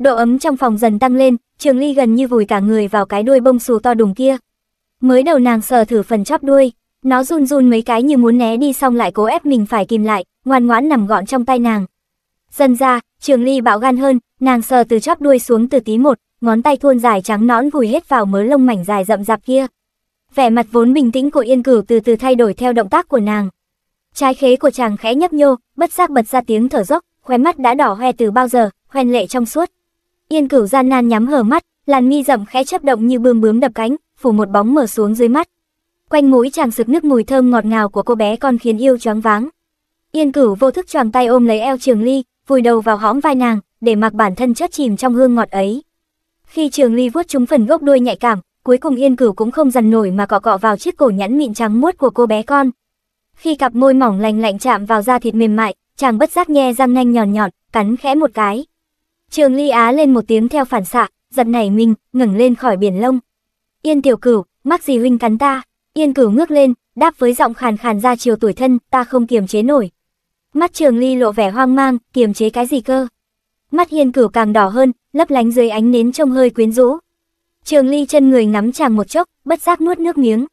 Độ ấm trong phòng dần tăng lên, Trường Ly gần như vùi cả người vào cái đuôi bông xù to đùng kia. Mới đầu nàng sờ thử phần chóp đuôi, nó run run mấy cái như muốn né đi xong lại cố ép mình phải kìm lại, ngoan ngoãn nằm gọn trong tay nàng. Dần ra, Trường Ly bạo gan hơn, nàng sờ từ chóp đuôi xuống từ tí một, ngón tay thon dài trắng nõn vùi hết vào mớ lông mảnh dài rậm rạp kia. Vẻ mặt vốn bình tĩnh của Yên Cửu từ từ thay đổi theo động tác của nàng. Trái khế của chàng khẽ nhấp nhô, bất giác bật ra tiếng thở dốc, khóe mắt đã đỏ hoe từ bao giờ, hoen lệ trong suốt. Yên Cửu gian nan nhắm hờ mắt, làn mi rậm khẽ chấp động như bươm bướm đập cánh, phủ một bóng mở xuống dưới mắt. Quanh mũi chàng sực nước mùi thơm ngọt ngào của cô bé con khiến yêu choáng váng. Yên Cửu vô thức choàng tay ôm lấy eo Trường Ly, vùi đầu vào hõm vai nàng, để mặc bản thân chất chìm trong hương ngọt ấy. Khi Trường Ly vuốt chúng phần gốc đuôi nhạy cảm, cuối cùng Yên Cửu cũng không dằn nổi mà cọ cọ vào chiếc cổ nhẵn mịn trắng muốt của cô bé con. Khi cặp môi mỏng lành lạnh chạm vào da thịt mềm mại, chàng bất giác nghe răng nhanh nhòn nhọn, cắn khẽ một cái. Trường Ly Á lên một tiếng theo phản xạ, giật nảy mình, ngẩng lên khỏi biển lông. Yên tiểu cửu, mắc gì huynh cắn ta? Yên cửu ngước lên, đáp với giọng khàn khàn ra chiều tuổi thân, ta không kiềm chế nổi. Mắt Trường Ly lộ vẻ hoang mang, kiềm chế cái gì cơ? Mắt Yên cửu càng đỏ hơn, lấp lánh dưới ánh nến trông hơi quyến rũ. Trường Ly chân người ngắm chàng một chốc, bất giác nuốt nước miếng.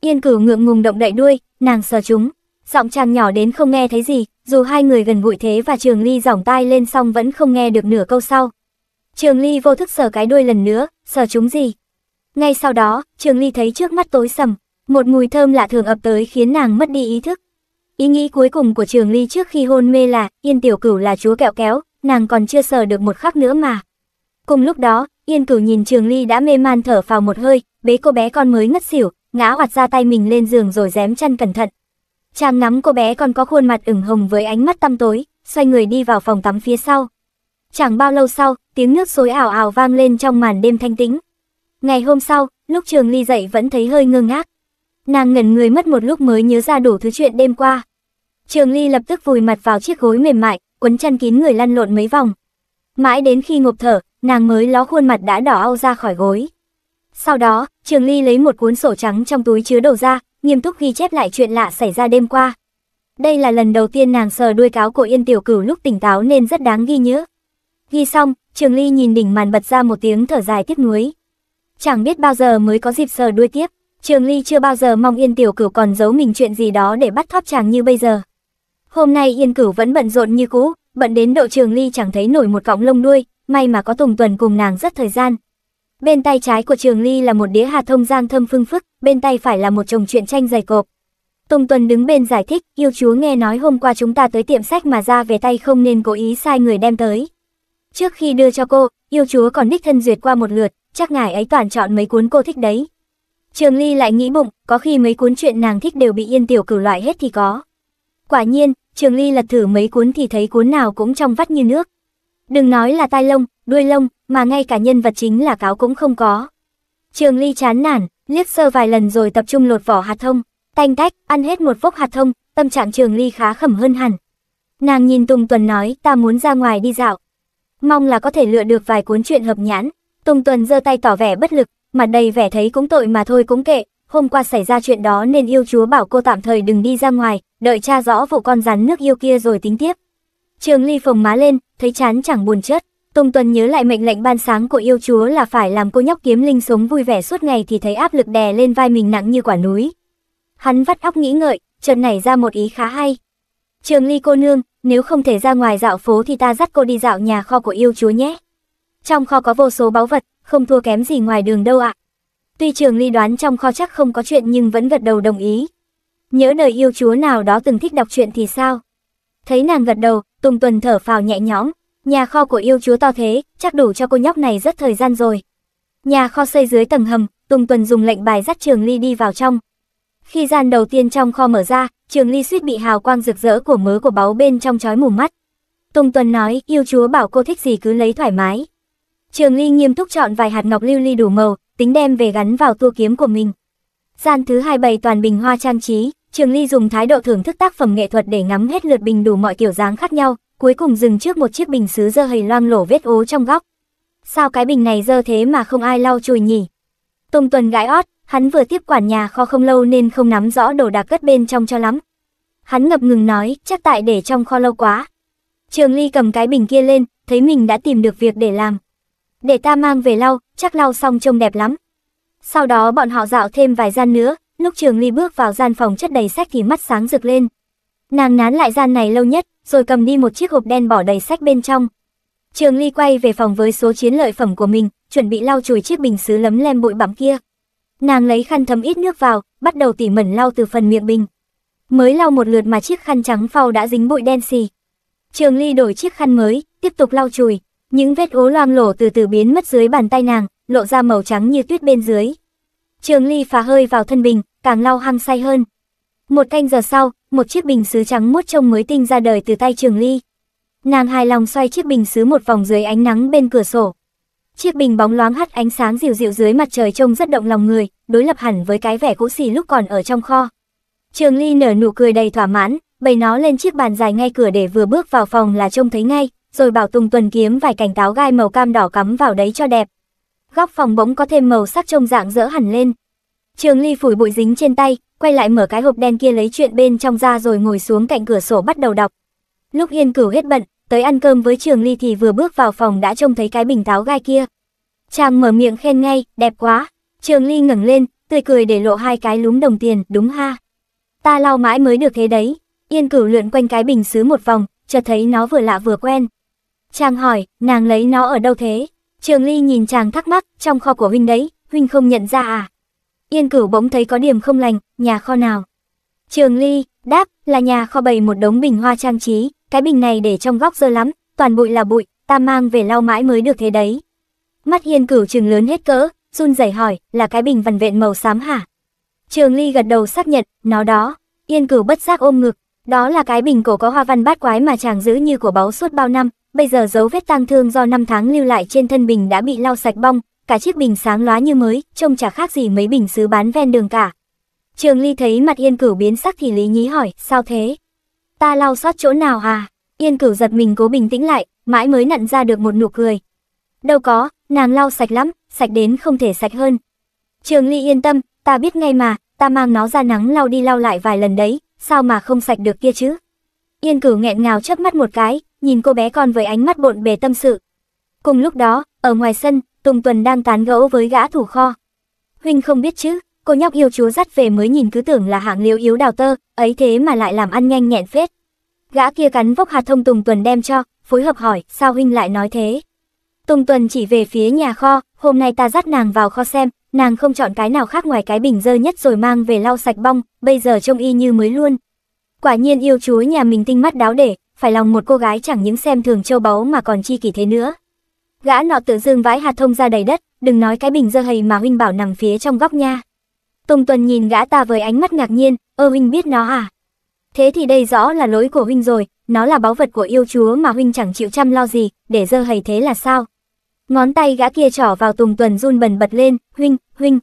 Yên cửu ngượng ngùng động đậy đuôi, nàng sờ chúng. Giọng chàng nhỏ đến không nghe thấy gì, dù hai người gần gũi thế và Trường Ly giỏng tai lên xong vẫn không nghe được nửa câu sau. Trường Ly vô thức sờ cái đuôi lần nữa, sờ chúng gì? Ngay sau đó, Trường Ly thấy trước mắt tối sầm, một mùi thơm lạ thường ập tới khiến nàng mất đi ý thức. Ý nghĩ cuối cùng của Trường Ly trước khi hôn mê là, Yên Tiểu Cửu là chúa kẹo kéo, nàng còn chưa sờ được một khắc nữa mà. Cùng lúc đó, Yên Cửu nhìn Trường Ly đã mê man thở phào một hơi, bế cô bé con mới ngất xỉu, ngã hoạt ra tay mình lên giường rồi dém chân cẩn thận, Chàng ngắm cô bé còn có khuôn mặt ửng hồng với ánh mắt tăm tối, xoay người đi vào phòng tắm phía sau. Chẳng bao lâu sau, tiếng nước xối ảo ảo vang lên trong màn đêm thanh tĩnh. Ngày hôm sau, lúc Trường Ly dậy vẫn thấy hơi ngơ ngác. Nàng ngẩn người mất một lúc mới nhớ ra đủ thứ chuyện đêm qua. Trường Ly lập tức vùi mặt vào chiếc gối mềm mại, quấn chăn kín người lăn lộn mấy vòng. Mãi đến khi ngộp thở, nàng mới ló khuôn mặt đã đỏ ao ra khỏi gối. Sau đó, Trường Ly lấy một cuốn sổ trắng trong túi chứa đồ ra, nghiêm túc ghi chép lại chuyện lạ xảy ra đêm qua. Đây là lần đầu tiên nàng sờ đuôi cáo của Yên Tiểu Cửu lúc tỉnh táo nên rất đáng ghi nhớ. Ghi xong, Trường Ly nhìn đỉnh màn bật ra một tiếng thở dài tiếc nuối. Chẳng biết bao giờ mới có dịp sờ đuôi tiếp, Trường Ly chưa bao giờ mong Yên Tiểu Cửu còn giấu mình chuyện gì đó để bắt thóp chàng như bây giờ. Hôm nay Yên Cửu vẫn bận rộn như cũ, bận đến độ Trường Ly chẳng thấy nổi một cọng lông đuôi, may mà có Tùng Tuần cùng nàng rất thời gian, Bên tay trái của Trường Ly là một đĩa hạt thông giang thơm phương phức, bên tay phải là một chồng truyện tranh dày cộp. Tùng Tuần đứng bên giải thích, yêu chúa nghe nói hôm qua chúng ta tới tiệm sách mà ra về tay không nên cố ý sai người đem tới. Trước khi đưa cho cô, yêu chúa còn đích thân duyệt qua một lượt, chắc ngài ấy toàn chọn mấy cuốn cô thích đấy. Trường Ly lại nghĩ bụng, có khi mấy cuốn chuyện nàng thích đều bị yên tiểu cửu loại hết thì có. Quả nhiên, Trường Ly lật thử mấy cuốn thì thấy cuốn nào cũng trong vắt như nước. Đừng nói là tai lông, đuôi lông, mà ngay cả nhân vật chính là cáo cũng không có. Trường Ly chán nản, liếc sơ vài lần rồi tập trung lột vỏ hạt thông, tanh tách, ăn hết một vốc hạt thông, tâm trạng Trường Ly khá khẩm hơn hẳn. Nàng nhìn Tùng Tuần nói, ta muốn ra ngoài đi dạo. Mong là có thể lựa được vài cuốn truyện hợp nhãn. Tùng Tuần giơ tay tỏ vẻ bất lực, mặt đầy vẻ thấy cũng tội mà thôi cũng kệ, hôm qua xảy ra chuyện đó nên yêu chúa bảo cô tạm thời đừng đi ra ngoài, đợi cha rõ vụ con rắn nước yêu kia rồi tính tiếp. Trường Ly phồng má lên, thấy chán chẳng buồn chất. Tông Tuần nhớ lại mệnh lệnh ban sáng của yêu chúa là phải làm cô nhóc kiếm linh sống vui vẻ suốt ngày thì thấy áp lực đè lên vai mình nặng như quả núi. Hắn vắt óc nghĩ ngợi, chợt nảy ra một ý khá hay. Trường Ly cô nương, nếu không thể ra ngoài dạo phố thì ta dắt cô đi dạo nhà kho của yêu chúa nhé. Trong kho có vô số báu vật, không thua kém gì ngoài đường đâu ạ. Tuy Trường Ly đoán trong kho chắc không có chuyện nhưng vẫn gật đầu đồng ý. Nhớ đời yêu chúa nào đó từng thích đọc chuyện thì sao? Thấy nàng gật đầu, Tùng Tuần thở phào nhẹ nhõm, nhà kho của yêu chúa to thế, chắc đủ cho cô nhóc này rất thời gian rồi. Nhà kho xây dưới tầng hầm, Tùng Tuần dùng lệnh bài dắt Trường Ly đi vào trong. Khi gian đầu tiên trong kho mở ra, Trường Ly suýt bị hào quang rực rỡ của mớ của báu bên trong chói mù mắt. Tùng Tuần nói, yêu chúa bảo cô thích gì cứ lấy thoải mái. Trường Ly nghiêm túc chọn vài hạt ngọc lưu ly đủ màu, tính đem về gắn vào tua kiếm của mình. Gian thứ hai bày toàn bình hoa trang trí, Trường Ly dùng thái độ thưởng thức tác phẩm nghệ thuật để ngắm hết lượt bình đủ mọi kiểu dáng khác nhau, cuối cùng dừng trước một chiếc bình sứ dơ hầy loang lổ vết ố trong góc. Sao cái bình này dơ thế mà không ai lau chùi nhỉ? Tùng Tuần gãi ót, hắn vừa tiếp quản nhà kho không lâu nên không nắm rõ đồ đạc cất bên trong cho lắm. Hắn ngập ngừng nói, chắc tại để trong kho lâu quá. Trường Ly cầm cái bình kia lên, thấy mình đã tìm được việc để làm. Để ta mang về lau, chắc lau xong trông đẹp lắm. Sau đó bọn họ dạo thêm vài gian nữa, Lúc Trường Ly bước vào gian phòng chất đầy sách thì mắt sáng rực lên. Nàng nán lại gian này lâu nhất, rồi cầm đi một chiếc hộp đen bỏ đầy sách bên trong. Trường Ly quay về phòng với số chiến lợi phẩm của mình, chuẩn bị lau chùi chiếc bình sứ lấm lem bụi bặm kia. Nàng lấy khăn thấm ít nước vào, bắt đầu tỉ mẩn lau từ phần miệng bình. Mới lau một lượt mà chiếc khăn trắng phau đã dính bụi đen xì. Trường Ly đổi chiếc khăn mới, tiếp tục lau chùi, những vết ố loang lổ từ từ biến mất dưới bàn tay nàng, lộ ra màu trắng như tuyết bên dưới. Trường Ly phá hơi vào thân bình, càng lau hăng say hơn. Một canh giờ sau, một chiếc bình sứ trắng muốt trông mới tinh ra đời từ tay Trường Ly. Nàng hài lòng xoay chiếc bình sứ một vòng dưới ánh nắng bên cửa sổ. Chiếc bình bóng loáng hắt ánh sáng dịu dịu dưới mặt trời trông rất động lòng người, đối lập hẳn với cái vẻ cũ xì lúc còn ở trong kho. Trường Ly nở nụ cười đầy thỏa mãn, bày nó lên chiếc bàn dài ngay cửa để vừa bước vào phòng là trông thấy ngay, rồi bảo Tùng Tuần kiếm vài cành táo gai màu cam đỏ cắm vào đấy cho đẹp góc phòng bỗng có thêm màu sắc trông dạng dỡ hẳn lên. Trường Ly phủi bụi dính trên tay, quay lại mở cái hộp đen kia lấy chuyện bên trong ra rồi ngồi xuống cạnh cửa sổ bắt đầu đọc. Lúc Hiên Cửu hết bận, tới ăn cơm với Trường Ly thì vừa bước vào phòng đã trông thấy cái bình táo gai kia. Chàng mở miệng khen ngay, đẹp quá. Trường Ly ngẩng lên, tươi cười để lộ hai cái lúm đồng tiền, đúng ha. Ta lau mãi mới được thế đấy. Yên Cửu lượn quanh cái bình sứ một vòng, chợt thấy nó vừa lạ vừa quen. Chàng hỏi, nàng lấy nó ở đâu thế? Trường Ly nhìn chàng thắc mắc, trong kho của huynh đấy, huynh không nhận ra à? Yên Cửu bỗng thấy có điểm không lành, nhà kho nào? Trường Ly, đáp, là nhà kho bày một đống bình hoa trang trí, cái bình này để trong góc dơ lắm, toàn bụi là bụi, ta mang về lau mãi mới được thế đấy. Mắt Yên Cửu trừng lớn hết cỡ, run rẩy hỏi, là cái bình vằn vện màu xám hả? Trường Ly gật đầu xác nhận, nó đó. Yên Cửu bất giác ôm ngực, đó là cái bình cổ có hoa văn bát quái mà chàng giữ như của báu suốt bao năm, Bây giờ dấu vết tang thương do năm tháng lưu lại trên thân bình đã bị lau sạch bong, cả chiếc bình sáng lóa như mới, trông chả khác gì mấy bình sứ bán ven đường cả. Trường Ly thấy mặt Yên Cửu biến sắc thì lý nhí hỏi, sao thế? Ta lau sót chỗ nào à? Yên Cửu giật mình cố bình tĩnh lại, mãi mới nặn ra được một nụ cười. Đâu có, nàng lau sạch lắm, sạch đến không thể sạch hơn. Trường Ly yên tâm, ta biết ngay mà, ta mang nó ra nắng lau đi lau lại vài lần đấy, sao mà không sạch được kia chứ? Yên Cửu nghẹn ngào chớp mắt một cái, nhìn cô bé con với ánh mắt bộn bề tâm sự. Cùng lúc đó, ở ngoài sân, Tùng Tuần đang tán gẫu với gã thủ kho. Huynh không biết chứ, cô nhóc yêu chúa dắt về mới nhìn cứ tưởng là hạng liêu yếu đào tơ, ấy thế mà lại làm ăn nhanh nhẹn phết. Gã kia cắn vốc hạt thông Tùng Tuần đem cho, phối hợp hỏi, sao huynh lại nói thế? Tùng Tuần chỉ về phía nhà kho, hôm nay ta dắt nàng vào kho xem, nàng không chọn cái nào khác ngoài cái bình dơ nhất rồi mang về lau sạch bong, bây giờ trông y như mới luôn. Quả nhiên yêu chúa nhà mình tinh mắt đáo để, phải lòng một cô gái chẳng những xem thường châu báu mà còn chi kỷ thế nữa. Gã nọ tự dưng vãi hạt thông ra đầy đất, đừng nói cái bình dơ hầy mà huynh bảo nằm phía trong góc nha. Tùng Tuần nhìn gã ta với ánh mắt ngạc nhiên, ơ huynh biết nó à? Thế thì đây rõ là lỗi của huynh rồi, nó là báu vật của yêu chúa mà huynh chẳng chịu chăm lo gì, để dơ hầy thế là sao? Ngón tay gã kia trỏ vào Tùng Tuần run bần bật lên, huynh, huynh.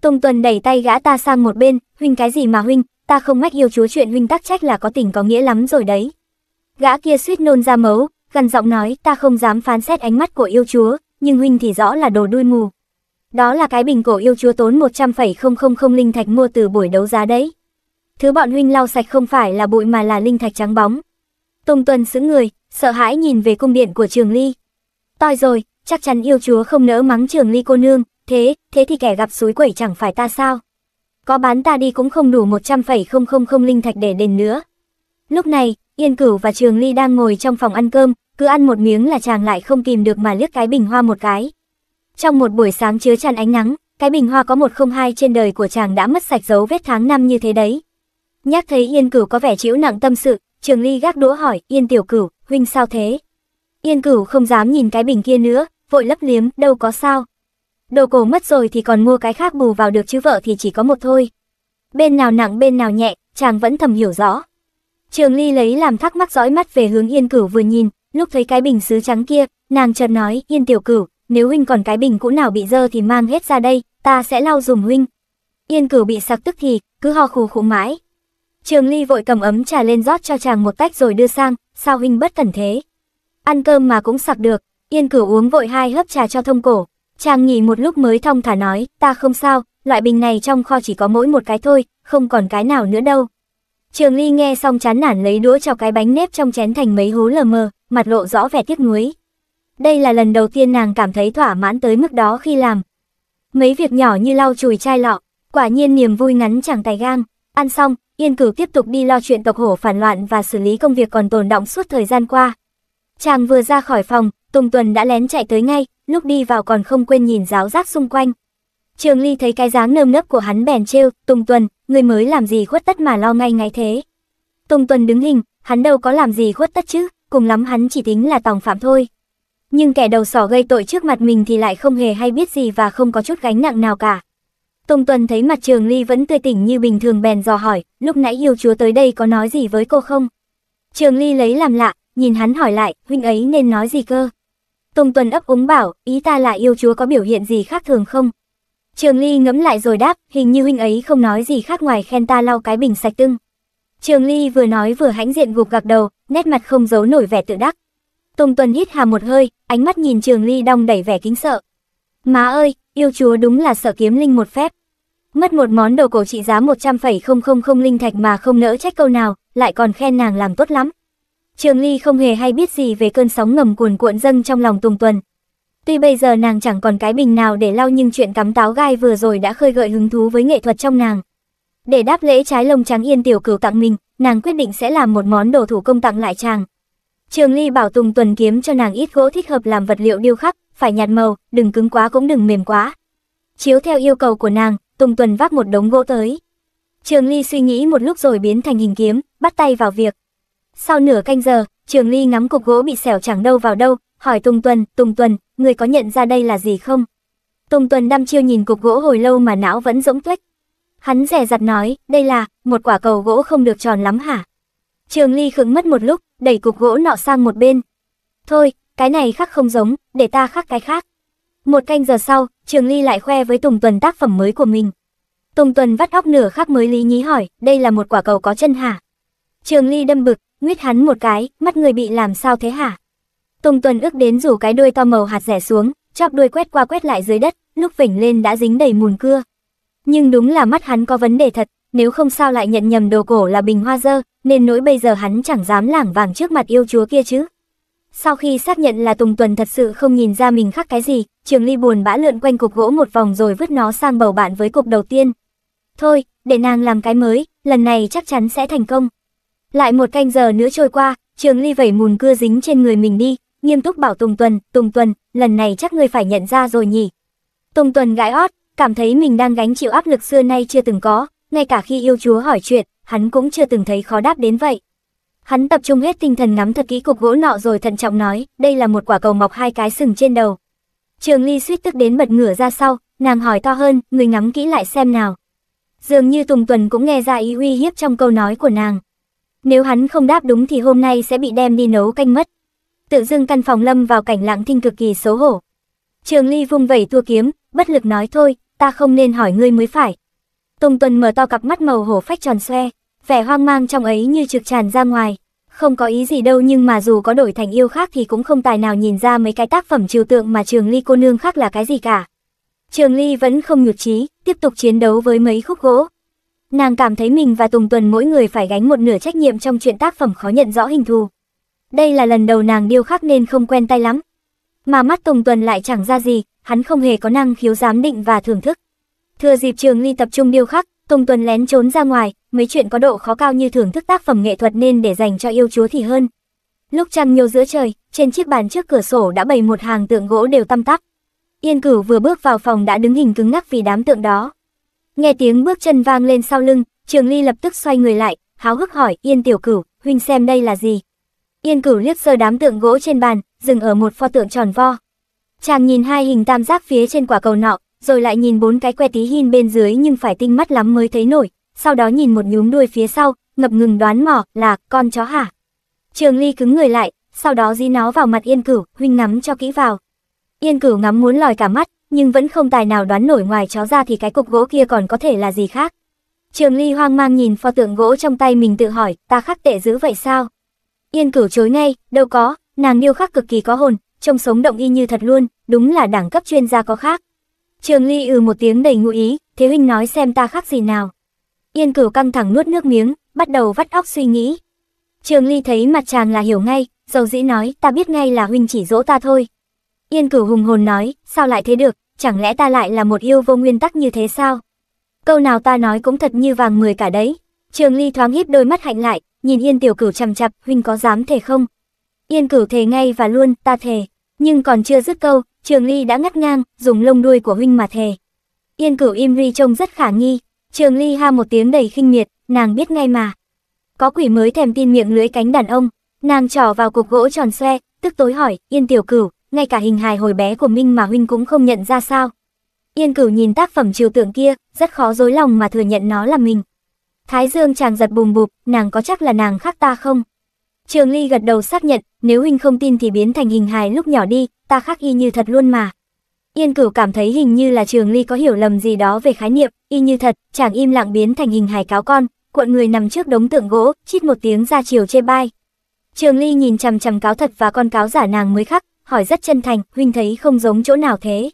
Tùng Tuần đẩy tay gã ta sang một bên, huynh cái gì mà huynh, ta không mách yêu chúa chuyện huynh tắc trách là có tình có nghĩa lắm rồi đấy. Gã kia suýt nôn ra máu, gần giọng nói ta không dám phán xét ánh mắt của yêu chúa, nhưng huynh thì rõ là đồ đuôi mù. Đó là cái bình cổ yêu chúa tốn 100,000 linh thạch mua từ buổi đấu giá đấy. Thứ bọn huynh lau sạch không phải là bụi mà là linh thạch trắng bóng. Tùng tuần sững người, sợ hãi nhìn về cung điện của trường ly. Toi rồi, chắc chắn yêu chúa không nỡ mắng trường ly cô nương, thế, thế thì kẻ gặp suối quẩy chẳng phải ta sao. Có bán ta đi cũng không đủ 100,000 linh thạch để đền nữa. Lúc này, Yên Cửu và Trường Ly đang ngồi trong phòng ăn cơm, cứ ăn một miếng là chàng lại không kìm được mà liếc cái bình hoa một cái. Trong một buổi sáng chứa tràn ánh nắng, cái bình hoa có một không hai trên đời của chàng đã mất sạch dấu vết tháng năm như thế đấy. Nhắc thấy Yên Cửu có vẻ chịu nặng tâm sự, Trường Ly gác đũa hỏi, Yên Tiểu Cửu, huynh sao thế? Yên Cửu không dám nhìn cái bình kia nữa, vội lấp liếm, đâu có sao. Đồ cổ mất rồi thì còn mua cái khác bù vào được chứ vợ thì chỉ có một thôi. Bên nào nặng bên nào nhẹ, chàng vẫn thầm hiểu rõ. Trường Ly lấy làm thắc mắc dõi mắt về hướng Yên Cửu vừa nhìn, lúc thấy cái bình sứ trắng kia, nàng chợt nói, "Yên tiểu cửu, nếu huynh còn cái bình cũ nào bị dơ thì mang hết ra đây, ta sẽ lau dùm huynh." Yên Cửu bị sặc tức thì, cứ ho khù khụ mãi. Trường Ly vội cầm ấm trà lên rót cho chàng một tách rồi đưa sang, "Sao huynh bất cẩn thế? Ăn cơm mà cũng sặc được." Yên Cửu uống vội hai hớp trà cho thông cổ, chàng nghỉ một lúc mới thong thả nói, "Ta không sao, loại bình này trong kho chỉ có mỗi một cái thôi, không còn cái nào nữa đâu." Trường Ly nghe xong chán nản lấy đũa cho cái bánh nếp trong chén thành mấy hố lờ mờ, mặt lộ rõ vẻ tiếc nuối. Đây là lần đầu tiên nàng cảm thấy thỏa mãn tới mức đó khi làm. Mấy việc nhỏ như lau chùi chai lọ, quả nhiên niềm vui ngắn chẳng tài gang. Ăn xong, Yên Cửu tiếp tục đi lo chuyện tộc hổ phản loạn và xử lý công việc còn tồn động suốt thời gian qua. Chàng vừa ra khỏi phòng, Tùng Tuần đã lén chạy tới ngay, lúc đi vào còn không quên nhìn giáo giác xung quanh. Trường Ly thấy cái dáng nơm nớp của hắn bèn trêu, "Tùng Tuần, người mới làm gì khuất tất mà lo ngay ngay thế. Tùng Tuần đứng hình, hắn đâu có làm gì khuất tất chứ, cùng lắm hắn chỉ tính là tòng phạm thôi. Nhưng kẻ đầu sỏ gây tội trước mặt mình thì lại không hề hay biết gì và không có chút gánh nặng nào cả. Tùng Tuần thấy mặt Trường Ly vẫn tươi tỉnh như bình thường bèn dò hỏi, lúc nãy yêu chúa tới đây có nói gì với cô không? Trường Ly lấy làm lạ, nhìn hắn hỏi lại, huynh ấy nên nói gì cơ? Tùng Tuần ấp úng bảo, ý ta là yêu chúa có biểu hiện gì khác thường không, Trường Ly ngẫm lại rồi đáp, hình như huynh ấy không nói gì khác ngoài khen ta lau cái bình sạch tưng. Trường Ly vừa nói vừa hãnh diện gục gặc đầu, nét mặt không giấu nổi vẻ tự đắc. Tùng Tuần hít hà một hơi, ánh mắt nhìn Trường Ly đong đẩy vẻ kính sợ. Má ơi, yêu chúa đúng là sợ kiếm linh một phép. Mất một món đồ cổ trị giá 100,000 linh thạch mà không nỡ trách câu nào, lại còn khen nàng làm tốt lắm. Trường Ly không hề hay biết gì về cơn sóng ngầm cuồn cuộn dâng trong lòng Tùng Tuần, Tuy bây giờ nàng chẳng còn cái bình nào để lau nhưng chuyện cắm táo gai vừa rồi đã khơi gợi hứng thú với nghệ thuật trong nàng. Để đáp lễ trái lông trắng yên tiểu cửu tặng mình, nàng quyết định sẽ làm một món đồ thủ công tặng lại chàng. Trường Ly bảo Tùng Tuần kiếm cho nàng ít gỗ thích hợp làm vật liệu điêu khắc, phải nhạt màu, đừng cứng quá cũng đừng mềm quá. Chiếu theo yêu cầu của nàng, Tùng Tuần vác một đống gỗ tới. Trường Ly suy nghĩ một lúc rồi biến thành hình kiếm, bắt tay vào việc. Sau nửa canh giờ, Trường Ly ngắm cục gỗ bị xẻo chẳng đâu vào đâu, hỏi Tùng Tuần, Tùng Tuần, người có nhận ra đây là gì không? Tùng Tuần đăm chiêu nhìn cục gỗ hồi lâu mà não vẫn rỗng tuếch. Hắn rẻ rặt nói, đây là, một quả cầu gỗ không được tròn lắm hả? Trường Ly khựng mất một lúc, đẩy cục gỗ nọ sang một bên. Thôi, cái này khác không giống, để ta khắc cái khác. Một canh giờ sau, Trường Ly lại khoe với Tùng Tuần tác phẩm mới của mình. Tùng Tuần vắt óc nửa khắc mới lý nhí hỏi, đây là một quả cầu có chân hả? Trường Ly đâm bực, nguyết hắn một cái, mắt người bị làm sao thế hả? Tùng Tuần ước đến rủ cái đuôi to màu hạt rẻ xuống, chọc đuôi quét qua quét lại dưới đất, lúc vỉnh lên đã dính đầy mùn cưa. Nhưng đúng là mắt hắn có vấn đề thật, nếu không sao lại nhận nhầm đồ cổ là bình hoa dơ, nên nỗi bây giờ hắn chẳng dám lảng vàng trước mặt yêu chúa kia chứ. Sau khi xác nhận là Tùng Tuần thật sự không nhìn ra mình khác cái gì, Trường Ly buồn bã lượn quanh cục gỗ một vòng rồi vứt nó sang bầu bạn với cục đầu tiên. Thôi, để nàng làm cái mới, lần này chắc chắn sẽ thành công. Lại một canh giờ nữa trôi qua, Trường Ly vẩy mùn cưa dính trên người mình đi, nghiêm túc bảo Tùng Tuần, Tùng Tuần, lần này chắc ngươi phải nhận ra rồi nhỉ. Tùng Tuần gãi ót, cảm thấy mình đang gánh chịu áp lực xưa nay chưa từng có, ngay cả khi yêu chúa hỏi chuyện, hắn cũng chưa từng thấy khó đáp đến vậy. Hắn tập trung hết tinh thần ngắm thật kỹ cục gỗ nọ rồi thận trọng nói, đây là một quả cầu mọc hai cái sừng trên đầu. Trường Ly suýt tức đến bật ngửa ra sau, nàng hỏi to hơn, người ngắm kỹ lại xem nào. Dường như Tùng Tuần cũng nghe ra ý uy hiếp trong câu nói của nàng. Nếu hắn không đáp đúng thì hôm nay sẽ bị đem đi nấu canh mất tự dưng căn phòng lâm vào cảnh lặng thinh cực kỳ xấu hổ. Trường Ly vung vẩy tua kiếm, bất lực nói thôi, ta không nên hỏi ngươi mới phải. Tùng Tuần mở to cặp mắt màu hổ phách tròn xoe, vẻ hoang mang trong ấy như trực tràn ra ngoài. Không có ý gì đâu nhưng mà dù có đổi thành yêu khác thì cũng không tài nào nhìn ra mấy cái tác phẩm trừu tượng mà Trường Ly cô nương khác là cái gì cả. Trường Ly vẫn không nhụt chí, tiếp tục chiến đấu với mấy khúc gỗ. Nàng cảm thấy mình và Tùng Tuần mỗi người phải gánh một nửa trách nhiệm trong chuyện tác phẩm khó nhận rõ hình thù. Đây là lần đầu nàng điêu khắc nên không quen tay lắm. Mà mắt Tùng Tuần lại chẳng ra gì, hắn không hề có năng khiếu giám định và thưởng thức. Thừa dịp Trường Ly tập trung điêu khắc, Tùng Tuần lén trốn ra ngoài, mấy chuyện có độ khó cao như thưởng thức tác phẩm nghệ thuật nên để dành cho yêu chúa thì hơn. Lúc trăng nhiều giữa trời, trên chiếc bàn trước cửa sổ đã bày một hàng tượng gỗ đều tăm tắp. Yên Cửu vừa bước vào phòng đã đứng hình cứng ngắc vì đám tượng đó. Nghe tiếng bước chân vang lên sau lưng, Trường Ly lập tức xoay người lại, háo hức hỏi Yên Tiểu Cửu, huynh xem đây là gì? Yên cửu liếc sơ đám tượng gỗ trên bàn, dừng ở một pho tượng tròn vo. Chàng nhìn hai hình tam giác phía trên quả cầu nọ, rồi lại nhìn bốn cái que tí hin bên dưới nhưng phải tinh mắt lắm mới thấy nổi, sau đó nhìn một nhúm đuôi phía sau, ngập ngừng đoán mỏ là con chó hả. Trường Ly cứng người lại, sau đó dí nó vào mặt Yên Cửu, huynh ngắm cho kỹ vào. Yên Cửu ngắm muốn lòi cả mắt, nhưng vẫn không tài nào đoán nổi ngoài chó ra thì cái cục gỗ kia còn có thể là gì khác. Trường Ly hoang mang nhìn pho tượng gỗ trong tay mình tự hỏi, ta khắc tệ dữ vậy sao? Yên cửu chối ngay, đâu có, nàng điêu khắc cực kỳ có hồn, trông sống động y như thật luôn, đúng là đẳng cấp chuyên gia có khác. Trường Ly ừ một tiếng đầy ngụ ý, Thế huynh nói xem ta khác gì nào. Yên cửu căng thẳng nuốt nước miếng, bắt đầu vắt óc suy nghĩ. Trường Ly thấy mặt chàng là hiểu ngay, dầu dĩ nói ta biết ngay là huynh chỉ dỗ ta thôi. Yên cửu hùng hồn nói, sao lại thế được, chẳng lẽ ta lại là một yêu vô nguyên tắc như thế sao? Câu nào ta nói cũng thật như vàng mười cả đấy. Trường Ly thoáng híp đôi mắt hạnh lại, nhìn Yên Tiểu Cửu chằm chặp, huynh có dám thề không? Yên Cửu thề ngay và luôn, ta thề. Nhưng còn chưa dứt câu, Trường Ly đã ngắt ngang, dùng lông đuôi của huynh mà thề. Yên Cửu im ri trông rất khả nghi, Trường Ly ha một tiếng đầy khinh miệt, nàng biết ngay mà. Có quỷ mới thèm tin miệng lưỡi cánh đàn ông, nàng trỏ vào cục gỗ tròn xoe, tức tối hỏi, Yên Tiểu Cửu, ngay cả hình hài hồi bé của Minh mà huynh cũng không nhận ra sao? Yên Cửu nhìn tác phẩm chiều tượng kia, rất khó dối lòng mà thừa nhận nó là mình. Thái Dương chàng giật bùm bụp, nàng có chắc là nàng khác ta không? Trường Ly gật đầu xác nhận, nếu huynh không tin thì biến thành hình hài lúc nhỏ đi, ta khác y như thật luôn mà. Yên Cửu cảm thấy hình như là Trường Ly có hiểu lầm gì đó về khái niệm, y như thật, chàng im lặng biến thành hình hài cáo con, cuộn người nằm trước đống tượng gỗ, chít một tiếng ra chiều chê bai. Trường Ly nhìn chằm chằm cáo thật và con cáo giả nàng mới khắc, hỏi rất chân thành, huynh thấy không giống chỗ nào thế?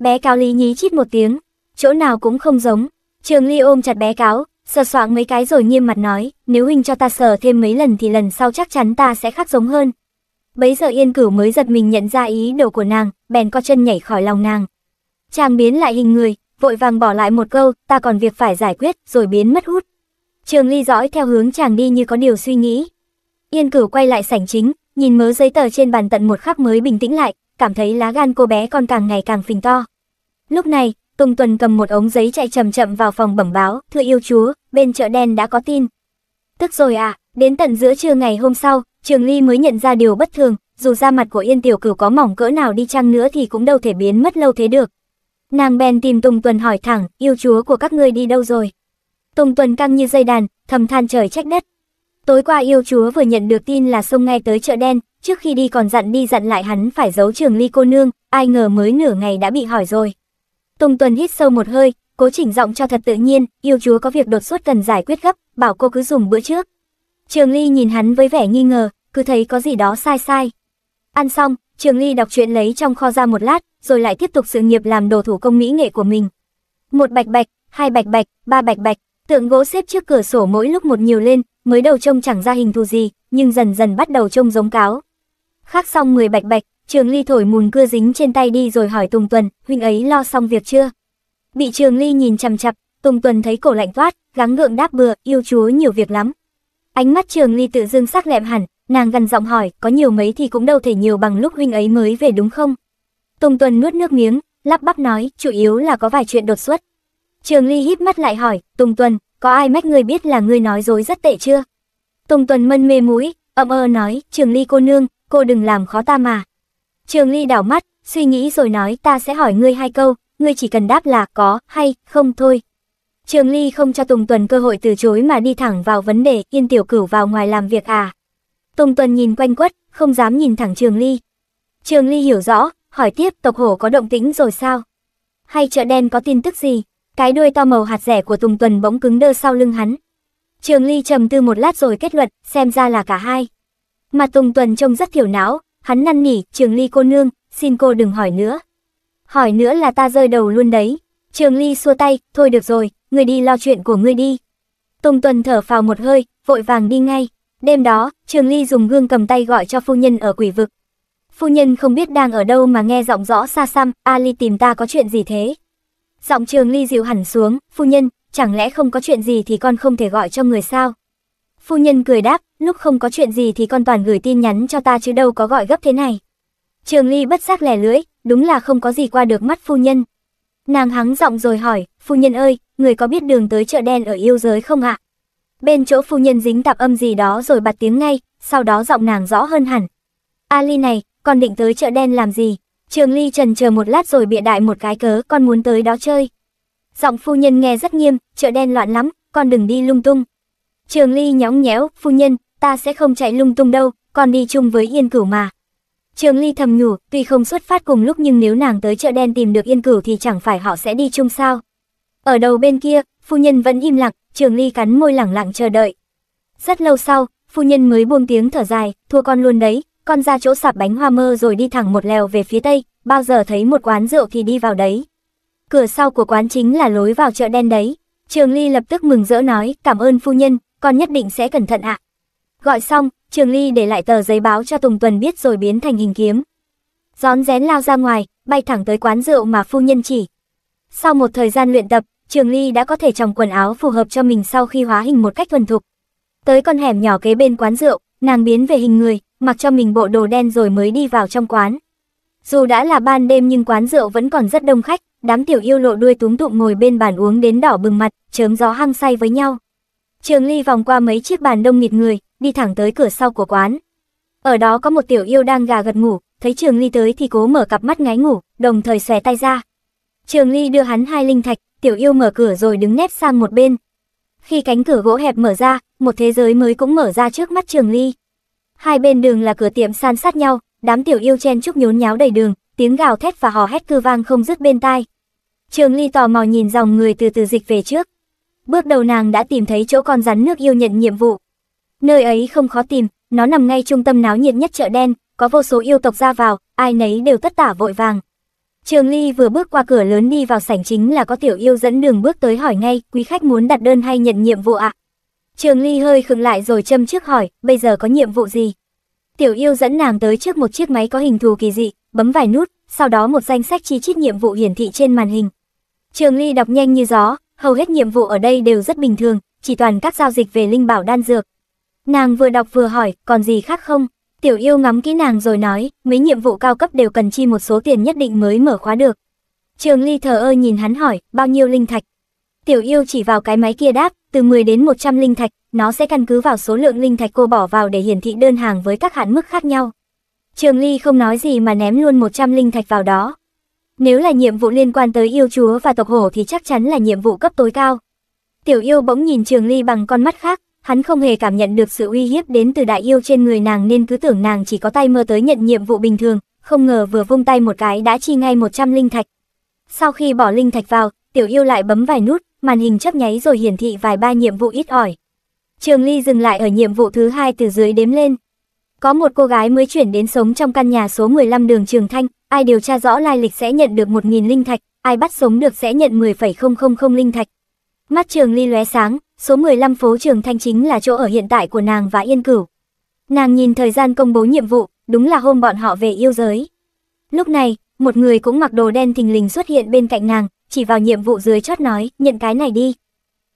Bé cáo Ly nhí chít một tiếng, chỗ nào cũng không giống. Trường Ly ôm chặt bé cáo, sờ soạng mấy cái rồi nghiêm mặt nói, nếu huynh cho ta sờ thêm mấy lần thì lần sau chắc chắn ta sẽ khác giống hơn. Bấy giờ yên cửu mới giật mình nhận ra ý đồ của nàng, bèn co chân nhảy khỏi lòng nàng. Chàng biến lại hình người, vội vàng bỏ lại một câu, ta còn việc phải giải quyết, rồi biến mất hút. Trường ly dõi theo hướng chàng đi như có điều suy nghĩ. Yên cửu quay lại sảnh chính, nhìn mớ giấy tờ trên bàn tận một khắc mới bình tĩnh lại, cảm thấy lá gan cô bé còn càng ngày càng phình to. Lúc này, Tùng Tuần cầm một ống giấy chạy chậm chậm vào phòng bẩm báo, thưa yêu chúa, bên chợ đen đã có tin. Tức rồi à, đến tận giữa trưa ngày hôm sau, Trường Ly mới nhận ra điều bất thường, dù da mặt của Yên Tiểu Cửu có mỏng cỡ nào đi chăng nữa thì cũng đâu thể biến mất lâu thế được. Nàng bèn tìm Tùng Tuần hỏi thẳng, yêu chúa của các ngươi đi đâu rồi? Tùng Tuần căng như dây đàn, thầm than trời trách đất. Tối qua yêu chúa vừa nhận được tin là xông ngay tới chợ đen, trước khi đi còn dặn đi dặn lại hắn phải giấu Trường Ly cô nương, ai ngờ mới nửa ngày đã bị hỏi rồi. Tùng Tuần hít sâu một hơi, cố chỉnh giọng cho thật tự nhiên, yêu chúa có việc đột xuất cần giải quyết gấp, bảo cô cứ dùng bữa trước. Trường Ly nhìn hắn với vẻ nghi ngờ, cứ thấy có gì đó sai sai. Ăn xong, Trường Ly đọc chuyện lấy trong kho ra một lát, rồi lại tiếp tục sự nghiệp làm đồ thủ công mỹ nghệ của mình. Một bạch bạch, hai bạch bạch, ba bạch bạch, tượng gỗ xếp trước cửa sổ mỗi lúc một nhiều lên, mới đầu trông chẳng ra hình thù gì, nhưng dần dần bắt đầu trông giống cáo. khắc xong 10 bạch bạch, Trường Ly thổi mùn cưa dính trên tay đi rồi hỏi Tùng Tuần, huynh ấy lo xong việc chưa? Bị Trường Ly nhìn chằm chặp, Tùng Tuần thấy cổ lạnh toát, gắng ngượng đáp bừa, yêu chúa nhiều việc lắm. Ánh mắt Trường Ly tự dưng sắc lẹm hẳn, nàng gần giọng hỏi, có nhiều mấy thì cũng đâu thể nhiều bằng lúc huynh ấy mới về đúng không? Tùng Tuần nuốt nước miếng, lắp bắp nói, chủ yếu là có vài chuyện đột xuất. Trường Ly híp mắt lại hỏi, Tùng Tuần, có ai mách ngươi biết là ngươi nói dối rất tệ chưa? Tùng Tuần mân mê mũi, ậm ơ ờ nói, Trường Ly cô nương, cô đừng làm khó ta mà, Trường Ly đảo mắt, suy nghĩ rồi nói ta sẽ hỏi ngươi hai câu, ngươi chỉ cần đáp là có hay không thôi. Trường Ly không cho Tùng Tuần cơ hội từ chối mà đi thẳng vào vấn đề, yên tiểu cửu vào ngoài làm việc à. Tùng Tuần nhìn quanh quất, không dám nhìn thẳng Trường Ly. Trường Ly hiểu rõ, hỏi tiếp tộc hổ có động tĩnh rồi sao? Hay chợ đen có tin tức gì? Cái đuôi to màu hạt rẻ của Tùng Tuần bỗng cứng đơ sau lưng hắn. Trường Ly trầm tư một lát rồi kết luận, xem ra là cả hai. Mà Tùng Tuần trông rất thiểu não, Hắn năn nỉ, Trường Ly cô nương, xin cô đừng hỏi nữa. Hỏi nữa là ta rơi đầu luôn đấy. Trường Ly xua tay, thôi được rồi, người đi lo chuyện của người đi. Tùng Tuần thở phào một hơi, vội vàng đi ngay. Đêm đó, Trường Ly dùng gương cầm tay gọi cho phu nhân ở quỷ vực. Phu nhân không biết đang ở đâu mà nghe giọng rõ xa xăm, A Ly tìm ta có chuyện gì thế? Giọng Trường Ly dịu hẳn xuống, phu nhân, chẳng lẽ không có chuyện gì thì con không thể gọi cho người sao? Phu nhân cười đáp, lúc không có chuyện gì thì con toàn gửi tin nhắn cho ta chứ đâu có gọi gấp thế này. Trường Ly bất giác lẻ lưỡi, đúng là không có gì qua được mắt phu nhân. Nàng hắng giọng rồi hỏi, phu nhân ơi, người có biết đường tới chợ đen ở yêu giới không ạ? Bên chỗ phu nhân dính tạp âm gì đó rồi bật tiếng ngay, sau đó giọng nàng rõ hơn hẳn. Ali này, con định tới chợ đen làm gì? Trường Ly trần chờ một lát rồi bịa đại một cái cớ, con muốn tới đó chơi. Giọng phu nhân nghe rất nghiêm, chợ đen loạn lắm, con đừng đi lung tung, Trường Ly nhõng nhẽo, phu nhân, ta sẽ không chạy lung tung đâu, còn đi chung với Yên Cửu mà. Trường Ly thầm nhủ, tuy không xuất phát cùng lúc nhưng nếu nàng tới chợ đen tìm được Yên Cửu thì chẳng phải họ sẽ đi chung sao. Ở đầu bên kia, phu nhân vẫn im lặng, Trường Ly cắn môi lẳng lặng chờ đợi. Rất lâu sau, phu nhân mới buông tiếng thở dài, thua con luôn đấy, con ra chỗ sạp bánh hoa mơ rồi đi thẳng một lèo về phía tây, bao giờ thấy một quán rượu thì đi vào đấy. Cửa sau của quán chính là lối vào chợ đen đấy. Trường Ly lập tức mừng rỡ nói, cảm ơn phu nhân, con nhất định sẽ cẩn thận ạ. Gọi xong, Trường Ly để lại tờ giấy báo cho Tùng Tuần biết rồi biến thành hình kiếm. Gión rén lao ra ngoài, bay thẳng tới quán rượu mà phu nhân chỉ. Sau một thời gian luyện tập, Trường Ly đã có thể trồng quần áo phù hợp cho mình sau khi hóa hình một cách thuần thục. Tới con hẻm nhỏ kế bên quán rượu, nàng biến về hình người, mặc cho mình bộ đồ đen rồi mới đi vào trong quán. Dù đã là ban đêm nhưng quán rượu vẫn còn rất đông khách, đám tiểu yêu lộ đuôi túm tụm ngồi bên bàn uống đến đỏ bừng mặt, chớm gió hăng say với nhau. Trường Ly vòng qua mấy chiếc bàn đông nghịt người, đi thẳng tới cửa sau của quán. Ở đó có một tiểu yêu đang gà gật ngủ, thấy Trường Ly tới thì cố mở cặp mắt ngáy ngủ, đồng thời xòe tay ra. Trường Ly đưa hắn hai linh thạch, tiểu yêu mở cửa rồi đứng nép sang một bên. Khi cánh cửa gỗ hẹp mở ra, một thế giới mới cũng mở ra trước mắt Trường Ly. Hai bên đường là cửa tiệm san sát nhau, đám tiểu yêu chen chúc nhốn nháo đầy đường, tiếng gào thét và hò hét cứ vang không dứt bên tai. Trường Ly tò mò nhìn dòng người từ từ dịch về trước. Bước đầu nàng đã tìm thấy chỗ con rắn nước yêu nhận nhiệm vụ. Nơi ấy không khó tìm, nó nằm ngay trung tâm náo nhiệt nhất chợ đen, có vô số yêu tộc ra vào, ai nấy đều tất tả vội vàng. Trường Ly vừa bước qua cửa lớn đi vào sảnh chính là có tiểu yêu dẫn đường bước tới hỏi ngay, quý khách muốn đặt đơn hay nhận nhiệm vụ ạ? Trường Ly hơi khựng lại rồi châm trước hỏi, bây giờ có nhiệm vụ gì? Tiểu yêu dẫn nàng tới trước một chiếc máy có hình thù kỳ dị, bấm vài nút, sau đó một danh sách chi chít nhiệm vụ hiển thị trên màn hình. Trường Ly đọc nhanh như gió, hầu hết nhiệm vụ ở đây đều rất bình thường, chỉ toàn các giao dịch về linh bảo đan dược. Nàng vừa đọc vừa hỏi, còn gì khác không? Tiểu yêu ngắm kỹ nàng rồi nói, mấy nhiệm vụ cao cấp đều cần chi một số tiền nhất định mới mở khóa được. Trường Ly thờ ơ nhìn hắn hỏi, bao nhiêu linh thạch? Tiểu yêu chỉ vào cái máy kia đáp, từ 10 đến 100 linh thạch, nó sẽ căn cứ vào số lượng linh thạch cô bỏ vào để hiển thị đơn hàng với các hạn mức khác nhau. Trường Ly không nói gì mà ném luôn 100 linh thạch vào đó, nếu là nhiệm vụ liên quan tới yêu chúa và tộc hổ thì chắc chắn là nhiệm vụ cấp tối cao. Tiểu yêu bỗng nhìn Trường Ly bằng con mắt khác, hắn không hề cảm nhận được sự uy hiếp đến từ đại yêu trên người nàng nên cứ tưởng nàng chỉ có tay mơ tới nhận nhiệm vụ bình thường, không ngờ vừa vung tay một cái đã chi ngay 100 linh thạch. Sau khi bỏ linh thạch vào, tiểu yêu lại bấm vài nút, màn hình chấp nháy rồi hiển thị vài ba nhiệm vụ ít ỏi. Trường Ly dừng lại ở nhiệm vụ thứ hai từ dưới đếm lên. Có một cô gái mới chuyển đến sống trong căn nhà số 15 đường Trường Thanh, ai điều tra rõ lai lịch sẽ nhận được 1.000 linh thạch, ai bắt sống được sẽ nhận 10,000 linh thạch. Mắt trường ly lóe sáng, số 15 phố trường Thanh chính là chỗ ở hiện tại của nàng và Yên Cửu. Nàng nhìn thời gian công bố nhiệm vụ, đúng là hôm bọn họ về yêu giới. Lúc này, một người cũng mặc đồ đen thình lình xuất hiện bên cạnh nàng, chỉ vào nhiệm vụ dưới chót nói, nhận cái này đi.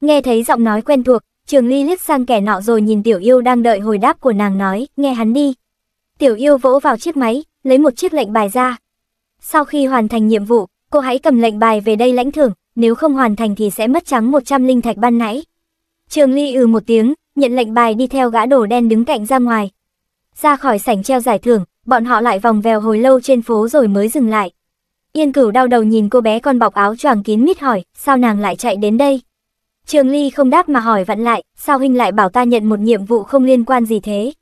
Nghe thấy giọng nói quen thuộc, Trường Ly liếc sang kẻ nọ rồi nhìn Tiểu Yêu đang đợi hồi đáp của nàng nói, nghe hắn đi. Tiểu Yêu vỗ vào chiếc máy, lấy một chiếc lệnh bài ra, sau khi hoàn thành nhiệm vụ, cô hãy cầm lệnh bài về đây lãnh thưởng, nếu không hoàn thành thì sẽ mất trắng 100 linh thạch ban nãy. Trường Ly ừ một tiếng, nhận lệnh bài đi theo gã đồ đen đứng cạnh ra ngoài. Ra khỏi sảnh treo giải thưởng, bọn họ lại vòng vèo hồi lâu trên phố rồi mới dừng lại. Yên Cửu đau đầu nhìn cô bé con bọc áo choàng kín mít hỏi, sao nàng lại chạy đến đây? Trường Ly không đáp mà hỏi vặn lại, sao huynh lại bảo ta nhận một nhiệm vụ không liên quan gì thế?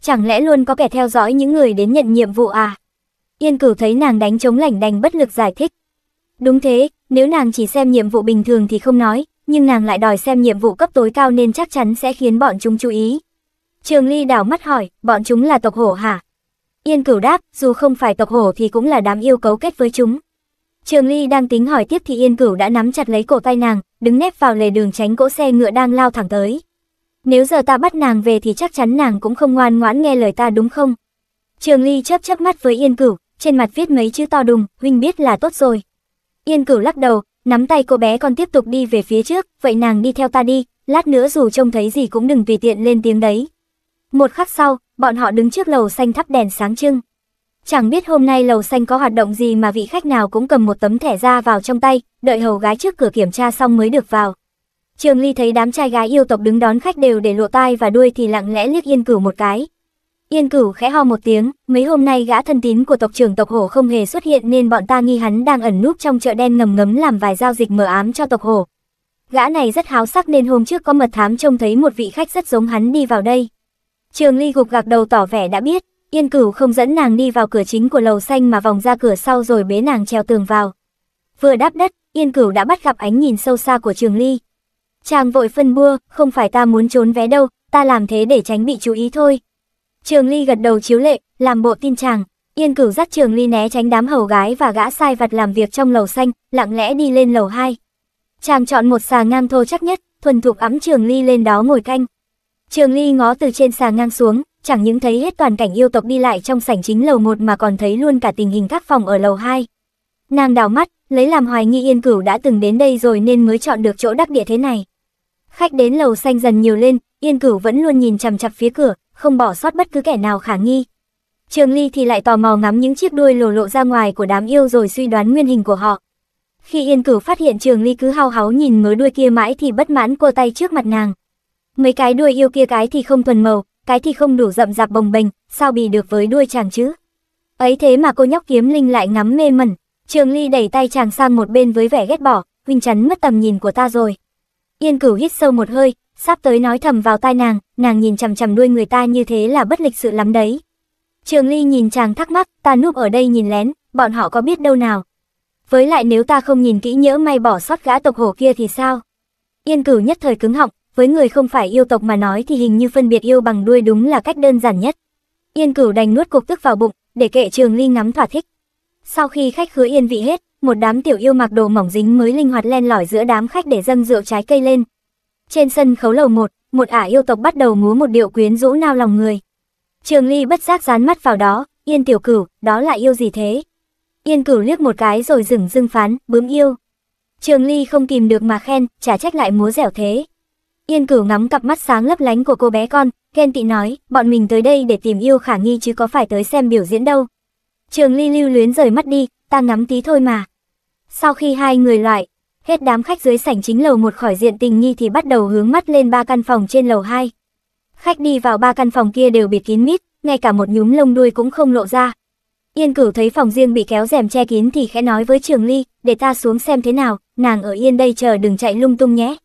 Chẳng lẽ luôn có kẻ theo dõi những người đến nhận nhiệm vụ à? Yên cửu thấy nàng đánh chống lảnh đành bất lực giải thích. Đúng thế, nếu nàng chỉ xem nhiệm vụ bình thường thì không nói, nhưng nàng lại đòi xem nhiệm vụ cấp tối cao nên chắc chắn sẽ khiến bọn chúng chú ý. Trường Ly đảo mắt hỏi, bọn chúng là tộc hổ hả? Yên cửu đáp, dù không phải tộc hổ thì cũng là đám yêu cấu kết với chúng. Trường Ly đang tính hỏi tiếp thì Yên Cửu đã nắm chặt lấy cổ tay nàng, đứng nép vào lề đường tránh cỗ xe ngựa đang lao thẳng tới. Nếu giờ ta bắt nàng về thì chắc chắn nàng cũng không ngoan ngoãn nghe lời ta đúng không? Trường Ly chớp chớp mắt với Yên Cửu, trên mặt viết mấy chữ to đùng, huynh biết là tốt rồi. Yên cửu lắc đầu, nắm tay cô bé còn tiếp tục đi về phía trước, vậy nàng đi theo ta đi, lát nữa dù trông thấy gì cũng đừng tùy tiện lên tiếng đấy. Một khắc sau, bọn họ đứng trước lầu xanh thắp đèn sáng trưng. Chẳng biết hôm nay lầu xanh có hoạt động gì mà vị khách nào cũng cầm một tấm thẻ ra vào trong tay, đợi hầu gái trước cửa kiểm tra xong mới được vào. Trường Ly thấy đám trai gái yêu tộc đứng đón khách đều để lộ tai và đuôi thì lặng lẽ liếc Yên Cửu một cái. Yên cửu khẽ ho một tiếng, mấy hôm nay gã thân tín của tộc trưởng tộc hổ không hề xuất hiện nên bọn ta nghi hắn đang ẩn núp trong chợ đen ngầm ngấm làm vài giao dịch mờ ám cho tộc hổ. Gã này rất háo sắc nên hôm trước có mật thám trông thấy một vị khách rất giống hắn đi vào đây. Trường Ly gục gạc đầu tỏ vẻ đã biết, Yên cửu không dẫn nàng đi vào cửa chính của lầu xanh mà vòng ra cửa sau rồi bế nàng treo tường vào. Vừa đáp đất, Yên cửu đã bắt gặp ánh nhìn sâu xa của Trường Ly. Chàng vội phân bua, không phải ta muốn trốn vé đâu, ta làm thế để tránh bị chú ý thôi, Trường Ly gật đầu chiếu lệ, làm bộ tin chàng. Yên cửu dắt Trường Ly né tránh đám hầu gái và gã sai vặt làm việc trong lầu xanh, lặng lẽ đi lên lầu 2. Chàng chọn một xà ngang thô chắc nhất, thuần thục ẵm Trường Ly lên đó ngồi canh. Trường Ly ngó từ trên xà ngang xuống, chẳng những thấy hết toàn cảnh yêu tộc đi lại trong sảnh chính lầu 1 mà còn thấy luôn cả tình hình các phòng ở lầu 2. Nàng đào mắt, lấy làm hoài nghi Yên Cửu đã từng đến đây rồi nên mới chọn được chỗ đắc địa thế này. Khách đến lầu xanh dần nhiều lên, Yên Cửu vẫn luôn nhìn chằm chằm phía cửa, không bỏ sót bất cứ kẻ nào khả nghi. Trường Ly thì lại tò mò ngắm những chiếc đuôi lồ lộ ra ngoài của đám yêu rồi suy đoán nguyên hình của họ. Khi Yên Cửu phát hiện Trường Ly cứ hao háo nhìn mớ đuôi kia mãi thì bất mãn cô tay trước mặt nàng. Mấy cái đuôi yêu kia cái thì không thuần màu, cái thì không đủ rậm rạp bồng bềnh, sao bị được với đuôi chàng chứ? Ấy thế mà cô nhóc kiếm linh lại ngắm mê mẩn, Trường Ly đẩy tay chàng sang một bên với vẻ ghét bỏ, huynh chắn mất tầm nhìn của ta rồi. Yên Cửu hít sâu một hơi, Sắp tới nói thầm vào tai nàng, nàng nhìn chằm chằm đuôi người ta như thế là bất lịch sự lắm đấy. Trường Ly nhìn chàng thắc mắc, ta núp ở đây nhìn lén, bọn họ có biết đâu nào. Với lại nếu ta không nhìn kỹ nhỡ may bỏ sót gã tộc hổ kia thì sao? Yên cửu nhất thời cứng họng, với người không phải yêu tộc mà nói thì hình như phân biệt yêu bằng đuôi đúng là cách đơn giản nhất. Yên cửu đành nuốt cục tức vào bụng, để kệ trường ly ngắm thỏa thích. Sau khi khách khứa yên vị hết, một đám tiểu yêu mặc đồ mỏng dính mới linh hoạt len lỏi giữa đám khách để dâng rượu trái cây lên, trên sân khấu lầu 1, một ả yêu tộc bắt đầu múa một điệu quyến rũ nao lòng người. Trường Ly bất giác dán mắt vào đó, Yên tiểu cửu, đó là yêu gì thế? Yên cửu liếc một cái rồi dừng dưng phán, bướm yêu. Trường Ly không kìm được mà khen, chả trách lại múa dẻo thế. Yên cửu ngắm cặp mắt sáng lấp lánh của cô bé con, khen tị nói, bọn mình tới đây để tìm yêu khả nghi chứ có phải tới xem biểu diễn đâu. Trường Ly lưu luyến rời mắt đi, ta ngắm tí thôi mà. Sau khi hai người loại, Hết đám khách dưới sảnh chính lầu một khỏi diện tình nghi thì bắt đầu hướng mắt lên ba căn phòng trên lầu 2. Khách đi vào ba căn phòng kia đều bịt kín mít, ngay cả một nhúm lông đuôi cũng không lộ ra. Yên cửu thấy phòng riêng bị kéo rèm che kín thì khẽ nói với Trường Ly, để ta xuống xem thế nào, nàng ở yên đây chờ đừng chạy lung tung nhé.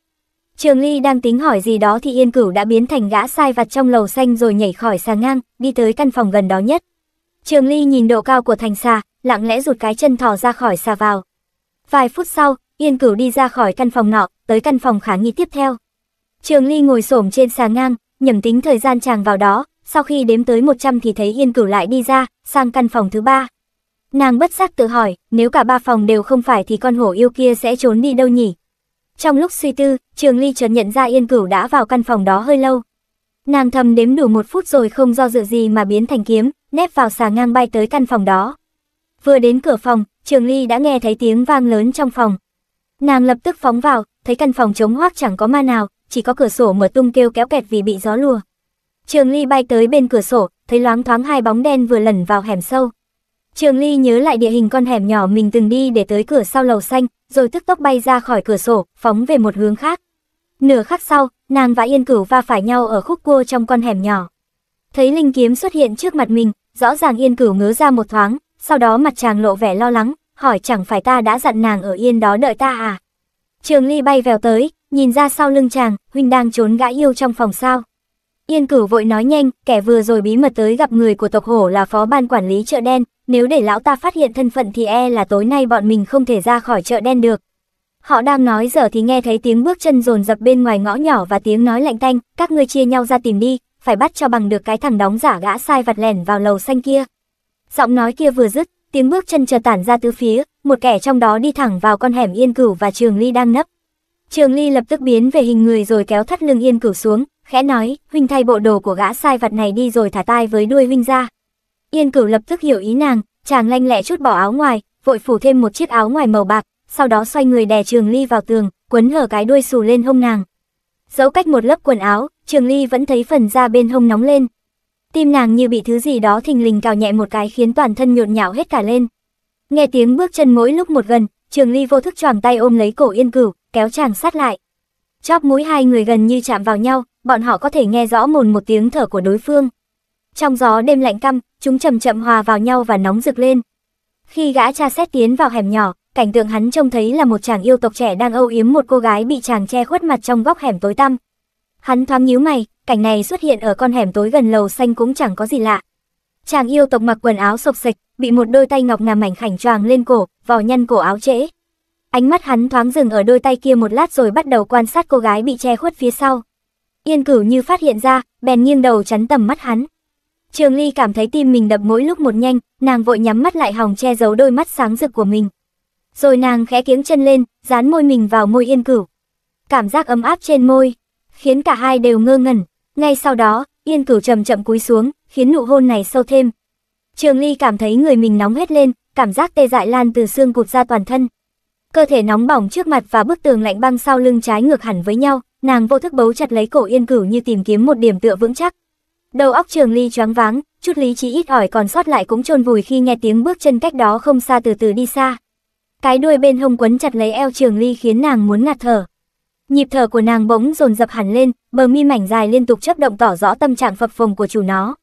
Trường Ly đang tính hỏi gì đó thì Yên Cửu đã biến thành gã sai vặt trong lầu xanh rồi nhảy khỏi xà ngang, đi tới căn phòng gần đó nhất. Trường Ly nhìn độ cao của thành xà, lặng lẽ rụt cái chân thò ra khỏi xà vào. Vài phút sau, Yên Cửu đi ra khỏi căn phòng nọ, tới căn phòng khả nghi tiếp theo. Trường Ly ngồi xổm trên xà ngang, nhẩm tính thời gian chàng vào đó, sau khi đếm tới 100 thì thấy Yên Cửu lại đi ra, sang căn phòng thứ ba. Nàng bất giác tự hỏi, nếu cả ba phòng đều không phải thì con hổ yêu kia sẽ trốn đi đâu nhỉ? Trong lúc suy tư, Trường Ly chợt nhận ra Yên Cửu đã vào căn phòng đó hơi lâu. Nàng thầm đếm đủ một phút rồi không do dự gì mà biến thành kiếm, nép vào xà ngang bay tới căn phòng đó. Vừa đến cửa phòng, Trường Ly đã nghe thấy tiếng vang lớn trong phòng, Nàng lập tức phóng vào, thấy căn phòng trống hoác chẳng có ma nào, chỉ có cửa sổ mở tung kêu kéo kẹt vì bị gió lùa. Trường Ly bay tới bên cửa sổ, thấy loáng thoáng hai bóng đen vừa lẩn vào hẻm sâu. Trường Ly nhớ lại địa hình con hẻm nhỏ mình từng đi để tới cửa sau lầu xanh, rồi tức tốc bay ra khỏi cửa sổ, phóng về một hướng khác. Nửa khắc sau, nàng và Yên Cửu va phải nhau ở khúc cua trong con hẻm nhỏ. Thấy linh kiếm xuất hiện trước mặt mình, rõ ràng Yên Cửu ngớ ra một thoáng, sau đó mặt chàng lộ vẻ lo lắng, hỏi chẳng phải ta đã dặn nàng ở yên đó đợi ta à? Trường Ly bay vèo tới, nhìn ra sau lưng chàng, huynh đang trốn gã yêu trong phòng sao. Yên cửu vội nói nhanh, kẻ vừa rồi bí mật tới gặp người của tộc hổ là phó ban quản lý chợ đen, nếu để lão ta phát hiện thân phận thì e là tối nay bọn mình không thể ra khỏi chợ đen được. Họ đang nói giờ thì nghe thấy tiếng bước chân rồn dập bên ngoài ngõ nhỏ và tiếng nói lạnh tanh, các ngươi chia nhau ra tìm đi, phải bắt cho bằng được cái thằng đóng giả gã sai vặt lẻn vào lầu xanh kia. Giọng nói kia vừa dứt, tiếng bước chân chợt tản ra tứ phía, một kẻ trong đó đi thẳng vào con hẻm Yên Cửu và Trường Ly đang nấp. Trường Ly lập tức biến về hình người rồi kéo thắt lưng Yên Cửu xuống, khẽ nói, huynh thay bộ đồ của gã sai vật này đi rồi thả tai với đuôi huynh ra. Yên Cửu lập tức hiểu ý nàng, chàng lanh lẹ chút bỏ áo ngoài, vội phủ thêm một chiếc áo ngoài màu bạc, sau đó xoay người đè Trường Ly vào tường, quấn hở cái đuôi xù lên hông nàng. Dẫu cách một lớp quần áo, Trường Ly vẫn thấy phần da bên hông nóng lên, Tim nàng như bị thứ gì đó thình lình cào nhẹ một cái khiến toàn thân nhộn nhạo hết cả lên. Nghe tiếng bước chân mỗi lúc một gần, Trường Ly vô thức choàng tay ôm lấy cổ Yên Cửu, kéo chàng sát lại. Chóp mũi hai người gần như chạm vào nhau, bọn họ có thể nghe rõ mồn một tiếng thở của đối phương. Trong gió đêm lạnh căm, chúng chậm chậm hòa vào nhau và nóng rực lên. Khi gã cha xét tiến vào hẻm nhỏ, cảnh tượng hắn trông thấy là một chàng yêu tộc trẻ đang âu yếm một cô gái bị chàng che khuất mặt trong góc hẻm tối tăm, Hắn thoáng nhíu mày, cảnh này xuất hiện ở con hẻm tối gần lầu xanh cũng chẳng có gì lạ. Chàng yêu tộc mặc quần áo sộc sạch, bị một đôi tay ngọc ngà mảnh khảnh choàng lên cổ, vò nhăn cổ áo trễ. Ánh mắt hắn thoáng dừng ở đôi tay kia một lát rồi bắt đầu quan sát cô gái bị che khuất phía sau. Yên cửu như phát hiện ra, bèn nghiêng đầu chắn tầm mắt hắn. Trường Ly cảm thấy tim mình đập mỗi lúc một nhanh, nàng vội nhắm mắt lại hòng che giấu đôi mắt sáng rực của mình. Rồi nàng khẽ kiếng chân lên, dán môi mình vào môi Yên Cửu. Cảm giác ấm áp trên môi, khiến cả hai đều ngơ ngẩn. Ngay sau đó, Yên Cửu chậm chậm cúi xuống, khiến nụ hôn này sâu thêm. Trường Ly cảm thấy người mình nóng hết lên, cảm giác tê dại lan từ xương cụt ra toàn thân. Cơ thể nóng bỏng trước mặt và bức tường lạnh băng sau lưng trái ngược hẳn với nhau, nàng vô thức bấu chặt lấy cổ Yên Cửu như tìm kiếm một điểm tựa vững chắc. Đầu óc Trường Ly choáng váng, chút lý trí ít ỏi còn sót lại cũng chôn vùi khi nghe tiếng bước chân cách đó không xa từ từ đi xa. Cái đuôi bên hông quấn chặt lấy eo Trường Ly khiến nàng muốn ngạt thở. Nhịp thở của nàng bỗng dồn dập hẳn lên, bờ mi mảnh dài liên tục chấp động tỏ rõ tâm trạng phập phồng của chủ nó.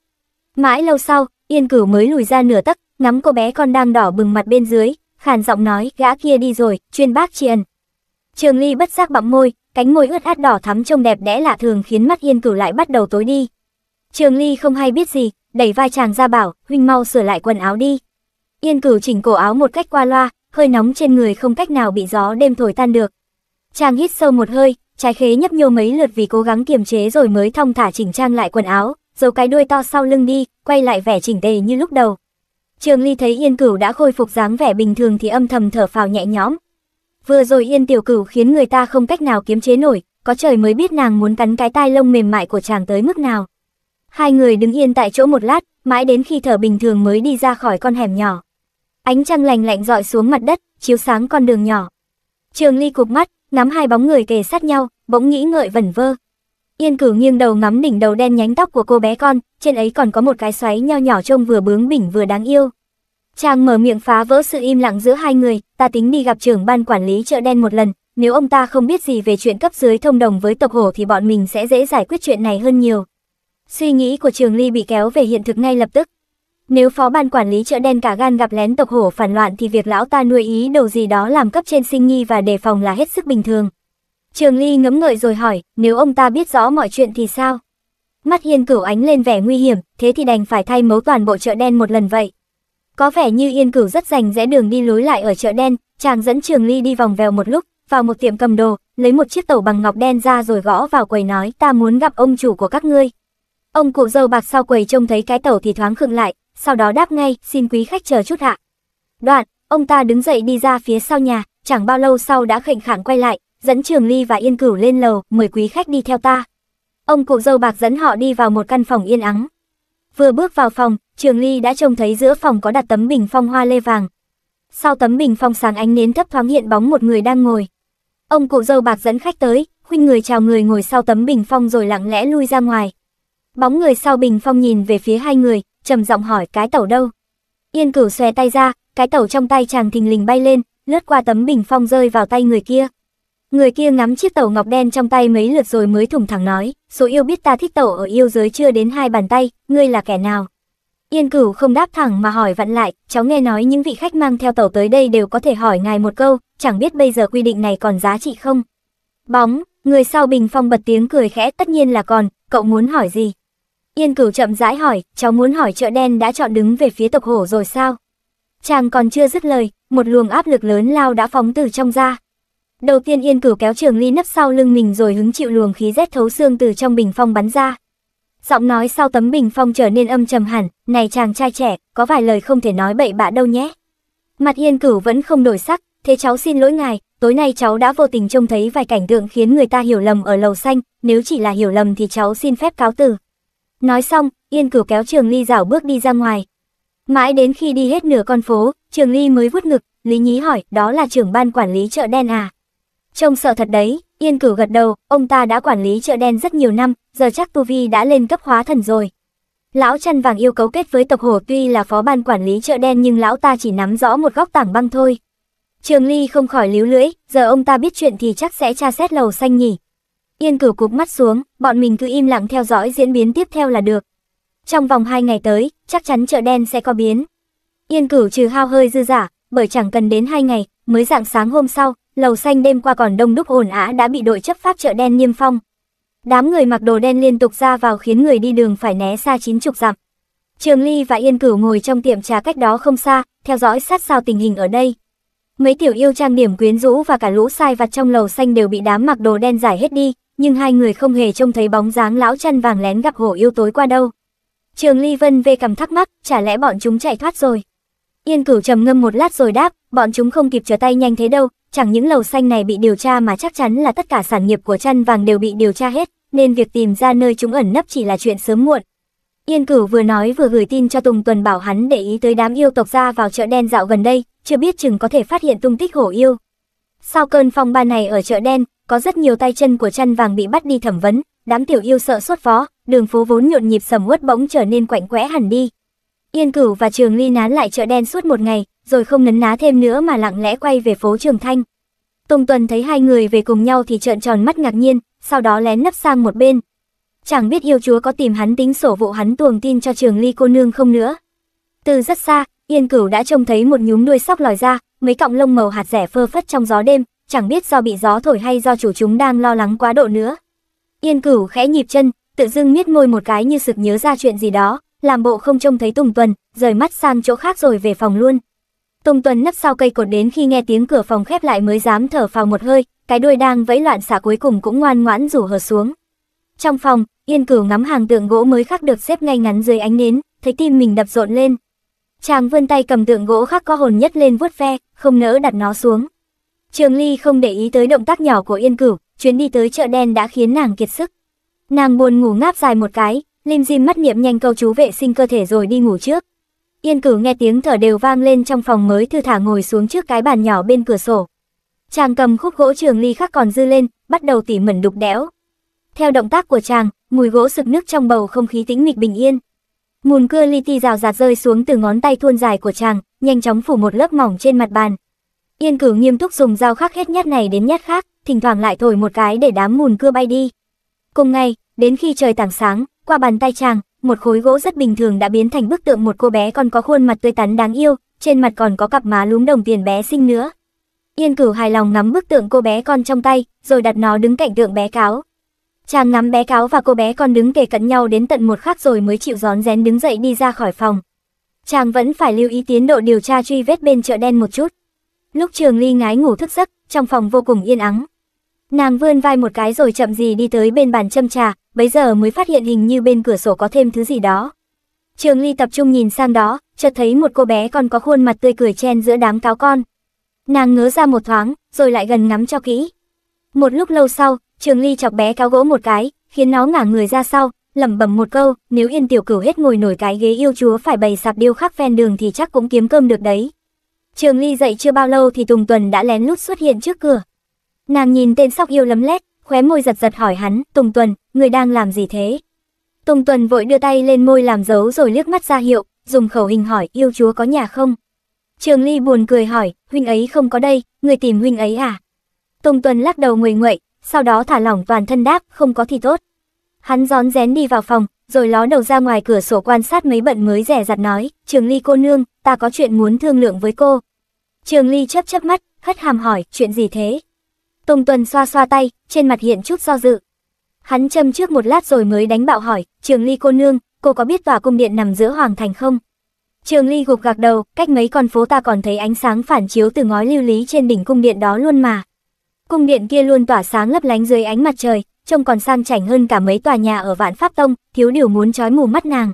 Mãi lâu sau, Yên Cửu mới lùi ra nửa tấc, ngắm cô bé con đang đỏ bừng mặt bên dưới, khàn giọng nói, gã kia đi rồi, chuyên bác triền. Trường Ly bất giác bặm môi, cánh môi ướt át đỏ thắm trông đẹp đẽ lạ thường khiến mắt Yên Cửu lại bắt đầu tối đi. Trường Ly không hay biết gì, đẩy vai chàng ra bảo, huynh mau sửa lại quần áo đi. Yên Cửu chỉnh cổ áo một cách qua loa, hơi nóng trên người không cách nào bị gió đêm thổi tan được, Trang hít sâu một hơi, trái khế nhấp nhô mấy lượt vì cố gắng kiềm chế rồi mới thong thả chỉnh trang lại quần áo, giấu cái đuôi to sau lưng đi, quay lại vẻ chỉnh tề như lúc đầu. Trường Ly thấy Yên Cửu đã khôi phục dáng vẻ bình thường thì âm thầm thở phào nhẹ nhõm. Vừa rồi Yên Tiểu Cửu khiến người ta không cách nào kiềm chế nổi, có trời mới biết nàng muốn cắn cái tai lông mềm mại của chàng tới mức nào. Hai người đứng yên tại chỗ một lát, mãi đến khi thở bình thường mới đi ra khỏi con hẻm nhỏ. Ánh trăng lành lạnh dọi xuống mặt đất, chiếu sáng con đường nhỏ. Trường Ly cụp mắt, ngắm hai bóng người kề sát nhau, bỗng nghĩ ngợi vẩn vơ. Yên cử nghiêng đầu ngắm đỉnh đầu đen nhánh tóc của cô bé con, trên ấy còn có một cái xoáy nho nhỏ trông vừa bướng bỉnh vừa đáng yêu. Chàng mở miệng phá vỡ sự im lặng giữa hai người, ta tính đi gặp trưởng ban quản lý chợ đen một lần, nếu ông ta không biết gì về chuyện cấp dưới thông đồng với tộc hổ thì bọn mình sẽ dễ giải quyết chuyện này hơn nhiều. Suy nghĩ của Trường Ly bị kéo về hiện thực ngay lập tức, nếu phó ban quản lý chợ đen cả gan gặp lén tộc hổ phản loạn thì việc lão ta nuôi ý đồ gì đó làm cấp trên sinh nghi và đề phòng là hết sức bình thường. Trường Ly ngấm ngợi rồi hỏi, nếu ông ta biết rõ mọi chuyện thì sao? Mắt Hiên Cửu ánh lên vẻ nguy hiểm, thế thì đành phải thay mấu toàn bộ chợ đen một lần vậy. Có vẻ như Yên Cửu rất rành rẽ đường đi lối lại ở chợ đen, chàng dẫn Trường Ly đi vòng vèo một lúc, vào một tiệm cầm đồ, lấy một chiếc tẩu bằng ngọc đen ra rồi gõ vào quầy nói, ta muốn gặp ông chủ của các ngươi. Ông cụ dâu bạc sau quầy trông thấy cái tẩu thì thoáng khựng lại, sau đó đáp ngay, xin quý khách chờ chút hạ. Đoạn, ông ta đứng dậy đi ra phía sau nhà, chẳng bao lâu sau đã khệnh khẳng quay lại, dẫn Trường Ly và Yên Cửu lên lầu, mời quý khách đi theo ta. Ông cụ dâu bạc dẫn họ đi vào một căn phòng yên ắng. Vừa bước vào phòng, Trường Ly đã trông thấy giữa phòng có đặt tấm bình phong hoa lê vàng. Sau tấm bình phong sáng ánh nến thấp thoáng hiện bóng một người đang ngồi. Ông cụ dâu bạc dẫn khách tới, khuynh người chào người ngồi sau tấm bình phong rồi lặng lẽ lui ra ngoài. Bóng người sau bình phong nhìn về phía hai người, trầm giọng hỏi cái tẩu đâu. Yên cửu xòe tay ra, cái tẩu trong tay chàng thình lình bay lên, lướt qua tấm bình phong rơi vào tay người kia. Người kia ngắm chiếc tẩu ngọc đen trong tay mấy lượt rồi mới thủng thẳng nói, số yêu biết ta thích tẩu ở yêu giới chưa đến hai bàn tay, ngươi là kẻ nào? Yên cửu không đáp thẳng mà hỏi vặn lại, cháu nghe nói những vị khách mang theo tàu tới đây đều có thể hỏi ngài một câu, chẳng biết bây giờ quy định này còn giá trị không? Bóng, người sau bình phong bật tiếng cười khẽ tất nhiên là còn, cậu muốn hỏi gì? Yên Cửu chậm rãi hỏi, cháu muốn hỏi chợ đen đã chọn đứng về phía tộc hổ rồi sao? Chàng còn chưa dứt lời, một luồng áp lực lớn lao đã phóng từ trong ra. Đầu tiên Yên Cửu kéo trường ly nấp sau lưng mình rồi hứng chịu luồng khí rét thấu xương từ trong bình phong bắn ra. Giọng nói sau tấm bình phong trở nên âm trầm hẳn, này chàng trai trẻ, có vài lời không thể nói bậy bạ đâu nhé. Mặt Yên Cửu vẫn không đổi sắc, thế cháu xin lỗi ngài, tối nay cháu đã vô tình trông thấy vài cảnh tượng khiến người ta hiểu lầm ở lầu xanh, nếu chỉ là hiểu lầm thì cháu xin phép cáo từ. Nói xong, Yên Cửu kéo Trường Ly rảo bước đi ra ngoài. Mãi đến khi đi hết nửa con phố, Trường Ly mới vuốt ngực, Lý Nhí hỏi, đó là trưởng ban quản lý chợ đen à? Trông sợ thật đấy, Yên Cửu gật đầu, ông ta đã quản lý chợ đen rất nhiều năm, giờ chắc tu vi đã lên cấp hóa thần rồi. Lão chăn vàng yêu cấu kết với tộc hồ tuy là phó ban quản lý chợ đen nhưng lão ta chỉ nắm rõ một góc tảng băng thôi. Trường Ly không khỏi líu lưỡi, giờ ông ta biết chuyện thì chắc sẽ tra xét lầu xanh nhỉ, Yên cửu cụp mắt xuống, bọn mình cứ im lặng theo dõi diễn biến tiếp theo là được. Trong vòng 2 ngày tới, chắc chắn chợ đen sẽ có biến. Yên cửu trừ hao hơi dư giả, bởi chẳng cần đến 2 ngày, mới dạng sáng hôm sau, lầu xanh đêm qua còn đông đúc ồn ả đã bị đội chấp pháp chợ đen niêm phong. Đám người mặc đồ đen liên tục ra vào khiến người đi đường phải né xa chín chục dặm. Trường Ly và Yên Cửu ngồi trong tiệm trà cách đó không xa, theo dõi sát sao tình hình ở đây. Mấy tiểu yêu trang điểm quyến rũ và cả lũ sai vặt trong lầu xanh đều bị đám mặc đồ đen giải hết đi, nhưng hai người không hề trông thấy bóng dáng lão chăn vàng lén gặp hổ yêu tối qua đâu. Trường Ly Vân về cầm thắc mắc, chả lẽ bọn chúng chạy thoát rồi? Yên Cửu trầm ngâm một lát rồi đáp, bọn chúng không kịp trở tay nhanh thế đâu, chẳng những lầu xanh này bị điều tra mà chắc chắn là tất cả sản nghiệp của chăn vàng đều bị điều tra hết, nên việc tìm ra nơi chúng ẩn nấp chỉ là chuyện sớm muộn. Yên Cửu vừa nói vừa gửi tin cho Tùng Tuần bảo hắn để ý tới đám yêu tộc ra vào chợ đen dạo gần đây, chưa biết chừng có thể phát hiện tung tích hổ yêu. Sau cơn phong ba này ở chợ đen, có rất nhiều tay chân của chăn vàng bị bắt đi thẩm vấn, đám tiểu yêu sợ suốt phó đường phố vốn nhộn nhịp sầm uất bỗng trở nên quạnh quẽ hẳn đi. Yên Cửu và Trường Ly nán lại chợ đen suốt một ngày, rồi không nấn ná thêm nữa mà lặng lẽ quay về phố Trường Thanh. Tùng Tuần thấy hai người về cùng nhau thì trợn tròn mắt ngạc nhiên, sau đó lén nấp sang một bên. Chẳng biết yêu chúa có tìm hắn tính sổ vụ hắn tuồng tin cho Trường Ly cô nương không nữa. Từ rất xa, Yên Cửu đã trông thấy một nhúm đuôi sóc lòi ra, mấy cọng lông màu hạt rẻ phơ phất trong gió đêm, chẳng biết do bị gió thổi hay do chủ chúng đang lo lắng quá độ nữa. Yên Cửu khẽ nhịp chân, tự dưng miết môi một cái như sực nhớ ra chuyện gì đó, làm bộ không trông thấy Tùng Tuần, rời mắt sang chỗ khác rồi về phòng luôn. Tùng Tuần nấp sau cây cột đến khi nghe tiếng cửa phòng khép lại mới dám thở phào một hơi, cái đuôi đang vẫy loạn xả cuối cùng cũng ngoan ngoãn rủ hờ xuống. Trong phòng, Yên Cửu ngắm hàng tượng gỗ mới khắc được xếp ngay ngắn dưới ánh nến, thấy tim mình đập rộn lên. Chàng vươn tay cầm tượng gỗ khắc có hồn nhất lên vuốt ve, không nỡ đặt nó xuống. Trường Ly không để ý tới động tác nhỏ của Yên Cửu, chuyến đi tới chợ đen đã khiến nàng kiệt sức. Nàng buồn ngủ ngáp dài một cái, lim dim mắt niệm nhanh câu chú vệ sinh cơ thể rồi đi ngủ trước. Yên Cửu nghe tiếng thở đều vang lên trong phòng mới thư thả ngồi xuống trước cái bàn nhỏ bên cửa sổ. Chàng cầm khúc gỗ Trường Ly khắc còn dư lên, bắt đầu tỉ mẩn đục đẽo. Theo động tác của chàng, mùi gỗ sực nước trong bầu không khí tĩnh mịch bình yên. Mùn cưa li ti rào rạt rơi xuống từ ngón tay thuôn dài của chàng, nhanh chóng phủ một lớp mỏng trên mặt bàn. Yên cửu nghiêm túc dùng dao khắc hết nhát này đến nhát khác, thỉnh thoảng lại thổi một cái để đám mùn cưa bay đi. Cùng ngày, đến khi trời tảng sáng, qua bàn tay chàng, một khối gỗ rất bình thường đã biến thành bức tượng một cô bé còn có khuôn mặt tươi tắn đáng yêu, trên mặt còn có cặp má lúm đồng tiền bé xinh nữa. Yên cửu hài lòng ngắm bức tượng cô bé con trong tay, rồi đặt nó đứng cạnh tượng bé cáo. Chàng ngắm bé cáo và cô bé còn đứng kề cận nhau đến tận một khắc rồi mới chịu gión rén đứng dậy đi ra khỏi phòng. Chàng vẫn phải lưu ý tiến độ điều tra truy vết bên chợ đen một chút. Lúc Trường Ly ngái ngủ thức giấc, trong phòng vô cùng yên ắng. Nàng vươn vai một cái rồi chậm gì đi tới bên bàn châm trà, bấy giờ mới phát hiện hình như bên cửa sổ có thêm thứ gì đó. Trường Ly tập trung nhìn sang đó, chợt thấy một cô bé còn có khuôn mặt tươi cười chen giữa đám cáo con. Nàng ngớ ra một thoáng, rồi lại gần ngắm cho kỹ. Một lúc lâu sau, Trường Ly chọc bé cáo gỗ một cái, khiến nó ngả người ra sau, lẩm bẩm một câu, nếu Yên tiểu cửu hết ngồi nổi cái ghế yêu chúa phải bày sạp điêu khắc ven đường thì chắc cũng kiếm cơm được đấy. Trường Ly dậy chưa bao lâu thì Tùng Tuần đã lén lút xuất hiện trước cửa. Nàng nhìn tên sóc yêu lấm lét, khóe môi giật giật hỏi hắn, "Tùng Tuần, người đang làm gì thế?" Tùng Tuần vội đưa tay lên môi làm dấu rồi liếc mắt ra hiệu, dùng khẩu hình hỏi, "Yêu chúa có nhà không?" Trường Ly buồn cười hỏi, "Huynh ấy không có đây, người tìm huynh ấy à?" Tùng Tuần lắc đầu nguầy nguậy, sau đó thả lỏng toàn thân đáp, không có thì tốt. Hắn rón rén đi vào phòng, rồi ló đầu ra ngoài cửa sổ quan sát mấy bận mới rẻ rặt nói, Trường Ly cô nương, ta có chuyện muốn thương lượng với cô. Trường Ly chớp chớp mắt, hất hàm hỏi, chuyện gì thế? Tùng Tuần xoa xoa tay, trên mặt hiện chút do dự. Hắn châm trước một lát rồi mới đánh bạo hỏi, Trường Ly cô nương, cô có biết tòa cung điện nằm giữa hoàng thành không? Trường Ly gục gạc đầu, cách mấy con phố ta còn thấy ánh sáng phản chiếu từ ngói lưu lý trên đỉnh cung điện đó luôn mà. Cung điện kia luôn tỏa sáng lấp lánh dưới ánh mặt trời, trông còn sang chảnh hơn cả mấy tòa nhà ở Vạn Pháp Tông, thiếu điều muốn trói mù mắt nàng.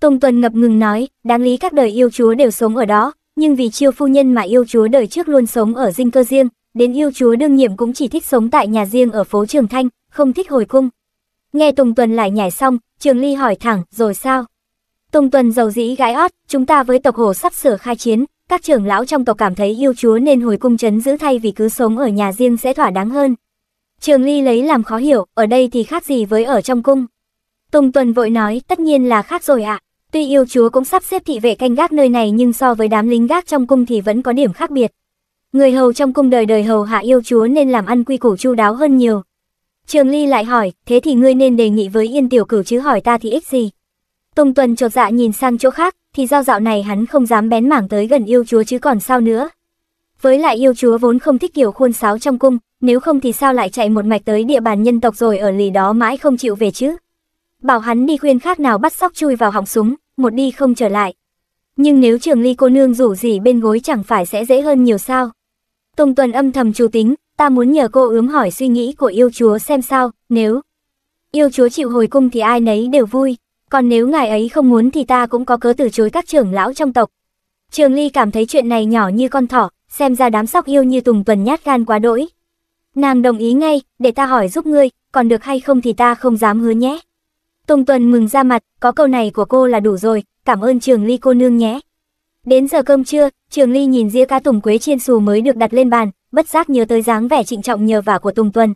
Tông Tuần ngập ngừng nói, đáng lý các đời yêu chúa đều sống ở đó, nhưng vì chiêu phu nhân mà yêu chúa đời trước luôn sống ở dinh cơ riêng, đến yêu chúa đương nhiệm cũng chỉ thích sống tại nhà riêng ở phố Trường Thanh, không thích hồi cung. Nghe Tùng Tuần lại nhảy xong, Trường Ly hỏi thẳng, rồi sao? Tùng Tuần giàu dĩ gái ót, chúng ta với tộc hồ sắp sửa khai chiến, các trưởng lão trong tộc cảm thấy yêu chúa nên hồi cung chấn giữ thay vì cứ sống ở nhà riêng sẽ thỏa đáng hơn. Trường Ly lấy làm khó hiểu, ở đây thì khác gì với ở trong cung. Tùng Tuần vội nói, tất nhiên là khác rồi ạ. À. Tuy yêu chúa cũng sắp xếp thị vệ canh gác nơi này nhưng so với đám lính gác trong cung thì vẫn có điểm khác biệt. Người hầu trong cung đời đời hầu hạ yêu chúa nên làm ăn quy củ chu đáo hơn nhiều. Trường Ly lại hỏi, thế thì ngươi nên đề nghị với Yên Tiểu Cửu chứ hỏi ta thì ích gì? Tùng Tuần chột dạ nhìn sang chỗ khác, thì giao dạo này hắn không dám bén mảng tới gần yêu chúa chứ còn sao nữa. Với lại yêu chúa vốn không thích kiểu khuôn sáo trong cung, nếu không thì sao lại chạy một mạch tới địa bàn nhân tộc rồi ở lì đó mãi không chịu về chứ. Bảo hắn đi khuyên khác nào bắt sóc chui vào họng súng, một đi không trở lại. Nhưng nếu trường ly cô nương rủ gì bên gối chẳng phải sẽ dễ hơn nhiều sao. Tùng tuần âm thầm chú tính, ta muốn nhờ cô ướm hỏi suy nghĩ của yêu chúa xem sao, nếu yêu chúa chịu hồi cung thì ai nấy đều vui còn nếu ngài ấy không muốn thì ta cũng có cớ từ chối các trưởng lão trong tộc. Trường Ly cảm thấy chuyện này nhỏ như con thỏ, xem ra đám sóc yêu như tùng tuần nhát gan quá đỗi. Nàng đồng ý ngay, để ta hỏi giúp ngươi, còn được hay không thì ta không dám hứa nhé. Tùng tuần mừng ra mặt, có câu này của cô là đủ rồi, cảm ơn Trường Ly cô nương nhé. Đến giờ cơm trưa, Trường Ly nhìn dĩa cá tùng quế chiên xù mới được đặt lên bàn, bất giác nhớ tới dáng vẻ trịnh trọng nhờ vả của Tùng Tuần,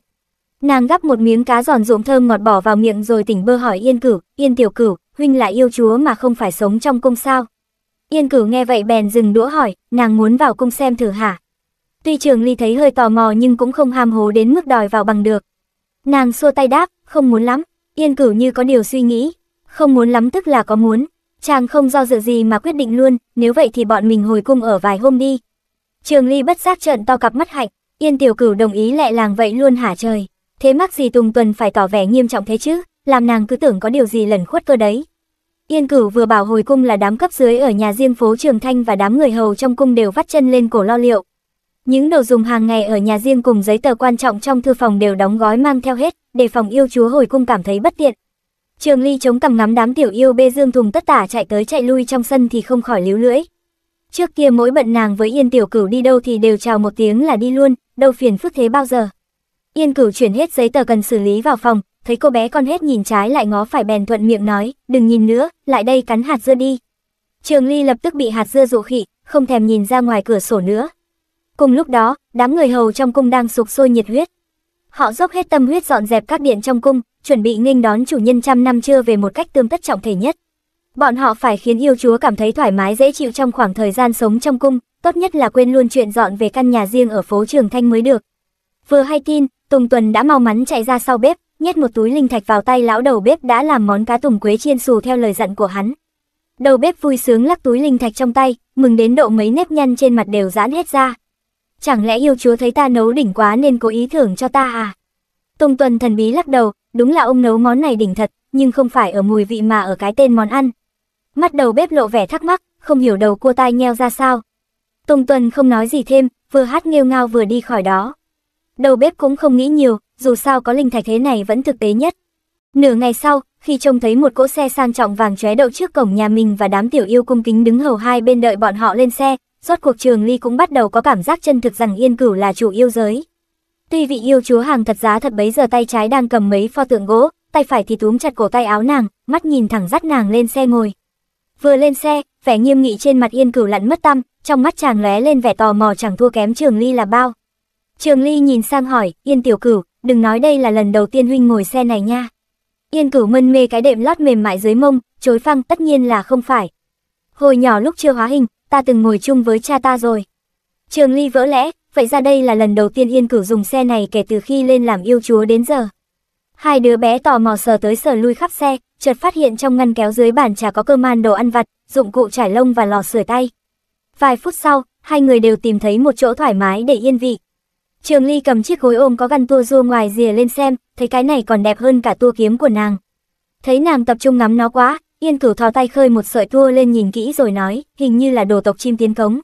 Nàng gắp một miếng cá giòn ruộng thơm ngọt bỏ vào miệng rồi tỉnh bơ hỏi Yên Cửu, Yên Tiểu Cửu, huynh lại yêu chúa mà không phải sống trong cung sao. Yên Cửu nghe vậy bèn dừng đũa hỏi, nàng muốn vào cung xem thử hả? Tuy Trường Ly thấy hơi tò mò nhưng cũng không ham hố đến mức đòi vào bằng được. Nàng xua tay đáp, không muốn lắm. Yên Cửu như có điều suy nghĩ, không muốn lắm tức là có muốn. Chàng không do dự gì mà quyết định luôn, nếu vậy thì bọn mình hồi cung ở vài hôm đi. Trường Ly bất giác trợn to cặp mắt hạnh, Yên Tiểu Cửu đồng ý lẹ làng vậy luôn hả trời. Thế mắc gì Tùng Tuần phải tỏ vẻ nghiêm trọng thế chứ, làm nàng cứ tưởng có điều gì lẩn khuất cơ đấy. Yên cửu vừa bảo hồi cung là đám cấp dưới ở nhà riêng phố Trường Thanh và đám người hầu trong cung đều vắt chân lên cổ lo liệu. Những đồ dùng hàng ngày ở nhà riêng cùng giấy tờ quan trọng trong thư phòng đều đóng gói mang theo hết, để phòng yêu chúa hồi cung cảm thấy bất tiện. Trường Ly chống cằm ngắm đám tiểu yêu bê dương thùng tất tả chạy tới chạy lui trong sân thì không khỏi líu lưỡi. Trước kia mỗi bận nàng với Yên tiểu cửu đi đâu thì đều chào một tiếng là đi luôn, đâu phiền phức thế bao giờ. Yên cửu chuyển hết giấy tờ cần xử lý vào phòng, thấy cô bé con hết nhìn trái lại ngó phải bèn thuận miệng nói, đừng nhìn nữa, lại đây cắn hạt dưa đi. Trường Ly lập tức bị hạt dưa dụ khỉ, không thèm nhìn ra ngoài cửa sổ nữa. Cùng lúc đó, đám người hầu trong cung đang sục sôi nhiệt huyết. Họ dốc hết tâm huyết dọn dẹp các điện trong cung, chuẩn bị nghênh đón chủ nhân trăm năm chưa về một cách tương tất trọng thể nhất. Bọn họ phải khiến yêu chúa cảm thấy thoải mái dễ chịu trong khoảng thời gian sống trong cung, tốt nhất là quên luôn chuyện dọn về căn nhà riêng ở phố Trường Thanh mới được. Vừa hay tin, Tùng Tuần đã mau mắn chạy ra sau bếp, nhét một túi linh thạch vào tay lão đầu bếp đã làm món cá tùng quế chiên xù theo lời dặn của hắn. Đầu bếp vui sướng lắc túi linh thạch trong tay, mừng đến độ mấy nếp nhăn trên mặt đều giãn hết ra. Chẳng lẽ yêu chúa thấy ta nấu đỉnh quá nên cố ý thưởng cho ta à? Tùng Tuần thần bí lắc đầu, đúng là ông nấu món này đỉnh thật, nhưng không phải ở mùi vị mà ở cái tên món ăn. Mắt đầu bếp lộ vẻ thắc mắc, không hiểu đầu cua tai nheo ra sao. Tùng Tuần không nói gì thêm, vừa hát nghêu ngao vừa đi khỏi đó đầu bếp cũng không nghĩ nhiều, dù sao có linh thạch thế này vẫn thực tế nhất. Nửa ngày sau, khi trông thấy một cỗ xe sang trọng vàng chóe đậu trước cổng nhà mình và đám tiểu yêu cung kính đứng hầu hai bên đợi bọn họ lên xe, rốt cuộc trường ly cũng bắt đầu có cảm giác chân thực rằng yên cửu là chủ yêu giới. Tuy vị yêu chúa hàng thật giá thật bấy giờ tay trái đang cầm mấy pho tượng gỗ, tay phải thì túm chặt cổ tay áo nàng, mắt nhìn thẳng dắt nàng lên xe ngồi. Vừa lên xe, vẻ nghiêm nghị trên mặt yên cửu lặn mất tâm, trong mắt chàng lóe lên vẻ tò mò chẳng thua kém trường ly là bao. Trường Ly nhìn sang hỏi, Yên Tiểu Cửu, đừng nói đây là lần đầu tiên huynh ngồi xe này nha. Yên Cửu mân mê cái đệm lót mềm mại dưới mông, chối phăng tất nhiên là không phải. Hồi nhỏ lúc chưa hóa hình, ta từng ngồi chung với cha ta rồi. Trường Ly vỡ lẽ, vậy ra đây là lần đầu tiên Yên Cửu dùng xe này kể từ khi lên làm yêu chúa đến giờ. Hai đứa bé tò mò sờ tới sờ lui khắp xe, chợt phát hiện trong ngăn kéo dưới bàn trà có cơ man đồ ăn vặt, dụng cụ trải lông và lò sửa tay. Vài phút sau, hai người đều tìm thấy một chỗ thoải mái để yên vị. Trường Ly cầm chiếc gối ôm có găn tua rua ngoài rìa lên xem, thấy cái này còn đẹp hơn cả tua kiếm của nàng. Thấy nàng tập trung ngắm nó quá, Yên Cửu thò tay khơi một sợi tua lên nhìn kỹ rồi nói, hình như là đồ tộc chim tiến cống.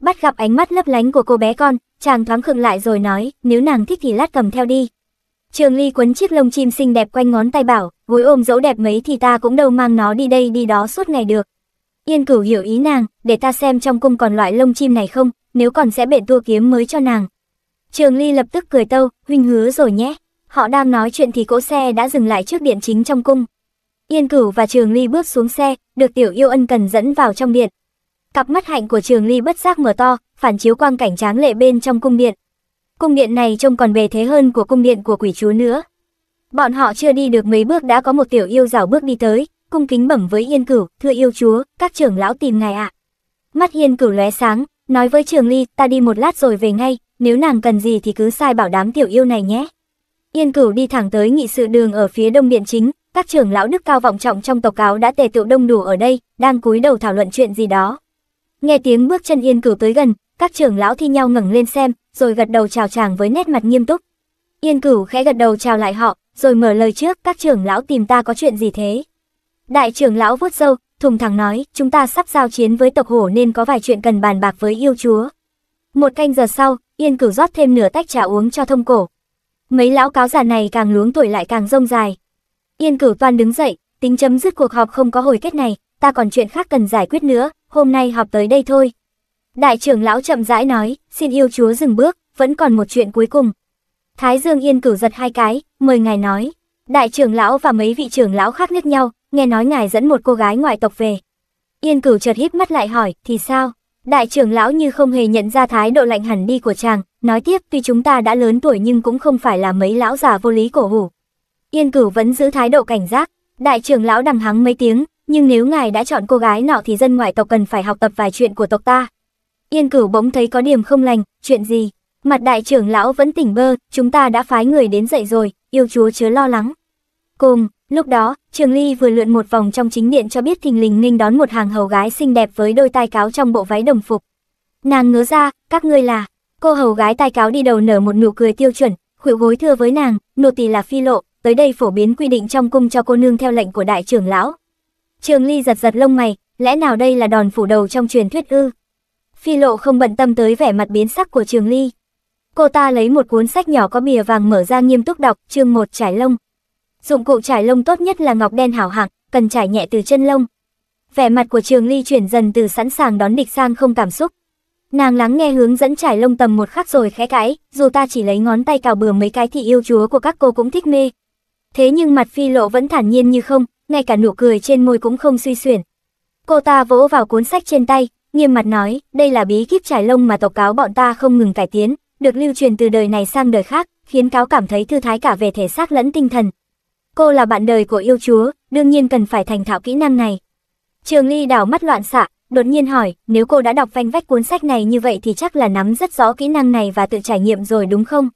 Bắt gặp ánh mắt lấp lánh của cô bé con, chàng thoáng khựng lại rồi nói, nếu nàng thích thì lát cầm theo đi. Trường Ly quấn chiếc lông chim xinh đẹp quanh ngón tay bảo, gối ôm dẫu đẹp mấy thì ta cũng đâu mang nó đi đây đi đó suốt ngày được. Yên Cửu hiểu ý nàng, để ta xem trong cung còn loại lông chim này không, nếu còn sẽ bện tua kiếm mới cho nàng, Trường Ly lập tức cười tâu, huynh hứa rồi nhé. Họ đang nói chuyện thì cỗ xe đã dừng lại trước điện chính trong cung. Yên Cửu và Trường Ly bước xuống xe, được Tiểu Yêu Ân cần dẫn vào trong điện. Cặp mắt hạnh của Trường Ly bất giác mở to, phản chiếu quang cảnh tráng lệ bên trong cung điện. Cung điện này trông còn bề thế hơn của cung điện của quỷ chúa nữa. Bọn họ chưa đi được mấy bước đã có một tiểu yêu rảo bước đi tới, cung kính bẩm với Yên Cửu, "Thưa yêu chúa, các trưởng lão tìm ngài ạ." À. Mắt Yên Cửu lóe sáng, nói với Trường Ly, "Ta đi một lát rồi về ngay, nếu nàng cần gì thì cứ sai bảo đám tiểu yêu này nhé. Yên cửu đi thẳng tới nghị sự đường ở phía đông điện chính, các trưởng lão đức cao vọng trọng trong tộc cáo đã tề tựu đông đủ ở đây, đang cúi đầu thảo luận chuyện gì đó. Nghe tiếng bước chân yên cửu tới gần, các trưởng lão thi nhau ngẩng lên xem, rồi gật đầu chào chàng với nét mặt nghiêm túc. Yên cửu khẽ gật đầu chào lại họ, rồi mở lời trước các trưởng lão tìm ta có chuyện gì thế. Đại trưởng lão vuốt râu, thùng thẳng nói, chúng ta sắp giao chiến với tộc hổ nên có vài chuyện cần bàn bạc với yêu chúa. Một canh giờ sau, Yên Cửu rót thêm nửa tách trà uống cho thông cổ. Mấy lão cáo già này càng luống tuổi lại càng rông dài. Yên Cửu toàn đứng dậy, tính chấm dứt cuộc họp không có hồi kết này, ta còn chuyện khác cần giải quyết nữa, hôm nay họp tới đây thôi. Đại trưởng lão chậm rãi nói, xin yêu chúa dừng bước, vẫn còn một chuyện cuối cùng. Thái Dương Yên Cửu giật hai cái, mời ngài nói. Đại trưởng lão và mấy vị trưởng lão khác nhất nhau, nghe nói ngài dẫn một cô gái ngoại tộc về. Yên Cửu chợt híp mắt lại hỏi, thì sao? Đại trưởng lão như không hề nhận ra thái độ lạnh hẳn đi của chàng, nói tiếp tuy chúng ta đã lớn tuổi nhưng cũng không phải là mấy lão già vô lý cổ hủ. Yên cửu vẫn giữ thái độ cảnh giác, đại trưởng lão đằng hắng mấy tiếng, nhưng nếu ngài đã chọn cô gái nọ thì dân ngoại tộc cần phải học tập vài chuyện của tộc ta. Yên cửu bỗng thấy có điểm không lành, chuyện gì? Mặt đại trưởng lão vẫn tỉnh bơ, chúng ta đã phái người đến dậy rồi, yêu chúa chớ lo lắng. Cùng, Lúc đó, Trường Ly vừa lượn một vòng trong chính điện cho biết thình lình nghênh đón một hàng hầu gái xinh đẹp với đôi tai cáo trong bộ váy đồng phục. Nàng ngớ ra, các ngươi là, cô hầu gái tai cáo đi đầu nở một nụ cười tiêu chuẩn, khuỷu gối thưa với nàng, nô tỳ là phi lộ, tới đây phổ biến quy định trong cung cho cô nương theo lệnh của đại trưởng lão. Trường Ly giật giật lông mày, lẽ nào đây là đòn phủ đầu trong truyền thuyết ư? Phi lộ không bận tâm tới vẻ mặt biến sắc của Trường Ly. Cô ta lấy một cuốn sách nhỏ có bìa vàng mở ra nghiêm túc đọc, chương một trải lông, Dụng cụ trải lông tốt nhất là ngọc đen hảo hạng, cần trải nhẹ từ chân lông. Vẻ mặt của Trường Ly chuyển dần từ sẵn sàng đón địch sang không cảm xúc. Nàng lắng nghe hướng dẫn trải lông tầm một khắc rồi khẽ cãi, dù ta chỉ lấy ngón tay cào bừa mấy cái thì yêu chúa của các cô cũng thích mê. Thế nhưng mặt phi lộ vẫn thản nhiên như không, ngay cả nụ cười trên môi cũng không suy xuyển. Cô ta vỗ vào cuốn sách trên tay, nghiêm mặt nói, đây là bí kíp trải lông mà tộc cáo bọn ta không ngừng cải tiến, được lưu truyền từ đời này sang đời khác, khiến cáo cảm thấy thư thái cả về thể xác lẫn tinh thần, Cô là bạn đời của yêu chúa, đương nhiên cần phải thành thạo kỹ năng này. Trường Ly đảo mắt loạn xạ, đột nhiên hỏi, nếu cô đã đọc phanh vách cuốn sách này như vậy thì chắc là nắm rất rõ kỹ năng này và tự trải nghiệm rồi đúng không?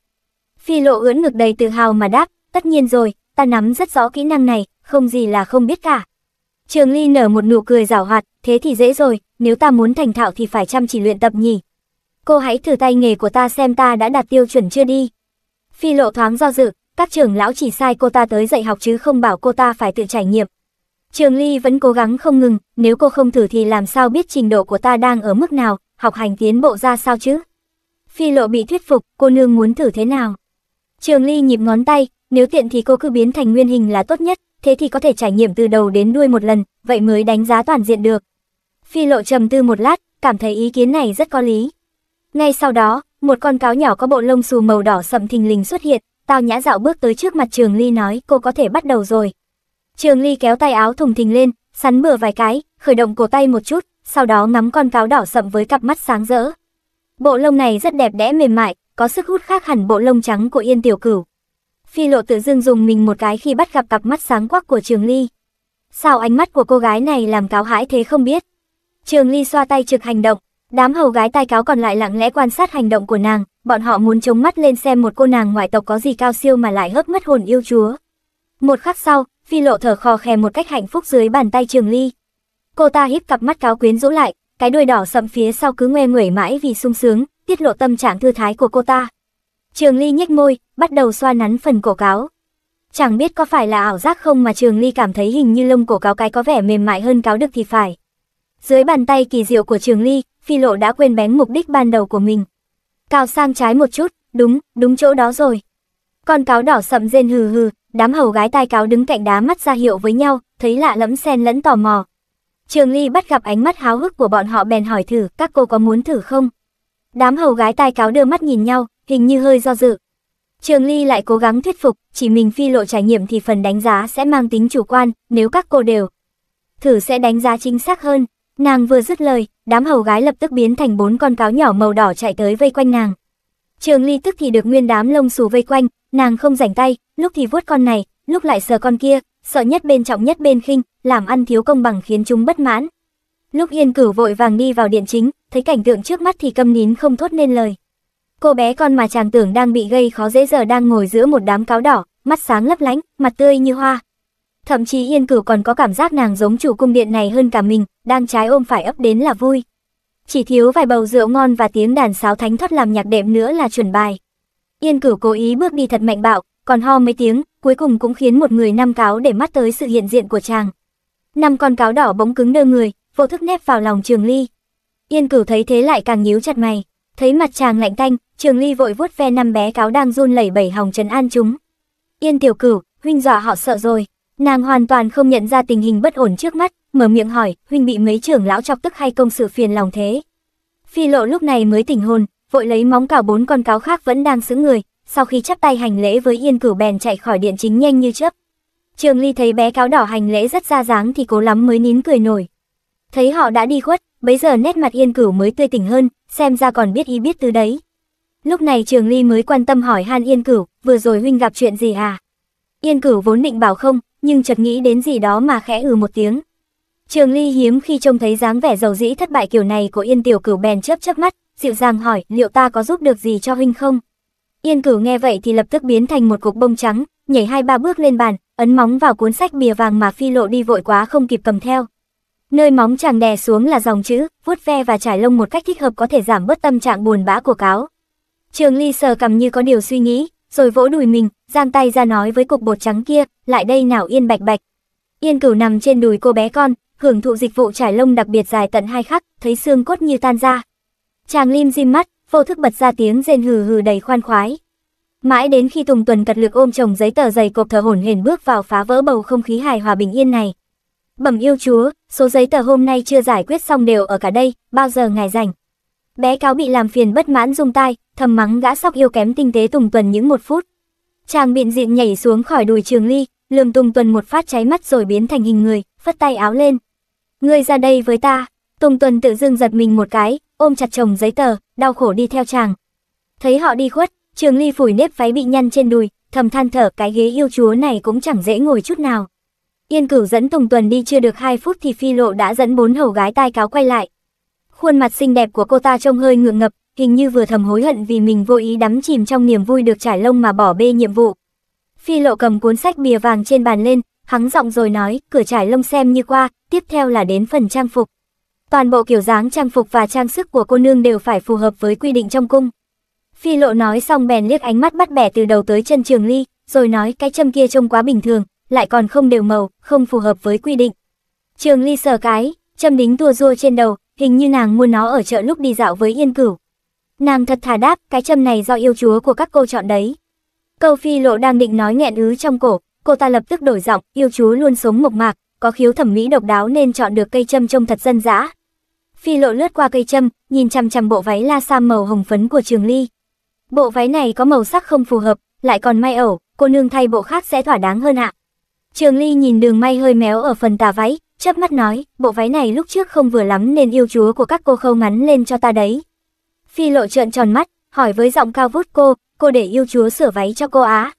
Phi lộ ưỡn ngực đầy tự hào mà đáp, tất nhiên rồi, ta nắm rất rõ kỹ năng này, không gì là không biết cả. Trường Ly nở một nụ cười giảo hoạt, thế thì dễ rồi, nếu ta muốn thành thạo thì phải chăm chỉ luyện tập nhỉ. Cô hãy thử tay nghề của ta xem ta đã đạt tiêu chuẩn chưa đi. Phi lộ thoáng do dự, các trưởng lão chỉ sai cô ta tới dạy học chứ không bảo cô ta phải tự trải nghiệm. Trường Ly vẫn cố gắng không ngừng, nếu cô không thử thì làm sao biết trình độ của ta đang ở mức nào, học hành tiến bộ ra sao chứ? Phi lộ bị thuyết phục, cô nương muốn thử thế nào? Trường Ly nhịp ngón tay, nếu tiện thì cô cứ biến thành nguyên hình là tốt nhất, thế thì có thể trải nghiệm từ đầu đến đuôi một lần, vậy mới đánh giá toàn diện được. Phi lộ trầm tư một lát, cảm thấy ý kiến này rất có lý. Ngay sau đó, một con cáo nhỏ có bộ lông xù màu đỏ sậm thình lình xuất hiện, Tao nhã dạo bước tới trước mặt Trường Ly nói cô có thể bắt đầu rồi. Trường Ly kéo tay áo thùng thình lên, sắn bừa vài cái, khởi động cổ tay một chút, sau đó ngắm con cáo đỏ sậm với cặp mắt sáng rỡ. Bộ lông này rất đẹp đẽ mềm mại, có sức hút khác hẳn bộ lông trắng của Yên Tiểu Cửu. Phi Lộ tự dưng dùng mình một cái khi bắt gặp cặp mắt sáng quắc của Trường Ly. Sao ánh mắt của cô gái này làm cáo hãi thế không biết? Trường Ly xoa tay trực hành động, Đám hầu gái tai cáo còn lại lặng lẽ quan sát hành động của nàng, bọn họ muốn chống mắt lên xem một cô nàng ngoại tộc có gì cao siêu mà lại hớp mất hồn yêu chúa. Một khắc sau, phi lộ thở khò khè một cách hạnh phúc dưới bàn tay trường ly. Cô ta híp cặp mắt cáo quyến rũ lại, cái đuôi đỏ sậm phía sau cứ ngoe nguẩy mãi vì sung sướng, tiết lộ tâm trạng thư thái của cô ta. Trường ly nhếch môi, bắt đầu xoa nắn phần cổ cáo. Chẳng biết có phải là ảo giác không mà trường ly cảm thấy hình như lông cổ cáo cái có vẻ mềm mại hơn cáo được thì phải. Dưới bàn tay kỳ diệu của trường ly, phi lộ đã quên bén mục đích ban đầu của mình. cào sang trái một chút, đúng, đúng chỗ đó rồi. Con cáo đỏ sậm rên hừ hừ, đám hầu gái tai cáo đứng cạnh đá mắt ra hiệu với nhau, thấy lạ lẫm xen lẫn tò mò. Trường Ly bắt gặp ánh mắt háo hức của bọn họ bèn hỏi thử các cô có muốn thử không. Đám hầu gái tai cáo đưa mắt nhìn nhau, hình như hơi do dự. Trường Ly lại cố gắng thuyết phục, chỉ mình phi lộ trải nghiệm thì phần đánh giá sẽ mang tính chủ quan, nếu các cô đều thử sẽ đánh giá chính xác hơn. Nàng vừa dứt lời, đám hầu gái lập tức biến thành bốn con cáo nhỏ màu đỏ chạy tới vây quanh nàng. Trường Ly tức thì được nguyên đám lông xù vây quanh, nàng không rảnh tay, lúc thì vuốt con này, lúc lại sờ con kia, sợ nhất bên trọng nhất bên khinh, làm ăn thiếu công bằng khiến chúng bất mãn. Lúc Yên Cửu vội vàng đi vào điện chính, thấy cảnh tượng trước mắt thì câm nín không thốt nên lời. Cô bé con mà chàng tưởng đang bị gây khó dễ giờ đang ngồi giữa một đám cáo đỏ, mắt sáng lấp lánh, mặt tươi như hoa, Thậm chí Yên Cửu còn có cảm giác nàng giống chủ cung điện này hơn cả mình, đang trái ôm phải ấp đến là vui. Chỉ thiếu vài bầu rượu ngon và tiếng đàn sáo thánh thoát làm nhạc đệm nữa là chuẩn bài. Yên Cửu cố ý bước đi thật mạnh bạo, còn ho mấy tiếng, cuối cùng cũng khiến một người năm cáo để mắt tới sự hiện diện của chàng. Năm con cáo đỏ bỗng cứng đơ người, vô thức nép vào lòng Trường Ly. Yên Cửu thấy thế lại càng nhíu chặt mày, thấy mặt chàng lạnh tanh, Trường Ly vội vuốt ve năm bé cáo đang run lẩy bẩy hồng trần an chúng. Yên tiểu cửu, huynh dọa họ sợ rồi. Nàng hoàn toàn không nhận ra tình hình bất ổn trước mắt, mở miệng hỏi, huynh bị mấy trưởng lão chọc tức hay công sự phiền lòng thế? Phi lộ lúc này mới tỉnh hồn, vội lấy móng cào bốn con cáo khác vẫn đang xứng người, sau khi chắp tay hành lễ với yên cửu bèn chạy khỏi điện chính nhanh như chớp. Trường Ly thấy bé cáo đỏ hành lễ rất ra dáng thì cố lắm mới nín cười nổi. Thấy họ đã đi khuất, bấy giờ nét mặt yên cửu mới tươi tỉnh hơn, xem ra còn biết ý biết từ đấy. Lúc này Trường Ly mới quan tâm hỏi Han Yên Cửu, vừa rồi huynh gặp chuyện gì à? Yên Cửu vốn định bảo không, nhưng chợt nghĩ đến gì đó mà khẽ ừ một tiếng. Trường Ly hiếm khi trông thấy dáng vẻ dầu dĩ thất bại kiểu này của Yên Tiểu Cửu bèn chớp chớp mắt, dịu dàng hỏi, liệu ta có giúp được gì cho huynh không? Yên Cửu nghe vậy thì lập tức biến thành một cục bông trắng, nhảy hai ba bước lên bàn, ấn móng vào cuốn sách bìa vàng mà Phi Lộ đi vội quá không kịp cầm theo. Nơi móng chàng đè xuống là dòng chữ, vuốt ve và trải lông một cách thích hợp có thể giảm bớt tâm trạng buồn bã của cáo. Trường Ly sờ cầm như có điều suy nghĩ, rồi vỗ đùi mình, giang tay ra nói với cục bột trắng kia, lại đây nào yên bạch bạch. Yên cửu nằm trên đùi cô bé con, hưởng thụ dịch vụ trải lông đặc biệt dài tận hai khắc, thấy xương cốt như tan ra. Chàng lim dim mắt, vô thức bật ra tiếng rên hừ hừ đầy khoan khoái. Mãi đến khi Tùng Tuần cật lực ôm chồng giấy tờ dày cộp thở hổn hển bước vào phá vỡ bầu không khí hài hòa bình yên này. Bẩm yêu chúa, số giấy tờ hôm nay chưa giải quyết xong đều ở cả đây, bao giờ ngài rảnh? Bé cáo bị làm phiền bất mãn rung tai, thầm mắng gã sóc yêu kém tinh tế Tùng Tuần những một phút. Chàng biện diện nhảy xuống khỏi đùi trường ly, lườm Tùng Tuần một phát cháy mắt rồi biến thành hình người, phất tay áo lên. Ngươi ra đây với ta. Tùng Tuần tự dưng giật mình một cái, ôm chặt chồng giấy tờ, đau khổ đi theo chàng. Thấy họ đi khuất, trường ly phủi nếp váy bị nhăn trên đùi, thầm than thở cái ghế yêu chúa này cũng chẳng dễ ngồi chút nào. Yên cửu dẫn Tùng Tuần đi chưa được 2 phút thì phi lộ đã dẫn bốn hầu gái tai cáo quay lại, Khuôn mặt xinh đẹp của cô ta trông hơi ngượng ngập, hình như vừa thầm hối hận vì mình vô ý đắm chìm trong niềm vui được trải lông mà bỏ bê nhiệm vụ. Phi lộ cầm cuốn sách bìa vàng trên bàn lên, hắng giọng rồi nói, cửa trải lông xem như qua, tiếp theo là đến phần trang phục. Toàn bộ kiểu dáng trang phục và trang sức của cô nương đều phải phù hợp với quy định trong cung. Phi lộ nói xong bèn liếc ánh mắt bắt bẻ từ đầu tới chân trường ly, rồi nói cái châm kia trông quá bình thường, lại còn không đều màu, không phù hợp với quy định. Trường ly sờ cái, châm đính tua rua trên đầu, Hình như nàng mua nó ở chợ lúc đi dạo với Yên Cửu. Nàng thật thà đáp, cái châm này do yêu chúa của các cô chọn đấy. Câu phi lộ đang định nói nghẹn ứ trong cổ, cô ta lập tức đổi giọng, yêu chúa luôn sống mộc mạc, có khiếu thẩm mỹ độc đáo nên chọn được cây châm trông thật dân dã. Phi lộ lướt qua cây châm, nhìn chằm chằm bộ váy la sam màu hồng phấn của Trường Ly. Bộ váy này có màu sắc không phù hợp, lại còn may ẩu, cô nương thay bộ khác sẽ thỏa đáng hơn ạ. Trường Ly nhìn đường may hơi méo ở phần tà váy, chớp mắt nói, bộ váy này lúc trước không vừa lắm nên yêu chúa của các cô khâu ngắn lên cho ta đấy. Phi lộ trợn tròn mắt, hỏi với giọng cao vút cô, cô để yêu chúa sửa váy cho cô á.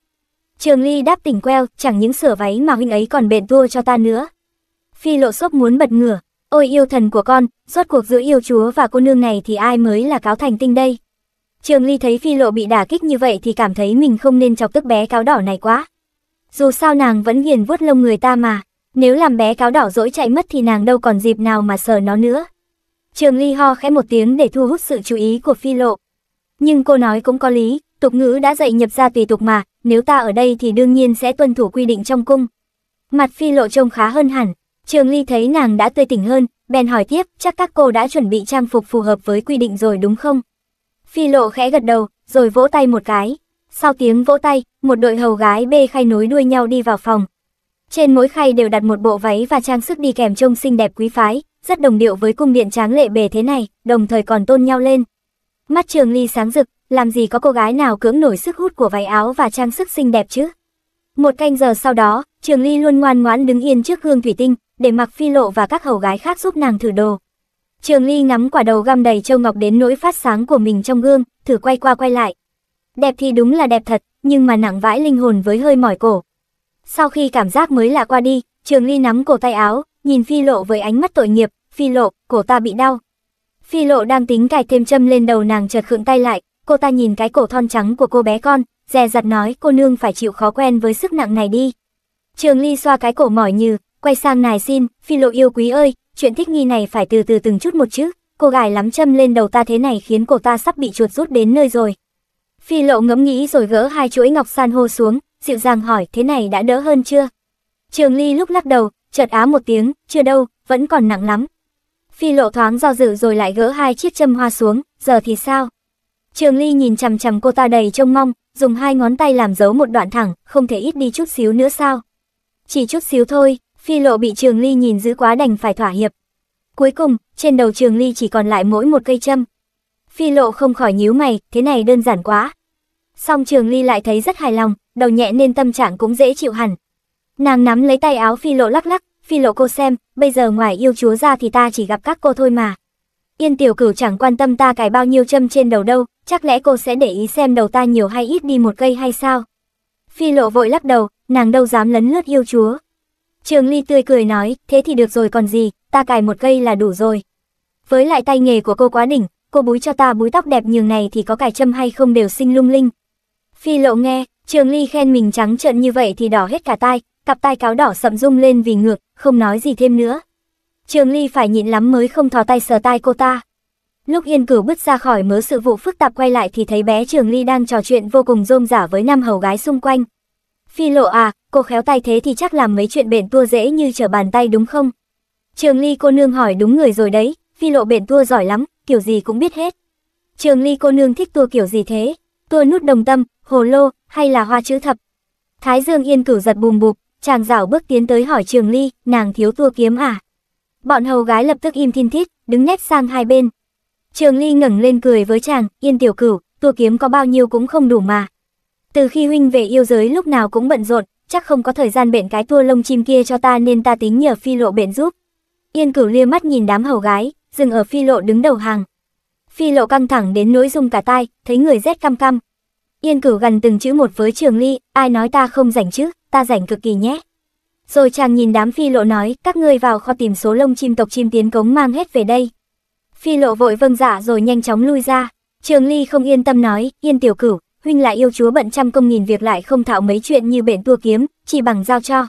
Trường Ly đáp tỉnh queo, chẳng những sửa váy mà huynh ấy còn bện tua cho ta nữa. Phi lộ sốc muốn bật ngửa, ôi yêu thần của con, rốt cuộc giữa yêu chúa và cô nương này thì ai mới là cáo thành tinh đây. Trường Ly thấy Phi lộ bị đả kích như vậy thì cảm thấy mình không nên chọc tức bé cáo đỏ này quá. Dù sao nàng vẫn hiền vuốt lông người ta mà. Nếu làm bé cáo đỏ dỗi chạy mất thì nàng đâu còn dịp nào mà sờ nó nữa. Trường Ly ho khẽ một tiếng để thu hút sự chú ý của Phi Lộ. Nhưng cô nói cũng có lý, tục ngữ đã dạy nhập ra tùy tục mà, nếu ta ở đây thì đương nhiên sẽ tuân thủ quy định trong cung. Mặt Phi Lộ trông khá hơn hẳn, Trường Ly thấy nàng đã tươi tỉnh hơn, bèn hỏi tiếp, chắc các cô đã chuẩn bị trang phục phù hợp với quy định rồi đúng không? Phi Lộ khẽ gật đầu, rồi vỗ tay một cái. Sau tiếng vỗ tay, một đội hầu gái bê khay nối đuôi nhau đi vào phòng, trên mỗi khay đều đặt một bộ váy và trang sức đi kèm trông xinh đẹp quý phái, rất đồng điệu với cung điện tráng lệ bề thế này, đồng thời còn tôn nhau lên. Mắt Trường Ly sáng rực, làm gì có cô gái nào cưỡng nổi sức hút của váy áo và trang sức xinh đẹp chứ? Một canh giờ sau đó, Trường Ly luôn ngoan ngoãn đứng yên trước gương thủy tinh, để mặc Phi Lộ và các hầu gái khác giúp nàng thử đồ. Trường Ly ngắm quả đầu găm đầy châu ngọc đến nỗi phát sáng của mình trong gương, thử quay qua quay lại. Đẹp thì đúng là đẹp thật, nhưng mà nặng vãi linh hồn với hơi mỏi cổ, sau khi cảm giác mới lạ qua đi, Trường Ly nắm cổ tay áo, nhìn Phi Lộ với ánh mắt tội nghiệp, "Phi Lộ, cổ ta bị đau." Phi Lộ đang tính cài thêm châm lên đầu nàng chợt khựng tay lại, cô ta nhìn cái cổ thon trắng của cô bé con, dè dặt nói, "Cô nương phải chịu khó quen với sức nặng này đi." Trường Ly xoa cái cổ mỏi như, quay sang nài xin, "Phi Lộ yêu quý ơi, chuyện thích nghi này phải từ từ từng chút một chứ, cô gài lắm châm lên đầu ta thế này khiến cổ ta sắp bị chuột rút đến nơi rồi." Phi Lộ ngẫm nghĩ rồi gỡ hai chuỗi ngọc san hô xuống, dịu dàng hỏi thế này đã đỡ hơn chưa? Trường Ly lúc lắc đầu, chợt á một tiếng, chưa đâu, vẫn còn nặng lắm. Phi lộ thoáng do dự rồi lại gỡ hai chiếc châm hoa xuống, giờ thì sao? Trường Ly nhìn chằm chằm cô ta đầy trông mong, dùng hai ngón tay làm dấu một đoạn thẳng, không thể ít đi chút xíu nữa sao? Chỉ chút xíu thôi, phi lộ bị Trường Ly nhìn giữ quá đành phải thỏa hiệp. Cuối cùng, trên đầu Trường Ly chỉ còn lại mỗi một cây châm. Phi lộ không khỏi nhíu mày, thế này đơn giản quá, Song Trường Ly lại thấy rất hài lòng, đầu nhẹ nên tâm trạng cũng dễ chịu hẳn. Nàng nắm lấy tay áo Phi Lộ lắc lắc, "Phi Lộ cô xem, bây giờ ngoài yêu chúa ra thì ta chỉ gặp các cô thôi mà. Yên tiểu cửu chẳng quan tâm ta cài bao nhiêu châm trên đầu đâu, chắc lẽ cô sẽ để ý xem đầu ta nhiều hay ít đi một cây hay sao?" Phi Lộ vội lắc đầu, nàng đâu dám lấn lướt yêu chúa. Trường Ly tươi cười nói, "Thế thì được rồi còn gì, ta cài một cây là đủ rồi." Với lại tay nghề của cô quá đỉnh, cô búi cho ta búi tóc đẹp như này thì có cài châm hay không đều xinh lung linh, Phi lộ nghe, Trường Ly khen mình trắng trợn như vậy thì đỏ hết cả tai, cặp tai cáo đỏ sậm rung lên vì ngược, không nói gì thêm nữa. Trường Ly phải nhịn lắm mới không thò tay sờ tai cô ta. Lúc Yên Cửu bước ra khỏi mớ sự vụ phức tạp quay lại thì thấy bé Trường Ly đang trò chuyện vô cùng rôm rả với năm hầu gái xung quanh. Phi lộ à, cô khéo tay thế thì chắc làm mấy chuyện bện tua dễ như trở bàn tay đúng không? Trường Ly cô nương hỏi đúng người rồi đấy, Phi lộ bện tua giỏi lắm, kiểu gì cũng biết hết. Trường Ly cô nương thích tua kiểu gì thế? Tua nút đồng tâm, hồ lô hay là hoa chữ thập. Thái Dương Yên cửu giật bùm bụp, chàng rảo bước tiến tới hỏi Trường Ly, nàng thiếu thua kiếm à? Bọn hầu gái lập tức im thiên thít, đứng nép sang hai bên. Trường Ly ngẩng lên cười với chàng, Yên tiểu cửu, thua kiếm có bao nhiêu cũng không đủ mà. Từ khi huynh về yêu giới lúc nào cũng bận rộn, chắc không có thời gian bện cái tua lông chim kia cho ta nên ta tính nhờ phi lộ bện giúp. Yên cửu lia mắt nhìn đám hầu gái, dừng ở phi lộ đứng đầu hàng. Phi lộ căng thẳng đến nỗi rung cả tai, thấy người rét cam cam, Yên cửu gần từng chữ một với Trường Ly, ai nói ta không rảnh chứ, ta rảnh cực kỳ nhé. Rồi chàng nhìn đám phi lộ nói, các ngươi vào kho tìm số lông chim tộc chim tiến cống mang hết về đây. Phi lộ vội vâng dạ rồi nhanh chóng lui ra, Trường Ly không yên tâm nói, yên tiểu cửu, huynh lại yêu chúa bận trăm công nghìn việc lại không thạo mấy chuyện như bện tua kiếm, chỉ bằng giao cho.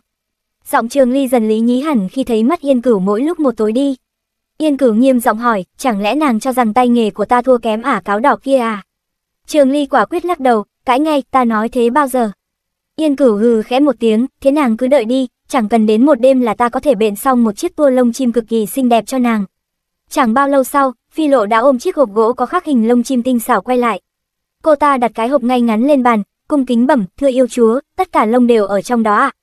Giọng Trường Ly dần lý nhí hẳn khi thấy mắt yên cửu mỗi lúc một tối đi. Yên cửu nghiêm giọng hỏi, chẳng lẽ nàng cho rằng tay nghề của ta thua kém ả cáo đỏ kia à? Trường Ly quả quyết lắc đầu, cãi ngay, ta nói thế bao giờ. Yên cửu hừ khẽ một tiếng, thế nàng cứ đợi đi, chẳng cần đến một đêm là ta có thể bện xong một chiếc tua lông chim cực kỳ xinh đẹp cho nàng. Chẳng bao lâu sau, phi lộ đã ôm chiếc hộp gỗ có khắc hình lông chim tinh xảo quay lại. Cô ta đặt cái hộp ngay ngắn lên bàn, cung kính bẩm, thưa yêu chúa, tất cả lông đều ở trong đó ạ. À.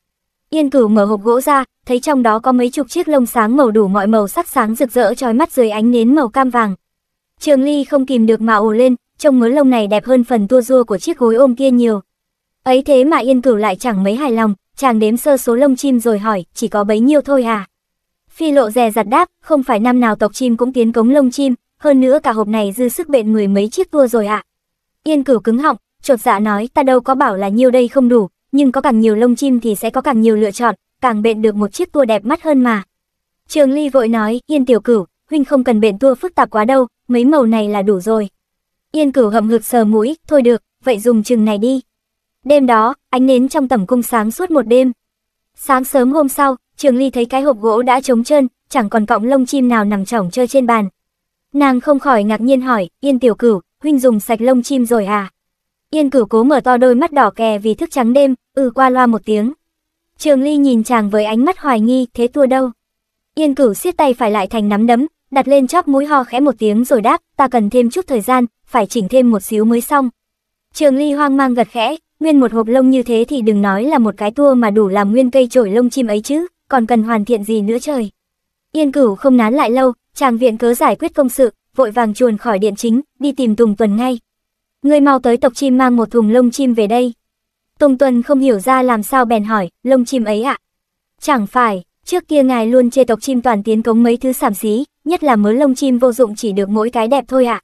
Yên cửu mở hộp gỗ ra, thấy trong đó có mấy chục chiếc lông sáng màu đủ mọi màu sắc sáng rực rỡ trói mắt dưới ánh nến màu cam vàng. Trường Ly không kìm được mà ồ lên, trông mớ lông này đẹp hơn phần tua rua của chiếc gối ôm kia nhiều. Ấy thế mà Yên Cửu lại chẳng mấy hài lòng, chàng đếm sơ số lông chim rồi hỏi, chỉ có bấy nhiêu thôi à? Phi lộ dè dặt đáp, không phải năm nào tộc chim cũng tiến cống lông chim, hơn nữa cả hộp này dư sức bện mười mấy chiếc tua rồi ạ. À. Yên Cửu cứng họng, chột dạ nói, ta đâu có bảo là nhiêu đây không đủ, nhưng có càng nhiều lông chim thì sẽ có càng nhiều lựa chọn, càng bện được một chiếc tua đẹp mắt hơn mà. Trường Ly vội nói, Yên tiểu cửu, huynh không cần bện tua phức tạp quá đâu, mấy màu này là đủ rồi. Yên cửu hậm hực sờ mũi, thôi được, vậy dùng chừng này đi. Đêm đó, ánh nến trong tầm cung sáng suốt một đêm. Sáng sớm hôm sau, Trường Ly thấy cái hộp gỗ đã trống trơn, chẳng còn cọng lông chim nào nằm chỏng chơi trên bàn. Nàng không khỏi ngạc nhiên hỏi, Yên tiểu cửu, huynh dùng sạch lông chim rồi à? Yên cửu cố mở to đôi mắt đỏ kè vì thức trắng đêm, ừ qua loa một tiếng. Trường Ly nhìn chàng với ánh mắt hoài nghi, thế tua đâu? Yên cửu siết tay phải lại thành nắm đấm, đặt lên chóp mũi ho khẽ một tiếng rồi đáp, ta cần thêm chút thời gian, phải chỉnh thêm một xíu mới xong. Trường Ly hoang mang gật khẽ, nguyên một hộp lông như thế thì đừng nói là một cái tua mà đủ làm nguyên cây trổi lông chim ấy chứ, còn cần hoàn thiện gì nữa trời. Yên cửu không nán lại lâu, chàng viện cớ giải quyết công sự, vội vàng chuồn khỏi điện chính, đi tìm Tùng Tuần ngay. Ngươi mau tới tộc chim mang một thùng lông chim về đây. Tùng Tuần không hiểu ra làm sao bèn hỏi, lông chim ấy ạ? Chẳng phải, trước kia ngài luôn chê tộc chim toàn tiến cống mấy thứ xảm xí, nhất là mớ lông chim vô dụng chỉ được mỗi cái đẹp thôi ạ. À?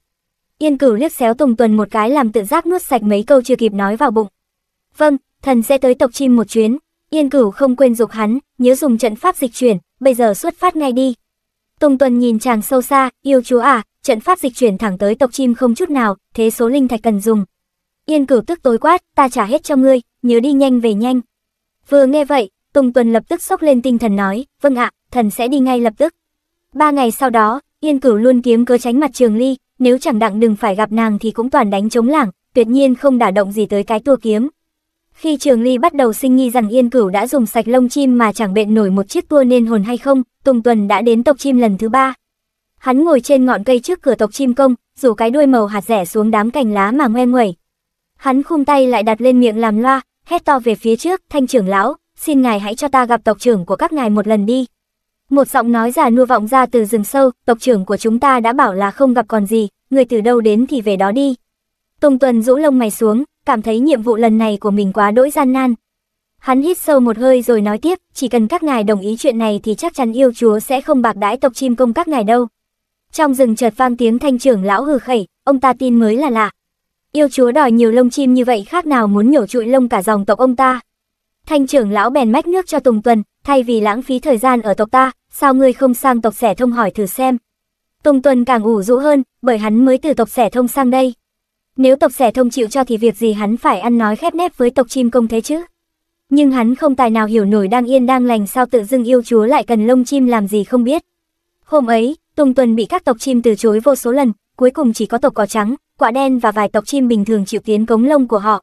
Yên cửu liếc xéo Tùng Tuần một cái làm tự giác nuốt sạch mấy câu chưa kịp nói vào bụng. Vâng, thần sẽ tới tộc chim một chuyến. Yên cửu không quên dục hắn, nhớ dùng trận pháp dịch chuyển, bây giờ xuất phát ngay đi. Tùng Tuần nhìn chàng sâu xa, yêu chúa à, trận pháp dịch chuyển thẳng tới tộc chim không chút nào, thế số linh thạch cần dùng. Yên cửu tức tối quát, ta trả hết cho ngươi, nhớ đi nhanh về nhanh. Vừa nghe vậy, Tùng Tuần lập tức sốc lên tinh thần nói, vâng ạ, thần sẽ đi ngay lập tức. Ba ngày sau đó, Yên cửu luôn kiếm cớ tránh mặt trường ly, nếu chẳng đặng đừng phải gặp nàng thì cũng toàn đánh chống lảng, tuyệt nhiên không đả động gì tới cái tua kiếm. Khi Trường Ly bắt đầu sinh nghi rằng Yên Cửu đã dùng sạch lông chim mà chẳng bện nổi một chiếc tua nên hồn hay không, Tùng Tuần đã đến tộc chim lần thứ ba. Hắn ngồi trên ngọn cây trước cửa tộc chim công, dù cái đuôi màu hạt rẻ xuống đám cành lá mà ngoe nguẩy. Hắn khung tay lại đặt lên miệng làm loa, hét to về phía trước, "Thanh trưởng lão, xin ngài hãy cho ta gặp tộc trưởng của các ngài một lần đi." Một giọng nói già nua vọng ra từ rừng sâu, tộc trưởng của chúng ta đã bảo là không gặp còn gì, người từ đâu đến thì về đó đi. Tùng Tuần rũ lông mày xuống, cảm thấy nhiệm vụ lần này của mình quá đỗi gian nan. Hắn hít sâu một hơi rồi nói tiếp, chỉ cần các ngài đồng ý chuyện này thì chắc chắn yêu chúa sẽ không bạc đãi tộc chim công các ngài đâu. Trong rừng chợt vang tiếng thanh trưởng lão hừ khẩy, ông ta tin mới là lạ. Yêu chúa đòi nhiều lông chim như vậy khác nào muốn nhổ trụi lông cả dòng tộc ông ta. Thanh trưởng lão bèn mách nước cho Tùng Tuần, thay vì lãng phí thời gian ở tộc ta, sao ngươi không sang tộc sẻ thông hỏi thử xem. Tùng Tuần càng ủ rũ hơn, bởi hắn mới từ tộc sẻ thông sang đây. Nếu tộc sẻ thông chịu cho thì việc gì hắn phải ăn nói khép nép với tộc chim công thế chứ. Nhưng hắn không tài nào hiểu nổi đang yên đang lành sao tự dưng yêu chúa lại cần lông chim làm gì không biết. Hôm ấy, Tùng Tuần bị các tộc chim từ chối vô số lần, cuối cùng chỉ có tộc cỏ trắng, quả đen và vài tộc chim bình thường chịu tiến cống lông của họ.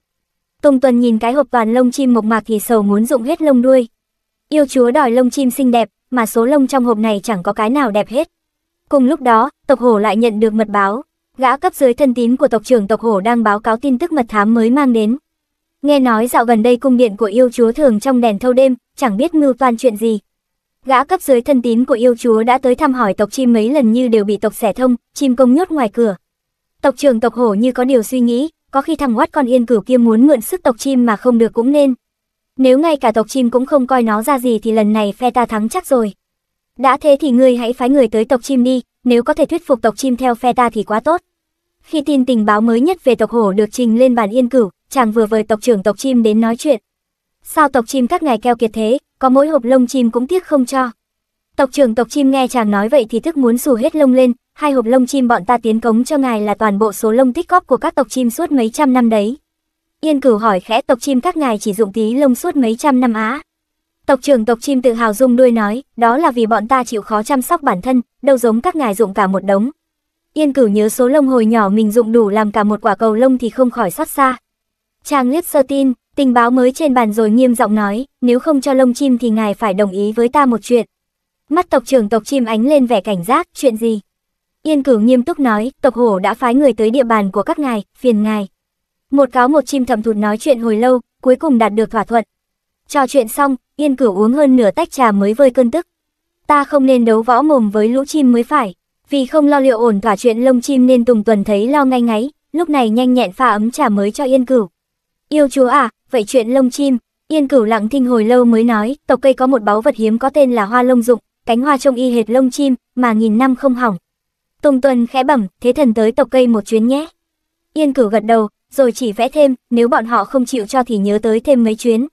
Tùng Tuần nhìn cái hộp toàn lông chim mộc mạc thì sầu muốn dụng hết lông đuôi. Yêu chúa đòi lông chim xinh đẹp, mà số lông trong hộp này chẳng có cái nào đẹp hết. Cùng lúc đó, tộc hổ lại nhận được mật báo, gã cấp dưới thân tín của tộc trưởng tộc hổ đang báo cáo tin tức mật thám mới mang đến. Nghe nói dạo gần đây cung điện của yêu chúa thường trong đèn thâu đêm, chẳng biết mưu toan chuyện gì. Gã cấp dưới thân tín của yêu chúa đã tới thăm hỏi tộc chim mấy lần như đều bị tộc xẻ thông, chim công nhốt ngoài cửa. Tộc trưởng tộc hổ như có điều suy nghĩ, có khi thằng quát con yên cửu kia muốn mượn sức tộc chim mà không được cũng nên, nếu ngay cả tộc chim cũng không coi nó ra gì thì lần này phe ta thắng chắc rồi. Đã thế thì ngươi hãy phái người tới tộc chim đi, nếu có thể thuyết phục tộc chim theo phe ta thì quá tốt. Khi tin tình báo mới nhất về tộc hổ được trình lên bàn yên cửu, chàng vừa với tộc trưởng tộc chim đến nói chuyện. Sao tộc chim các ngài keo kiệt thế, có mỗi hộp lông chim cũng tiếc không cho. Tộc trưởng tộc chim nghe chàng nói vậy thì thức muốn xù hết lông lên, hai hộp lông chim bọn ta tiến cống cho ngài là toàn bộ số lông tích góp của các tộc chim suốt mấy trăm năm đấy. Yên cửu hỏi khẽ tộc chim các ngài chỉ dụng tí lông suốt mấy trăm năm á. Tộc trưởng tộc chim tự hào dung đuôi nói, đó là vì bọn ta chịu khó chăm sóc bản thân, đâu giống các ngài dụng cả một đống. Yên cửu nhớ số lông hồi nhỏ mình dụng đủ làm cả một quả cầu lông thì không khỏi xót xa. Trang liếc sơ tin, tình báo mới trên bàn rồi nghiêm giọng nói, nếu không cho lông chim thì ngài phải đồng ý với ta một chuyện. Mắt tộc trưởng tộc chim ánh lên vẻ cảnh giác, chuyện gì? Yên cửu nghiêm túc nói, tộc hổ đã phái người tới địa bàn của các ngài, phiền ngài. Một cáo một chim thầm thụt nói chuyện hồi lâu, cuối cùng đạt được thỏa thuận. Trò chuyện xong, Yên Cửu uống hơn nửa tách trà mới vơi cơn tức. Ta không nên đấu võ mồm với lũ chim mới phải, vì không lo liệu ổn thỏa chuyện lông chim nên Tùng Tuần thấy lo ngay ngáy, lúc này nhanh nhẹn pha ấm trà mới cho Yên Cửu. Yêu chúa à, vậy chuyện lông chim, Yên Cửu lặng thinh hồi lâu mới nói, tộc cây có một báu vật hiếm có tên là hoa lông dụng, cánh hoa trông y hệt lông chim, mà nghìn năm không hỏng. Tùng Tuần khẽ bẩm, thế thần tới tộc cây một chuyến nhé. Yên Cửu gật đầu, rồi chỉ vẽ thêm, nếu bọn họ không chịu cho thì nhớ tới thêm mấy chuyến.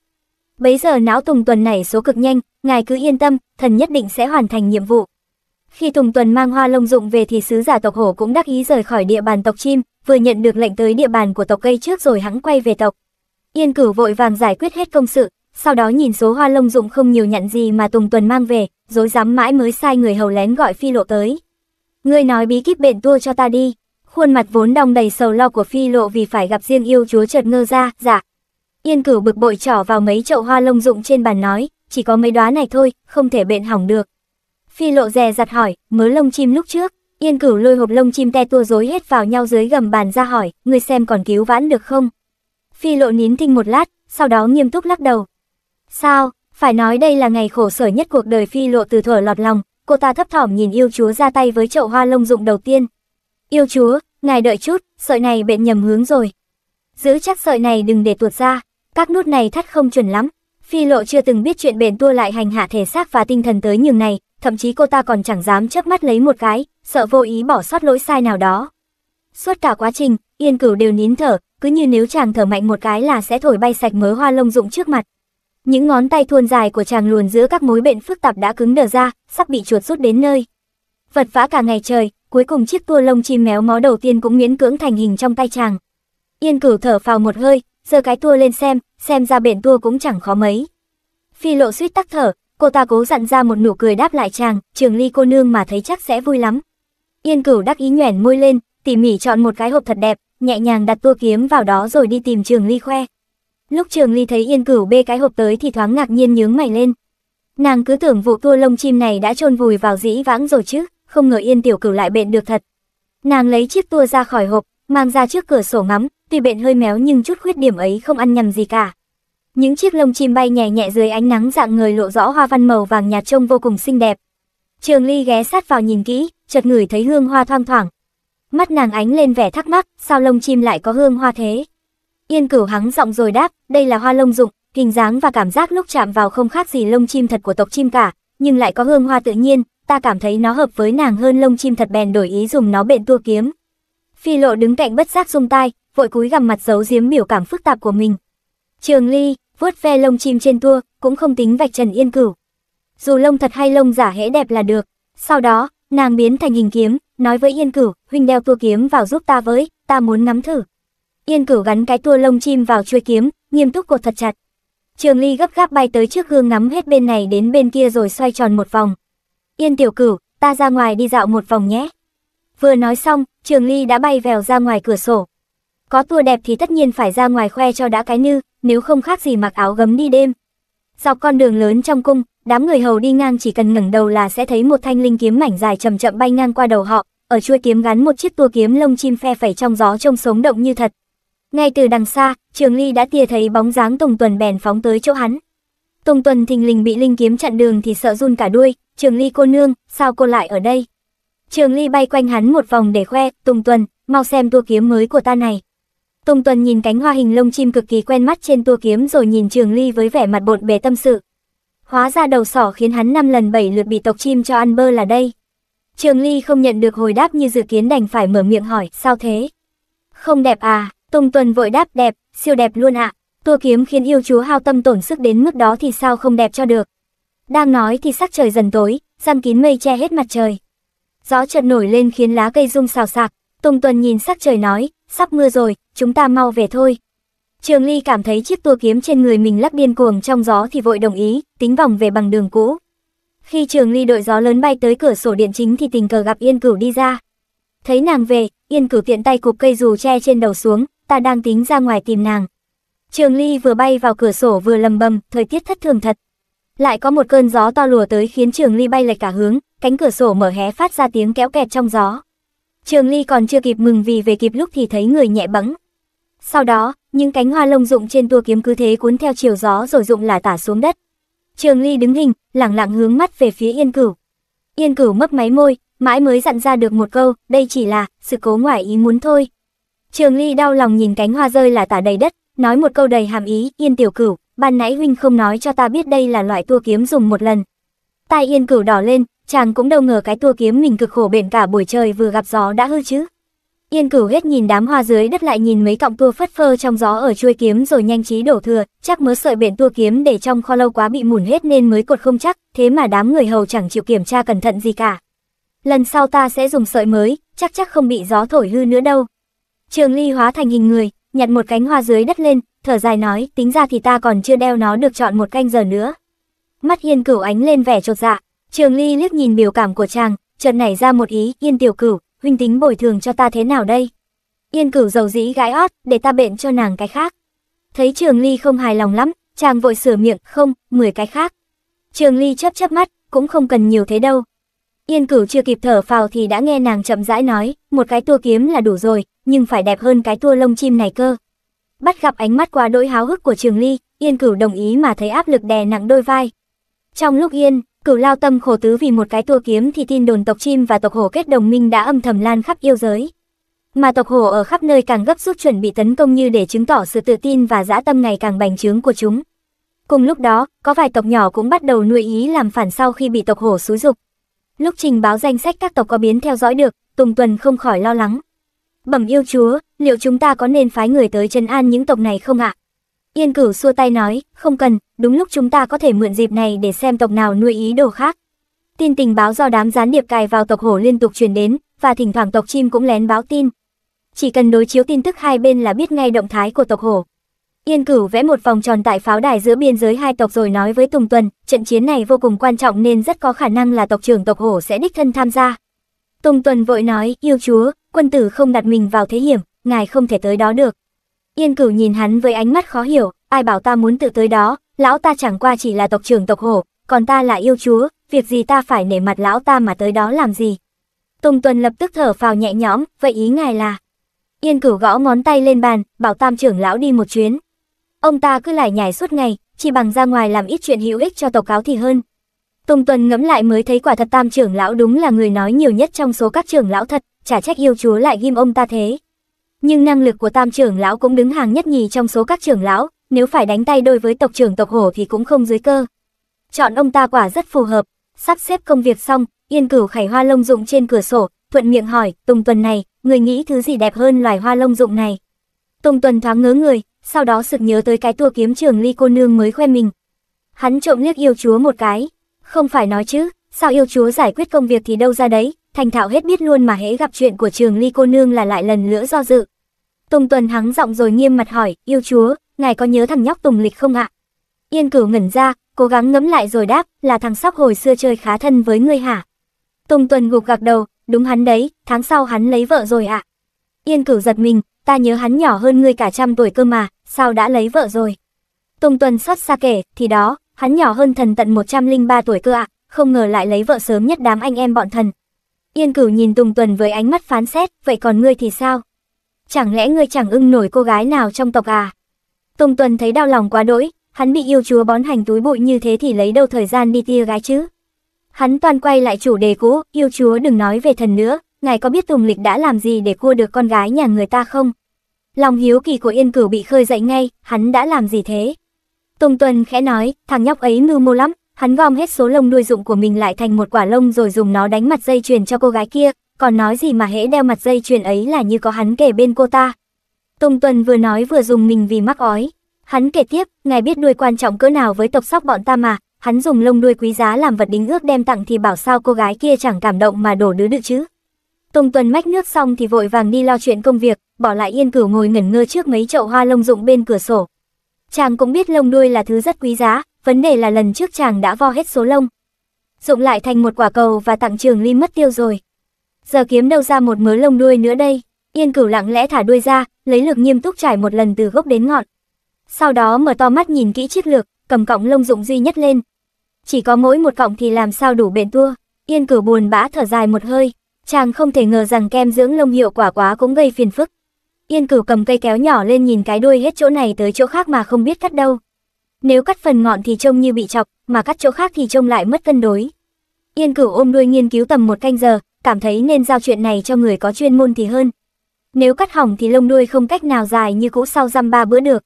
Bấy giờ não Tùng Tuần này số cực nhanh, ngài cứ yên tâm, thần nhất định sẽ hoàn thành nhiệm vụ. Khi Tùng Tuần mang hoa lông dụng về thì sứ giả tộc hổ cũng đắc ý rời khỏi địa bàn tộc chim, vừa nhận được lệnh tới địa bàn của tộc cây trước rồi hắn quay về tộc. Yên cửu vội vàng giải quyết hết công sự, sau đó nhìn số hoa lông dụng không nhiều nhận gì mà Tùng Tuần mang về, dối dám mãi mới sai người hầu lén gọi phi lộ tới. Ngươi nói bí kíp bện tua cho ta đi. Khuôn mặt vốn đong đầy sầu lo của phi lộ vì phải gặp riêng yêu chúa chợt ngơ ra, dạ. Yên cửu bực bội trỏ vào mấy chậu hoa lông dụng trên bàn nói, chỉ có mấy đóa này thôi, không thể bệnh hỏng được. Phi lộ dè dặt hỏi, mớ lông chim lúc trước, yên cửu lôi hộp lông chim te tua rối hết vào nhau dưới gầm bàn ra hỏi, người xem còn cứu vãn được không? Phi lộ nín thinh một lát, sau đó nghiêm túc lắc đầu. Sao, phải nói đây là ngày khổ sở nhất cuộc đời phi lộ từ thuở lọt lòng, cô ta thấp thỏm nhìn yêu chúa ra tay với chậu hoa lông dụng đầu tiên, Yêu chúa, ngài đợi chút, sợi này bện nhầm hướng rồi. Giữ chắc sợi này đừng để tuột ra, các nút này thắt không chuẩn lắm. Phi lộ chưa từng biết chuyện bền tua lại hành hạ thể xác và tinh thần tới nhường này, thậm chí cô ta còn chẳng dám chớp mắt lấy một cái, sợ vô ý bỏ sót lỗi sai nào đó. Suốt cả quá trình, Yên Cửu đều nín thở, cứ như nếu chàng thở mạnh một cái là sẽ thổi bay sạch mớ hoa lông dụng trước mặt. Những ngón tay thuôn dài của chàng luồn giữa các mối bệnh phức tạp đã cứng đờ ra, sắp bị chuột rút đến nơi. Vật vã cả ngày trời, cuối cùng chiếc tua lông chim méo mó đầu tiên cũng miễn cưỡng thành hình trong tay chàng. Yên cửu thở phào một hơi, giơ cái tua lên xem, xem ra bện tua cũng chẳng khó mấy. Phi lộ suýt tắc thở, cô ta cố dặn ra một nụ cười đáp lại chàng, trường ly cô nương mà thấy chắc sẽ vui lắm. Yên cửu đắc ý nhoẻn môi lên, tỉ mỉ chọn một cái hộp thật đẹp, nhẹ nhàng đặt tua kiếm vào đó rồi đi tìm trường ly khoe. Lúc trường ly thấy yên cửu bê cái hộp tới thì thoáng ngạc nhiên nhướng mày lên. Nàng cứ tưởng vụ tua lông chim này đã chôn vùi vào dĩ vãng rồi chứ không ngờ yên tiểu cửu lại bệnh được thật. Nàng lấy chiếc tua ra khỏi hộp, mang ra trước cửa sổ ngắm, tuy bệnh hơi méo nhưng chút khuyết điểm ấy không ăn nhầm gì cả. Những chiếc lông chim bay nhẹ nhẹ dưới ánh nắng dạng người lộ rõ hoa văn màu vàng nhạt trông vô cùng xinh đẹp. Trường Ly ghé sát vào nhìn kỹ, chợt ngửi thấy hương hoa thoang thoảng. Mắt nàng ánh lên vẻ thắc mắc, sao lông chim lại có hương hoa thế? Yên Cửu hắng giọng rồi đáp, đây là hoa lông dụng, hình dáng và cảm giác lúc chạm vào không khác gì lông chim thật của tộc chim cả, nhưng lại có hương hoa tự nhiên, ta cảm thấy nó hợp với nàng hơn lông chim thật bèn đổi ý dùng nó bện tua kiếm. Phi lộ đứng cạnh bất giác rung tai, vội cúi gằm mặt giấu giếm biểu cảm phức tạp của mình. Trường ly, vuốt ve lông chim trên tua, cũng không tính vạch trần yên cửu. Dù lông thật hay lông giả hễ đẹp là được. Sau đó, nàng biến thành hình kiếm, nói với yên cửu, huynh đeo tua kiếm vào giúp ta với, ta muốn ngắm thử. Yên cửu gắn cái tua lông chim vào chuôi kiếm, nghiêm túc cột thật chặt. Trường ly gấp gáp bay tới trước gương ngắm hết bên này đến bên kia rồi xoay tròn một vòng, Yên tiểu cửu, ta ra ngoài đi dạo một vòng nhé. Vừa nói xong, Trường Ly đã bay vèo ra ngoài cửa sổ. Có tour đẹp thì tất nhiên phải ra ngoài khoe cho đã cái như, nếu không khác gì mặc áo gấm đi đêm. Dọc con đường lớn trong cung, đám người hầu đi ngang chỉ cần ngẩng đầu là sẽ thấy một thanh linh kiếm mảnh dài chậm chậm bay ngang qua đầu họ, ở chuôi kiếm gắn một chiếc tua kiếm lông chim phe phẩy trong gió trông sống động như thật. Ngay từ đằng xa, Trường Ly đã tia thấy bóng dáng Tùng Tuần bèn phóng tới chỗ hắn, Tùng Tuần thình lình bị linh kiếm chặn đường thì sợ run cả đuôi, Trường Ly cô nương, sao cô lại ở đây? Trường Ly bay quanh hắn một vòng để khoe, Tùng Tuần, mau xem tua kiếm mới của ta này. Tùng Tuần nhìn cánh hoa hình lông chim cực kỳ quen mắt trên tua kiếm rồi nhìn Trường Ly với vẻ mặt bộn bề tâm sự. Hóa ra đầu sỏ khiến hắn năm lần bảy lượt bị tộc chim cho ăn bơ là đây. Trường Ly không nhận được hồi đáp như dự kiến đành phải mở miệng hỏi, sao thế? Không đẹp à, Tùng Tuần vội đáp đẹp, siêu đẹp luôn ạ. À. Tua kiếm khiến yêu chúa hao tâm tổn sức đến mức đó thì sao không đẹp cho được. Đang nói thì sắc trời dần tối, giăng kín mây che hết mặt trời. Gió chợt nổi lên khiến lá cây rung xào xạc, Tùng Tuần nhìn sắc trời nói, sắp mưa rồi, chúng ta mau về thôi. Trường Ly cảm thấy chiếc tua kiếm trên người mình lắc điên cuồng trong gió thì vội đồng ý, tính vòng về bằng đường cũ. Khi Trường Ly đội gió lớn bay tới cửa sổ điện chính thì tình cờ gặp Yên Cửu đi ra. Thấy nàng về, Yên Cửu tiện tay cụp cây dù che trên đầu xuống, ta đang tính ra ngoài tìm nàng. Trường Ly vừa bay vào cửa sổ vừa lầm bầm, thời tiết thất thường thật. Lại có một cơn gió to lùa tới khiến Trường Ly bay lệch cả hướng, cánh cửa sổ mở hé phát ra tiếng kéo kẹt trong gió. Trường Ly còn chưa kịp mừng vì về kịp lúc thì thấy người nhẹ bẫng. Sau đó, những cánh hoa lông rụng trên tua kiếm cứ thế cuốn theo chiều gió rồi rụng là tả xuống đất. Trường Ly đứng hình, lặng lặng hướng mắt về phía Yên Cửu. Yên Cửu mấp máy môi, mãi mới dặn ra được một câu, đây chỉ là sự cố ngoài ý muốn thôi. Trường Ly đau lòng nhìn cánh hoa rơi là tả đầy đất, nói một câu đầy hàm ý, yên tiểu cửu, ban nãy huynh không nói cho ta biết đây là loại tua kiếm dùng một lần. Tai yên cửu đỏ lên, chàng cũng đâu ngờ cái tua kiếm mình cực khổ bền cả buổi trời vừa gặp gió đã hư chứ. Yên cửu hết nhìn đám hoa dưới đất lại nhìn mấy cọng tua phất phơ trong gió ở chuôi kiếm rồi nhanh trí đổ thừa, chắc mớ sợi bện tua kiếm để trong kho lâu quá bị mùn hết nên mới cột không chắc, thế mà đám người hầu chẳng chịu kiểm tra cẩn thận gì cả. Lần sau ta sẽ dùng sợi mới, chắc chắc không bị gió thổi hư nữa đâu. Trường Ly hóa thành hình người, nhặt một cánh hoa dưới đất lên, thở dài nói, tính ra thì ta còn chưa đeo nó được chọn một canh giờ nữa. Mắt yên Cửu ánh lên vẻ chột dạ, Trường Ly liếc nhìn biểu cảm của chàng, chợt nảy ra một ý, Yên tiểu cửu, huynh tính bồi thường cho ta thế nào đây? Yên Cửu dầu dĩ gái ót, để ta bện cho nàng cái khác. Thấy Trường Ly không hài lòng lắm, chàng vội sửa miệng, không, 10 cái khác. Trường Ly chớp chớp mắt, cũng không cần nhiều thế đâu, Yên cửu chưa kịp thở phào thì đã nghe nàng chậm rãi nói, một cái tua kiếm là đủ rồi, nhưng phải đẹp hơn cái tua lông chim này cơ. Bắt gặp ánh mắt quá đỗi háo hức của Trường Ly, Yên cửu đồng ý mà thấy áp lực đè nặng đôi vai. Trong lúc Yên, cửu lao tâm khổ tứ vì một cái tua kiếm thì tin đồn tộc chim và tộc hổ kết đồng minh đã âm thầm lan khắp yêu giới. Mà tộc hổ ở khắp nơi càng gấp rút chuẩn bị tấn công như để chứng tỏ sự tự tin và dã tâm ngày càng bành trướng của chúng. Cùng lúc đó, có vài tộc nhỏ cũng bắt đầu nuôi ý làm phản sau khi bị tộc hổ xúi dục, Lúc trình báo danh sách các tộc có biến theo dõi được, Tùng Tuần không khỏi lo lắng. Bẩm yêu chúa, liệu chúng ta có nên phái người tới trấn an những tộc này không ạ? Yên cửu xua tay nói, không cần, đúng lúc chúng ta có thể mượn dịp này để xem tộc nào nuôi ý đồ khác. Tin tình báo do đám gián điệp cài vào tộc hổ liên tục truyền đến, và thỉnh thoảng tộc chim cũng lén báo tin. Chỉ cần đối chiếu tin tức hai bên là biết ngay động thái của tộc hổ. Yên Cửu vẽ một vòng tròn tại pháo đài giữa biên giới hai tộc rồi nói với Tùng Tuần, trận chiến này vô cùng quan trọng nên rất có khả năng là tộc trưởng tộc hổ sẽ đích thân tham gia. Tùng Tuần vội nói, yêu chúa, quân tử không đặt mình vào thế hiểm, ngài không thể tới đó được. Yên Cửu nhìn hắn với ánh mắt khó hiểu, ai bảo ta muốn tự tới đó, lão ta chẳng qua chỉ là tộc trưởng tộc hổ, còn ta là yêu chúa, việc gì ta phải nể mặt lão ta mà tới đó làm gì. Tùng Tuần lập tức thở phào nhẹ nhõm, vậy ý ngài là... Yên cửu gõ ngón tay lên bàn, bảo tam trưởng lão đi một chuyến, Ông ta cứ lải nhải suốt ngày, chỉ bằng ra ngoài làm ít chuyện hữu ích cho tộc cáo thì hơn. Tùng Tuần ngẫm lại mới thấy quả thật tam trưởng lão đúng là người nói nhiều nhất trong số các trưởng lão thật, chả trách yêu chúa lại ghim ông ta thế. Nhưng năng lực của tam trưởng lão cũng đứng hàng nhất nhì trong số các trưởng lão, nếu phải đánh tay đôi với tộc trưởng tộc hổ thì cũng không dưới cơ. Chọn ông ta quả rất phù hợp, sắp xếp công việc xong, yên cửu khải hoa lông dụng trên cửa sổ, thuận miệng hỏi, Tùng Tuần này, người nghĩ thứ gì đẹp hơn loài hoa lông dụng này? Tùng Tuần thoáng ngớ người, sau đó sực nhớ tới cái tua kiếm trường ly cô nương mới khoe mình. Hắn trộm liếc yêu chúa một cái, không phải nói chứ, sao yêu chúa giải quyết công việc thì đâu ra đấy, thành thạo hết biết luôn mà hễ gặp chuyện của trường ly cô nương là lại lần lữa do dự. Tùng tuần hắng giọng rồi nghiêm mặt hỏi, yêu chúa, ngài có nhớ thằng nhóc Tùng Lịch không ạ? Yên cửu ngẩn ra, cố gắng ngẫm lại rồi đáp, là thằng sóc hồi xưa chơi khá thân với ngươi hả? Tùng tuần gục gặc đầu, đúng hắn đấy, tháng sau hắn lấy vợ rồi ạ. Yên cửu giật mình, ta nhớ hắn nhỏ hơn ngươi cả trăm tuổi cơ mà, sao đã lấy vợ rồi. Tùng tuần xót xa kể, thì đó, hắn nhỏ hơn thần tận 103 tuổi cơ ạ, à, không ngờ lại lấy vợ sớm nhất đám anh em bọn thần. Yên cửu nhìn Tùng tuần với ánh mắt phán xét, vậy còn ngươi thì sao? Chẳng lẽ ngươi chẳng ưng nổi cô gái nào trong tộc à? Tùng tuần thấy đau lòng quá đỗi, hắn bị yêu chúa bón hành túi bụi như thế thì lấy đâu thời gian đi tia gái chứ? Hắn toàn quay lại chủ đề cũ, yêu chúa đừng nói về thần nữa, ngài có biết Tùng Lịch đã làm gì để cua được con gái nhà người ta không? Lòng hiếu kỳ của Yên Cửu bị khơi dậy ngay, hắn đã làm gì thế? Tùng Tuần khẽ nói, thằng nhóc ấy mưu mô lắm, hắn gom hết số lông đuôi dụng của mình lại thành một quả lông rồi dùng nó đánh mặt dây chuyền cho cô gái kia, còn nói gì mà hễ đeo mặt dây chuyền ấy là như có hắn kể bên cô ta. Tùng Tuần vừa nói vừa dùng mình vì mắc ói. Hắn kể tiếp, ngài biết đuôi quan trọng cỡ nào với tộc sóc bọn ta mà, hắn dùng lông đuôi quý giá làm vật đính ước đem tặng thì bảo sao cô gái kia chẳng cảm động mà đổ đứa được chứ. Tùng Tuần mách nước xong thì vội vàng đi lo chuyện công việc, bỏ lại Yên Cửu ngồi ngẩn ngơ trước mấy chậu hoa lông dụng bên cửa sổ. Chàng cũng biết lông đuôi là thứ rất quý giá, vấn đề là lần trước chàng đã vo hết số lông. Dụng lại thành một quả cầu và tặng trường ly mất tiêu rồi. Giờ kiếm đâu ra một mớ lông đuôi nữa đây. Yên Cửu lặng lẽ thả đuôi ra, lấy lược nghiêm túc trải một lần từ gốc đến ngọn. Sau đó mở to mắt nhìn kỹ chiếc lược, cầm cọng lông dụng duy nhất lên. Chỉ có mỗi một cọng thì làm sao đủ bền tua. Yên Cửu buồn bã thở dài một hơi, Chàng không thể ngờ rằng kem dưỡng lông hiệu quả quá cũng gây phiền phức. Yên cửu cầm cây kéo nhỏ lên nhìn cái đuôi hết chỗ này tới chỗ khác mà không biết cắt đâu. Nếu cắt phần ngọn thì trông như bị chọc, mà cắt chỗ khác thì trông lại mất cân đối. Yên cửu ôm đuôi nghiên cứu tầm một canh giờ, cảm thấy nên giao chuyện này cho người có chuyên môn thì hơn. Nếu cắt hỏng thì lông đuôi không cách nào dài như cũ sau răm ba bữa được.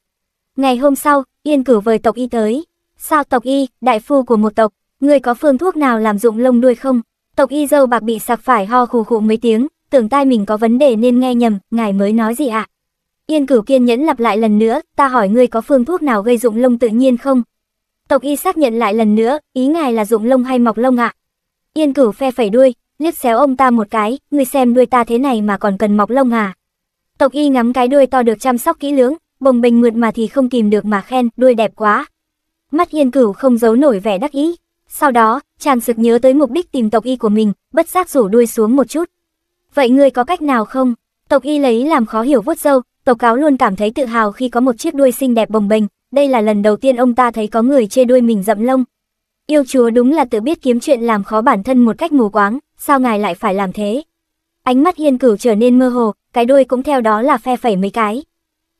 Ngày hôm sau, Yên cửu vời tộc y tới. Sao tộc y, đại phu của một tộc, người có phương thuốc nào làm dụng lông đuôi không? Tộc y dâu bạc bị sặc phải ho khù khụ mấy tiếng, tưởng tai mình có vấn đề nên nghe nhầm, ngài mới nói gì ạ? À? Yên cửu kiên nhẫn lặp lại lần nữa, ta hỏi ngươi có phương thuốc nào gây rụng lông tự nhiên không? Tộc y xác nhận lại lần nữa, ý ngài là rụng lông hay mọc lông ạ? À? Yên cửu phe phẩy đuôi, liếc xéo ông ta một cái, ngươi xem đuôi ta thế này mà còn cần mọc lông à? Tộc y ngắm cái đuôi to được chăm sóc kỹ lưỡng, bồng bềnh mượt mà thì không kìm được mà khen, đuôi đẹp quá. Mắt yên cửu không giấu nổi vẻ đắc ý, sau đó, chàng sực nhớ tới mục đích tìm tộc y của mình, bất giác rủ đuôi xuống một chút. Vậy ngươi có cách nào không? Tộc y lấy làm khó hiểu vuốt râu. tộc cáo luôn cảm thấy tự hào khi có một chiếc đuôi xinh đẹp bồng bềnh, đây là lần đầu tiên ông ta thấy có người chê đuôi mình rậm lông. Yêu chúa đúng là tự biết kiếm chuyện làm khó bản thân một cách mù quáng, sao ngài lại phải làm thế? Ánh mắt hiên cửu trở nên mơ hồ, cái đuôi cũng theo đó là phe phẩy mấy cái.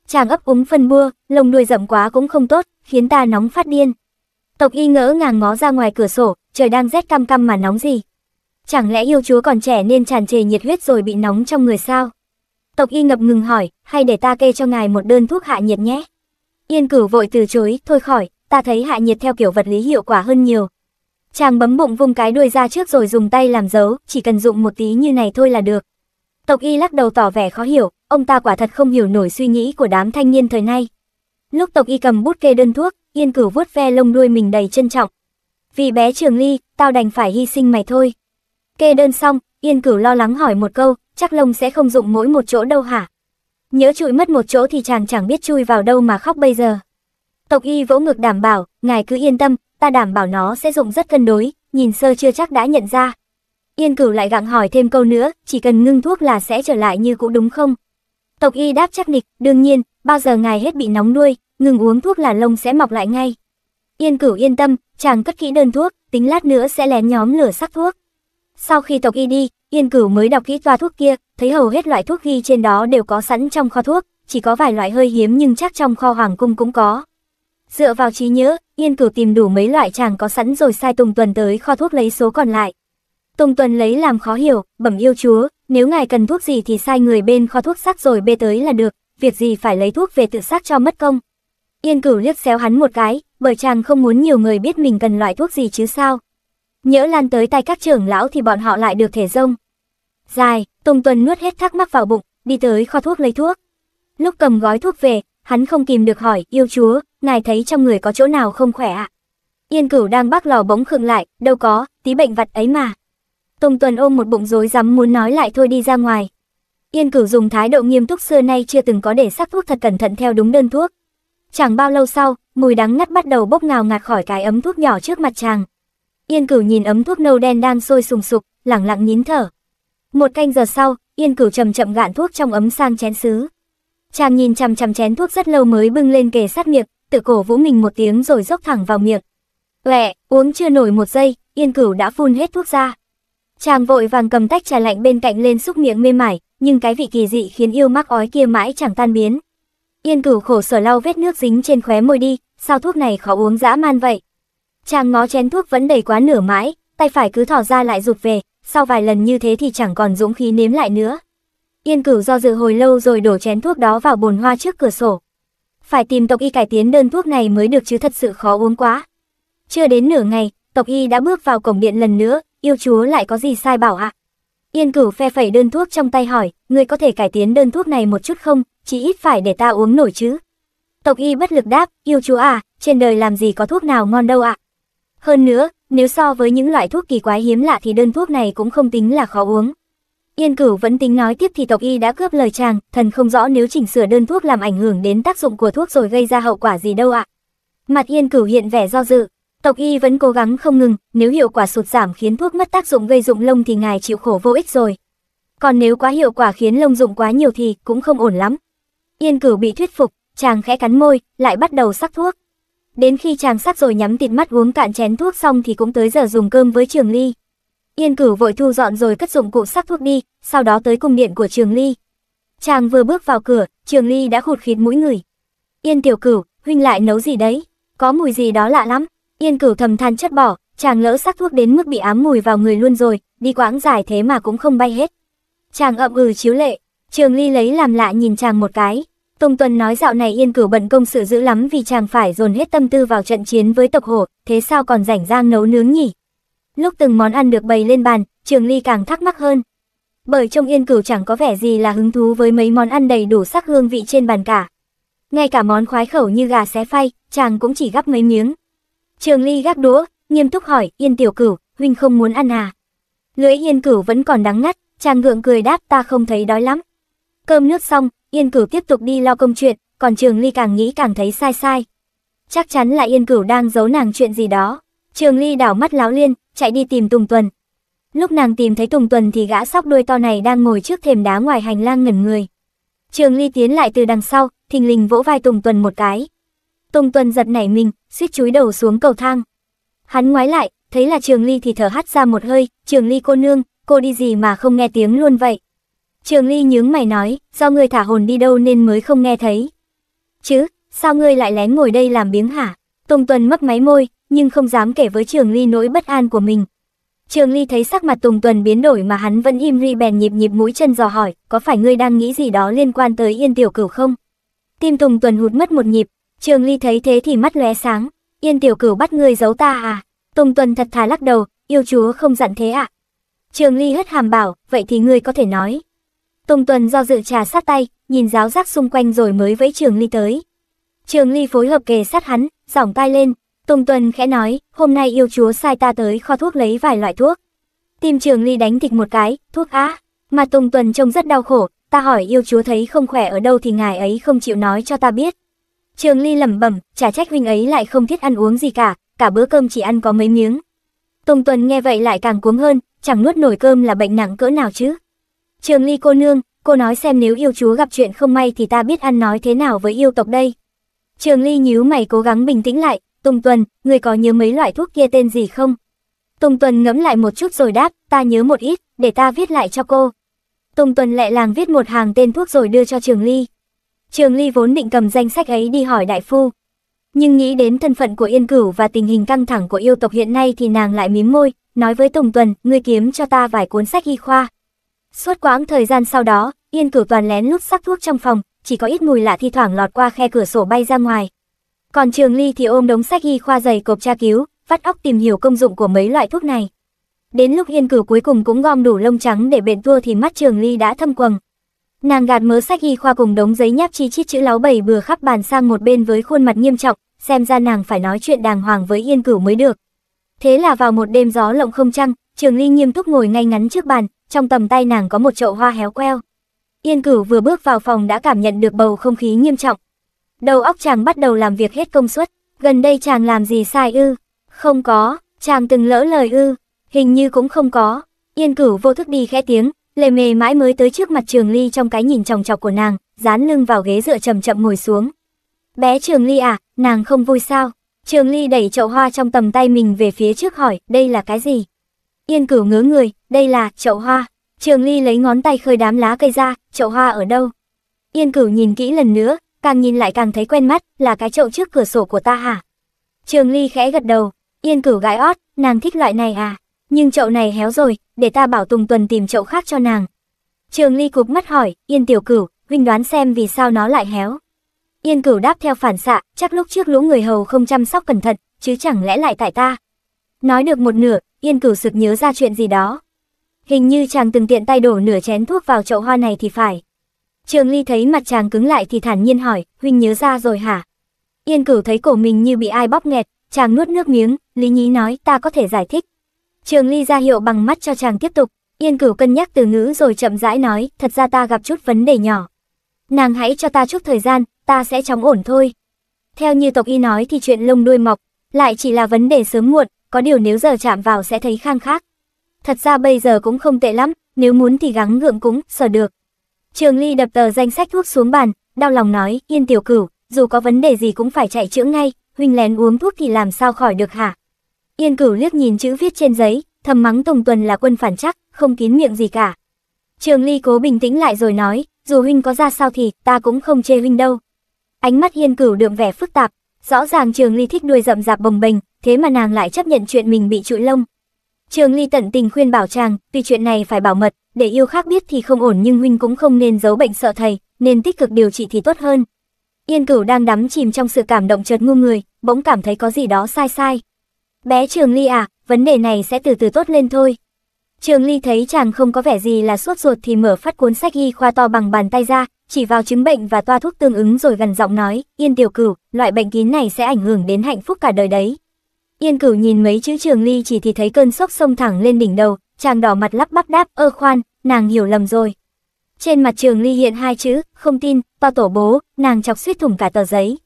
Chàng ấp úng phân bua, lông đuôi rậm quá cũng không tốt, khiến ta nóng phát điên. Tộc y ngỡ ngàng ngó ra ngoài cửa sổ, trời đang rét căm căm mà nóng gì. Chẳng lẽ yêu chúa còn trẻ nên tràn trề nhiệt huyết rồi bị nóng trong người sao? Tộc y ngập ngừng hỏi, hay để ta kê cho ngài một đơn thuốc hạ nhiệt nhé. Yên cửu vội từ chối, thôi khỏi, ta thấy hạ nhiệt theo kiểu vật lý hiệu quả hơn nhiều. Chàng bấm bụng vung cái đuôi ra trước rồi dùng tay làm dấu, chỉ cần dụng một tí như này thôi là được. Tộc y lắc đầu tỏ vẻ khó hiểu, ông ta quả thật không hiểu nổi suy nghĩ của đám thanh niên thời nay. Lúc tộc y cầm bút kê đơn thuốc, Yên cửu vuốt ve lông đuôi mình đầy trân trọng. Vì bé trường ly, tao đành phải hy sinh mày thôi. Kê đơn xong, Yên cửu lo lắng hỏi một câu, chắc lông sẽ không dụng mỗi một chỗ đâu hả? Nhớ trụi mất một chỗ thì chàng chẳng biết chui vào đâu mà khóc bây giờ. Tộc y vỗ ngực đảm bảo, ngài cứ yên tâm, ta đảm bảo nó sẽ dụng rất cân đối, nhìn sơ chưa chắc đã nhận ra. Yên cửu lại gặng hỏi thêm câu nữa, chỉ cần ngưng thuốc là sẽ trở lại như cũ đúng không? Tộc y đáp chắc nịch, đương nhiên, bao giờ ngài hết bị nóng đuôi, ngừng uống thuốc là lông sẽ mọc lại ngay. Yên cửu yên tâm, chàng cất kỹ đơn thuốc, tính lát nữa sẽ lén nhóm lửa sắc thuốc. Sau khi tộc y đi, yên cửu mới đọc kỹ toa thuốc kia, thấy hầu hết loại thuốc ghi trên đó đều có sẵn trong kho thuốc, chỉ có vài loại hơi hiếm nhưng chắc trong kho hoàng cung cũng có. Dựa vào trí nhớ, Yên Cửu tìm đủ mấy loại chàng có sẵn rồi sai Tùng Tuần tới kho thuốc lấy số còn lại. Tùng Tuần lấy làm khó hiểu, bẩm yêu chúa, nếu ngài cần thuốc gì thì sai người bên kho thuốc sắc rồi bê tới là được, việc gì phải lấy thuốc về tự sắc cho mất công. Yên cửu liếc xéo hắn một cái, bởi chàng không muốn nhiều người biết mình cần loại thuốc gì chứ sao. Nhỡ lan tới tay các trưởng lão thì bọn họ lại được thể rông. Dài, Tùng Tuần nuốt hết thắc mắc vào bụng, đi tới kho thuốc lấy thuốc. Lúc cầm gói thuốc về, hắn không kìm được hỏi, yêu chúa, ngài thấy trong người có chỗ nào không khỏe ạ? À? Yên cửu đang bác lò bỗng khựng lại, đâu có, tí bệnh vặt ấy mà. Tùng Tuần ôm một bụng rối rắm muốn nói lại thôi đi ra ngoài. Yên cửu dùng thái độ nghiêm túc xưa nay chưa từng có để sắc thuốc thật cẩn thận theo đúng đơn thuốc. Chẳng bao lâu sau, mùi đắng ngắt bắt đầu bốc ngào ngạt khỏi cái ấm thuốc nhỏ trước mặt chàng. Yên Cửu nhìn ấm thuốc nâu đen đang sôi sùng sục, lặng lặng nín thở. Một canh giờ sau, Yên Cửu chậm chậm gạn thuốc trong ấm sang chén sứ. Chàng nhìn chằm chằm chén thuốc rất lâu mới bưng lên kề sát miệng, tự cổ vũ mình một tiếng rồi dốc thẳng vào miệng. Lẹ, uống chưa nổi một giây, Yên Cửu đã phun hết thuốc ra. Chàng vội vàng cầm tách trà lạnh bên cạnh lên xúc miệng mê mải, nhưng cái vị kỳ dị khiến yêu mắc ói kia mãi chẳng tan biến. Yên cửu khổ sở lau vết nước dính trên khóe môi đi, sao thuốc này khó uống dã man vậy. Chàng ngó chén thuốc vẫn đầy quá nửa mãi, tay phải cứ thỏ ra lại rụt về, sau vài lần như thế thì chẳng còn dũng khí nếm lại nữa. Yên cửu do dự hồi lâu rồi đổ chén thuốc đó vào bồn hoa trước cửa sổ. Phải tìm tộc y cải tiến đơn thuốc này mới được chứ thật sự khó uống quá. Chưa đến nửa ngày, tộc y đã bước vào cổng điện lần nữa, yêu chúa lại có gì sai bảo ạ. Yên cửu phe phẩy đơn thuốc trong tay hỏi, người có thể cải tiến đơn thuốc này một chút không, chỉ ít phải để ta uống nổi chứ. Tộc y bất lực đáp, yêu chúa à, trên đời làm gì có thuốc nào ngon đâu ạ. À? Hơn nữa, nếu so với những loại thuốc kỳ quái hiếm lạ thì đơn thuốc này cũng không tính là khó uống. Yên cửu vẫn tính nói tiếp thì tộc y đã cướp lời chàng, thần không rõ nếu chỉnh sửa đơn thuốc làm ảnh hưởng đến tác dụng của thuốc rồi gây ra hậu quả gì đâu ạ. À. Mặt yên cửu hiện vẻ do dự, tộc y vẫn cố gắng không ngừng, nếu hiệu quả sụt giảm khiến thuốc mất tác dụng gây dụng lông thì ngài chịu khổ vô ích rồi. Còn nếu quá hiệu quả khiến lông dụng quá nhiều thì cũng không ổn lắm. Yên cửu bị thuyết phục, chàng khẽ cắn môi, lại bắt đầu sắc thuốc. Đến khi chàng sắc rồi nhắm tịt mắt uống cạn chén thuốc xong thì cũng tới giờ dùng cơm với Trường Ly. Yên cửu vội thu dọn rồi cất dụng cụ sắc thuốc đi, sau đó tới cung điện của Trường Ly. Chàng vừa bước vào cửa, Trường Ly đã khụt khịt mũi người. Yên tiểu cửu, huynh lại nấu gì đấy? Có mùi gì đó lạ lắm. Yên cửu thầm than chất bỏ, chàng lỡ sắc thuốc đến mức bị ám mùi vào người luôn rồi, đi quãng dài thế mà cũng không bay hết. Chàng ậm ừ chiếu lệ, Trường Ly lấy làm lạ nhìn chàng một cái. Tông Tuần nói dạo này Yên Cửu bận công sự dữ lắm vì chàng phải dồn hết tâm tư vào trận chiến với tộc hổ, thế sao còn rảnh rang nấu nướng nhỉ? Lúc từng món ăn được bày lên bàn, Trường Ly càng thắc mắc hơn. Bởi trông Yên Cửu chẳng có vẻ gì là hứng thú với mấy món ăn đầy đủ sắc hương vị trên bàn cả. Ngay cả món khoái khẩu như gà xé phay, chàng cũng chỉ gắp mấy miếng. Trường Ly gắp đũa, nghiêm túc hỏi, Yên Tiểu Cửu, huynh không muốn ăn à? Lưỡi Yên Cửu vẫn còn đắng ngắt, chàng gượng cười đáp ta không thấy đói lắm. Cơm nước xong, Yên Cửu tiếp tục đi lo công chuyện, còn Trường Ly càng nghĩ càng thấy sai sai. Chắc chắn là Yên Cửu đang giấu nàng chuyện gì đó. Trường Ly đảo mắt láo liên, chạy đi tìm Tùng Tuần. Lúc nàng tìm thấy Tùng Tuần thì gã sóc đuôi to này đang ngồi trước thềm đá ngoài hành lang ngẩn người. Trường Ly tiến lại từ đằng sau, thình lình vỗ vai Tùng Tuần một cái. Tùng Tuần giật nảy mình, suýt chúi đầu xuống cầu thang. Hắn ngoái lại, thấy là Trường Ly thì thở hắt ra một hơi, "Trường Ly cô nương, cô đi gì mà không nghe tiếng luôn vậy?" Trường Ly nhướng mày nói, do ngươi thả hồn đi đâu nên mới không nghe thấy. Chứ, sao ngươi lại lén ngồi đây làm biếng hả? Tùng Tuần mấp máy môi, nhưng không dám kể với Trường Ly nỗi bất an của mình. Trường Ly thấy sắc mặt Tùng Tuần biến đổi mà hắn vẫn im ri bèn nhịp nhịp mũi chân dò hỏi, có phải ngươi đang nghĩ gì đó liên quan tới Yên Tiểu Cửu không? Tim Tùng Tuần hụt mất một nhịp, Trường Ly thấy thế thì mắt lóe sáng, Yên Tiểu Cửu bắt ngươi giấu ta à? Tùng Tuần thật thà lắc đầu, yêu chúa không dặn thế ạ. À? Trường Ly hất hàm bảo, vậy thì ngươi có thể nói, Tùng Tuần do dự trà sát tay, nhìn giáo giác xung quanh rồi mới với Trường Ly tới. Trường Ly phối hợp kề sát hắn, giỏng tay lên, Tùng Tuần khẽ nói, hôm nay yêu chúa sai ta tới kho thuốc lấy vài loại thuốc. Tim Trường Ly đánh thịt một cái, thuốc á, mà Tùng Tuần trông rất đau khổ, ta hỏi yêu chúa thấy không khỏe ở đâu thì ngài ấy không chịu nói cho ta biết. Trường Ly lẩm bẩm, trả trách huynh ấy lại không thiết ăn uống gì cả, cả bữa cơm chỉ ăn có mấy miếng. Tùng Tuần nghe vậy lại càng cuống hơn, chẳng nuốt nổi cơm là bệnh nặng cỡ nào chứ. Trường ly cô nương, cô nói xem nếu yêu chúa gặp chuyện không may thì ta biết ăn nói thế nào với yêu tộc đây. Trường ly nhíu mày cố gắng bình tĩnh lại, Tùng Tuần, người có nhớ mấy loại thuốc kia tên gì không? Tùng Tuần ngẫm lại một chút rồi đáp, ta nhớ một ít, để ta viết lại cho cô. Tùng Tuần lẹ làng viết một hàng tên thuốc rồi đưa cho Trường Ly. Trường Ly vốn định cầm danh sách ấy đi hỏi đại phu. Nhưng nghĩ đến thân phận của Yên Cửu và tình hình căng thẳng của yêu tộc hiện nay thì nàng lại mím môi, nói với Tùng Tuần, ngươi kiếm cho ta vài cuốn sách y khoa. Suốt quãng thời gian sau đó, Yên Cửu toàn lén lút sắc thuốc trong phòng, chỉ có ít mùi lạ thi thoảng lọt qua khe cửa sổ bay ra ngoài. Còn Trường Ly thì ôm đống sách y khoa dày cộp tra cứu, vắt óc tìm hiểu công dụng của mấy loại thuốc này. Đến lúc Yên Cửu cuối cùng cũng gom đủ lông trắng để bện tua thì mắt Trường Ly đã thâm quầng. Nàng gạt mớ sách y khoa cùng đống giấy nháp chi chít chữ láo bẩy bừa khắp bàn sang một bên với khuôn mặt nghiêm trọng, xem ra nàng phải nói chuyện đàng hoàng với Yên Cửu mới được. Thế là vào một đêm gió lộng không trăng, Trường Ly nghiêm túc ngồi ngay ngắn trước bàn, trong tầm tay nàng có một chậu hoa héo queo. Yên Cửu vừa bước vào phòng đã cảm nhận được bầu không khí nghiêm trọng. Đầu óc chàng bắt đầu làm việc hết công suất, gần đây chàng làm gì sai ư? Không có, chàng từng lỡ lời ư? Hình như cũng không có. Yên Cửu vô thức đi khẽ tiếng, lề mề mãi mới tới trước mặt Trường Ly trong cái nhìn chòng chọc của nàng, dán lưng vào ghế dựa chậm chậm ngồi xuống. "Bé Trường Ly à, nàng không vui sao?" Trường Ly đẩy chậu hoa trong tầm tay mình về phía trước hỏi, "Đây là cái gì?" Yên cửu ngớ người, đây là chậu hoa. Trường Ly lấy ngón tay khơi đám lá cây ra, chậu hoa ở đâu? Yên cửu nhìn kỹ lần nữa, càng nhìn lại càng thấy quen mắt, là cái chậu trước cửa sổ của ta hả? Trường Ly khẽ gật đầu, Yên cửu gái ót, nàng thích loại này à? Nhưng chậu này héo rồi, để ta bảo Tùng Tuần tìm chậu khác cho nàng. Trường Ly cụp mắt hỏi, Yên tiểu cửu, huynh đoán xem vì sao nó lại héo. Yên cửu đáp theo phản xạ, chắc lúc trước lũ người hầu không chăm sóc cẩn thận, chứ chẳng lẽ lại tại ta. Nói được một nửa, Yên cửu sực nhớ ra chuyện gì đó. Hình như chàng từng tiện tay đổ nửa chén thuốc vào chậu hoa này thì phải. Trường Ly thấy mặt chàng cứng lại thì thản nhiên hỏi, huynh nhớ ra rồi hả? Yên cửu thấy cổ mình như bị ai bóp nghẹt, chàng nuốt nước miếng, Lý Nhí nói ta có thể giải thích. Trường Ly ra hiệu bằng mắt cho chàng tiếp tục, Yên cửu cân nhắc từ ngữ rồi chậm rãi nói, thật ra ta gặp chút vấn đề nhỏ. Nàng hãy cho ta chút thời gian, ta sẽ chóng ổn thôi. Theo như tộc y nói thì chuyện lông đuôi mọc, lại chỉ là vấn đề sớm muộn, có điều nếu giờ chạm vào sẽ thấy khang khác. Thật ra bây giờ cũng không tệ lắm, nếu muốn thì gắng gượng cũng, sở được. Trường Ly đập tờ danh sách thuốc xuống bàn, đau lòng nói, yên tiểu cửu, dù có vấn đề gì cũng phải chạy chữa ngay, huynh lén uống thuốc thì làm sao khỏi được hả? Yên cửu liếc nhìn chữ viết trên giấy, thầm mắng Tùng Tuần là quân phản chắc, không kín miệng gì cả. Trường Ly cố bình tĩnh lại rồi nói, dù huynh có ra sao thì ta cũng không chê huynh đâu. Ánh mắt Yên cửu đượm vẻ phức tạp, rõ ràng Trường Ly thích đuôi rậm rạp bồng bềnh, thế mà nàng lại chấp nhận chuyện mình bị trụi lông. Trường Ly tận tình khuyên bảo chàng, tuy chuyện này phải bảo mật, để yêu khác biết thì không ổn nhưng huynh cũng không nên giấu bệnh sợ thầy, nên tích cực điều trị thì tốt hơn. Yên Cửu đang đắm chìm trong sự cảm động chợt ngu người, bỗng cảm thấy có gì đó sai sai. Bé Trường Ly à, vấn đề này sẽ từ từ tốt lên thôi. Trường Ly thấy chàng không có vẻ gì là suốt ruột thì mở phát cuốn sách y khoa to bằng bàn tay ra, chỉ vào chứng bệnh và toa thuốc tương ứng rồi gần giọng nói, Yên Tiểu Cửu, loại bệnh kín này sẽ ảnh hưởng đến hạnh phúc cả đời đấy, Yên cửu nhìn mấy chữ trường ly chỉ thì thấy cơn sốc sông thẳng lên đỉnh đầu, chàng đỏ mặt lắp bắp đáp, ơ khoan, nàng hiểu lầm rồi. Trên mặt trường ly hiện hai chữ, không tin, to tổ bố, nàng chọc suýt thủng cả tờ giấy.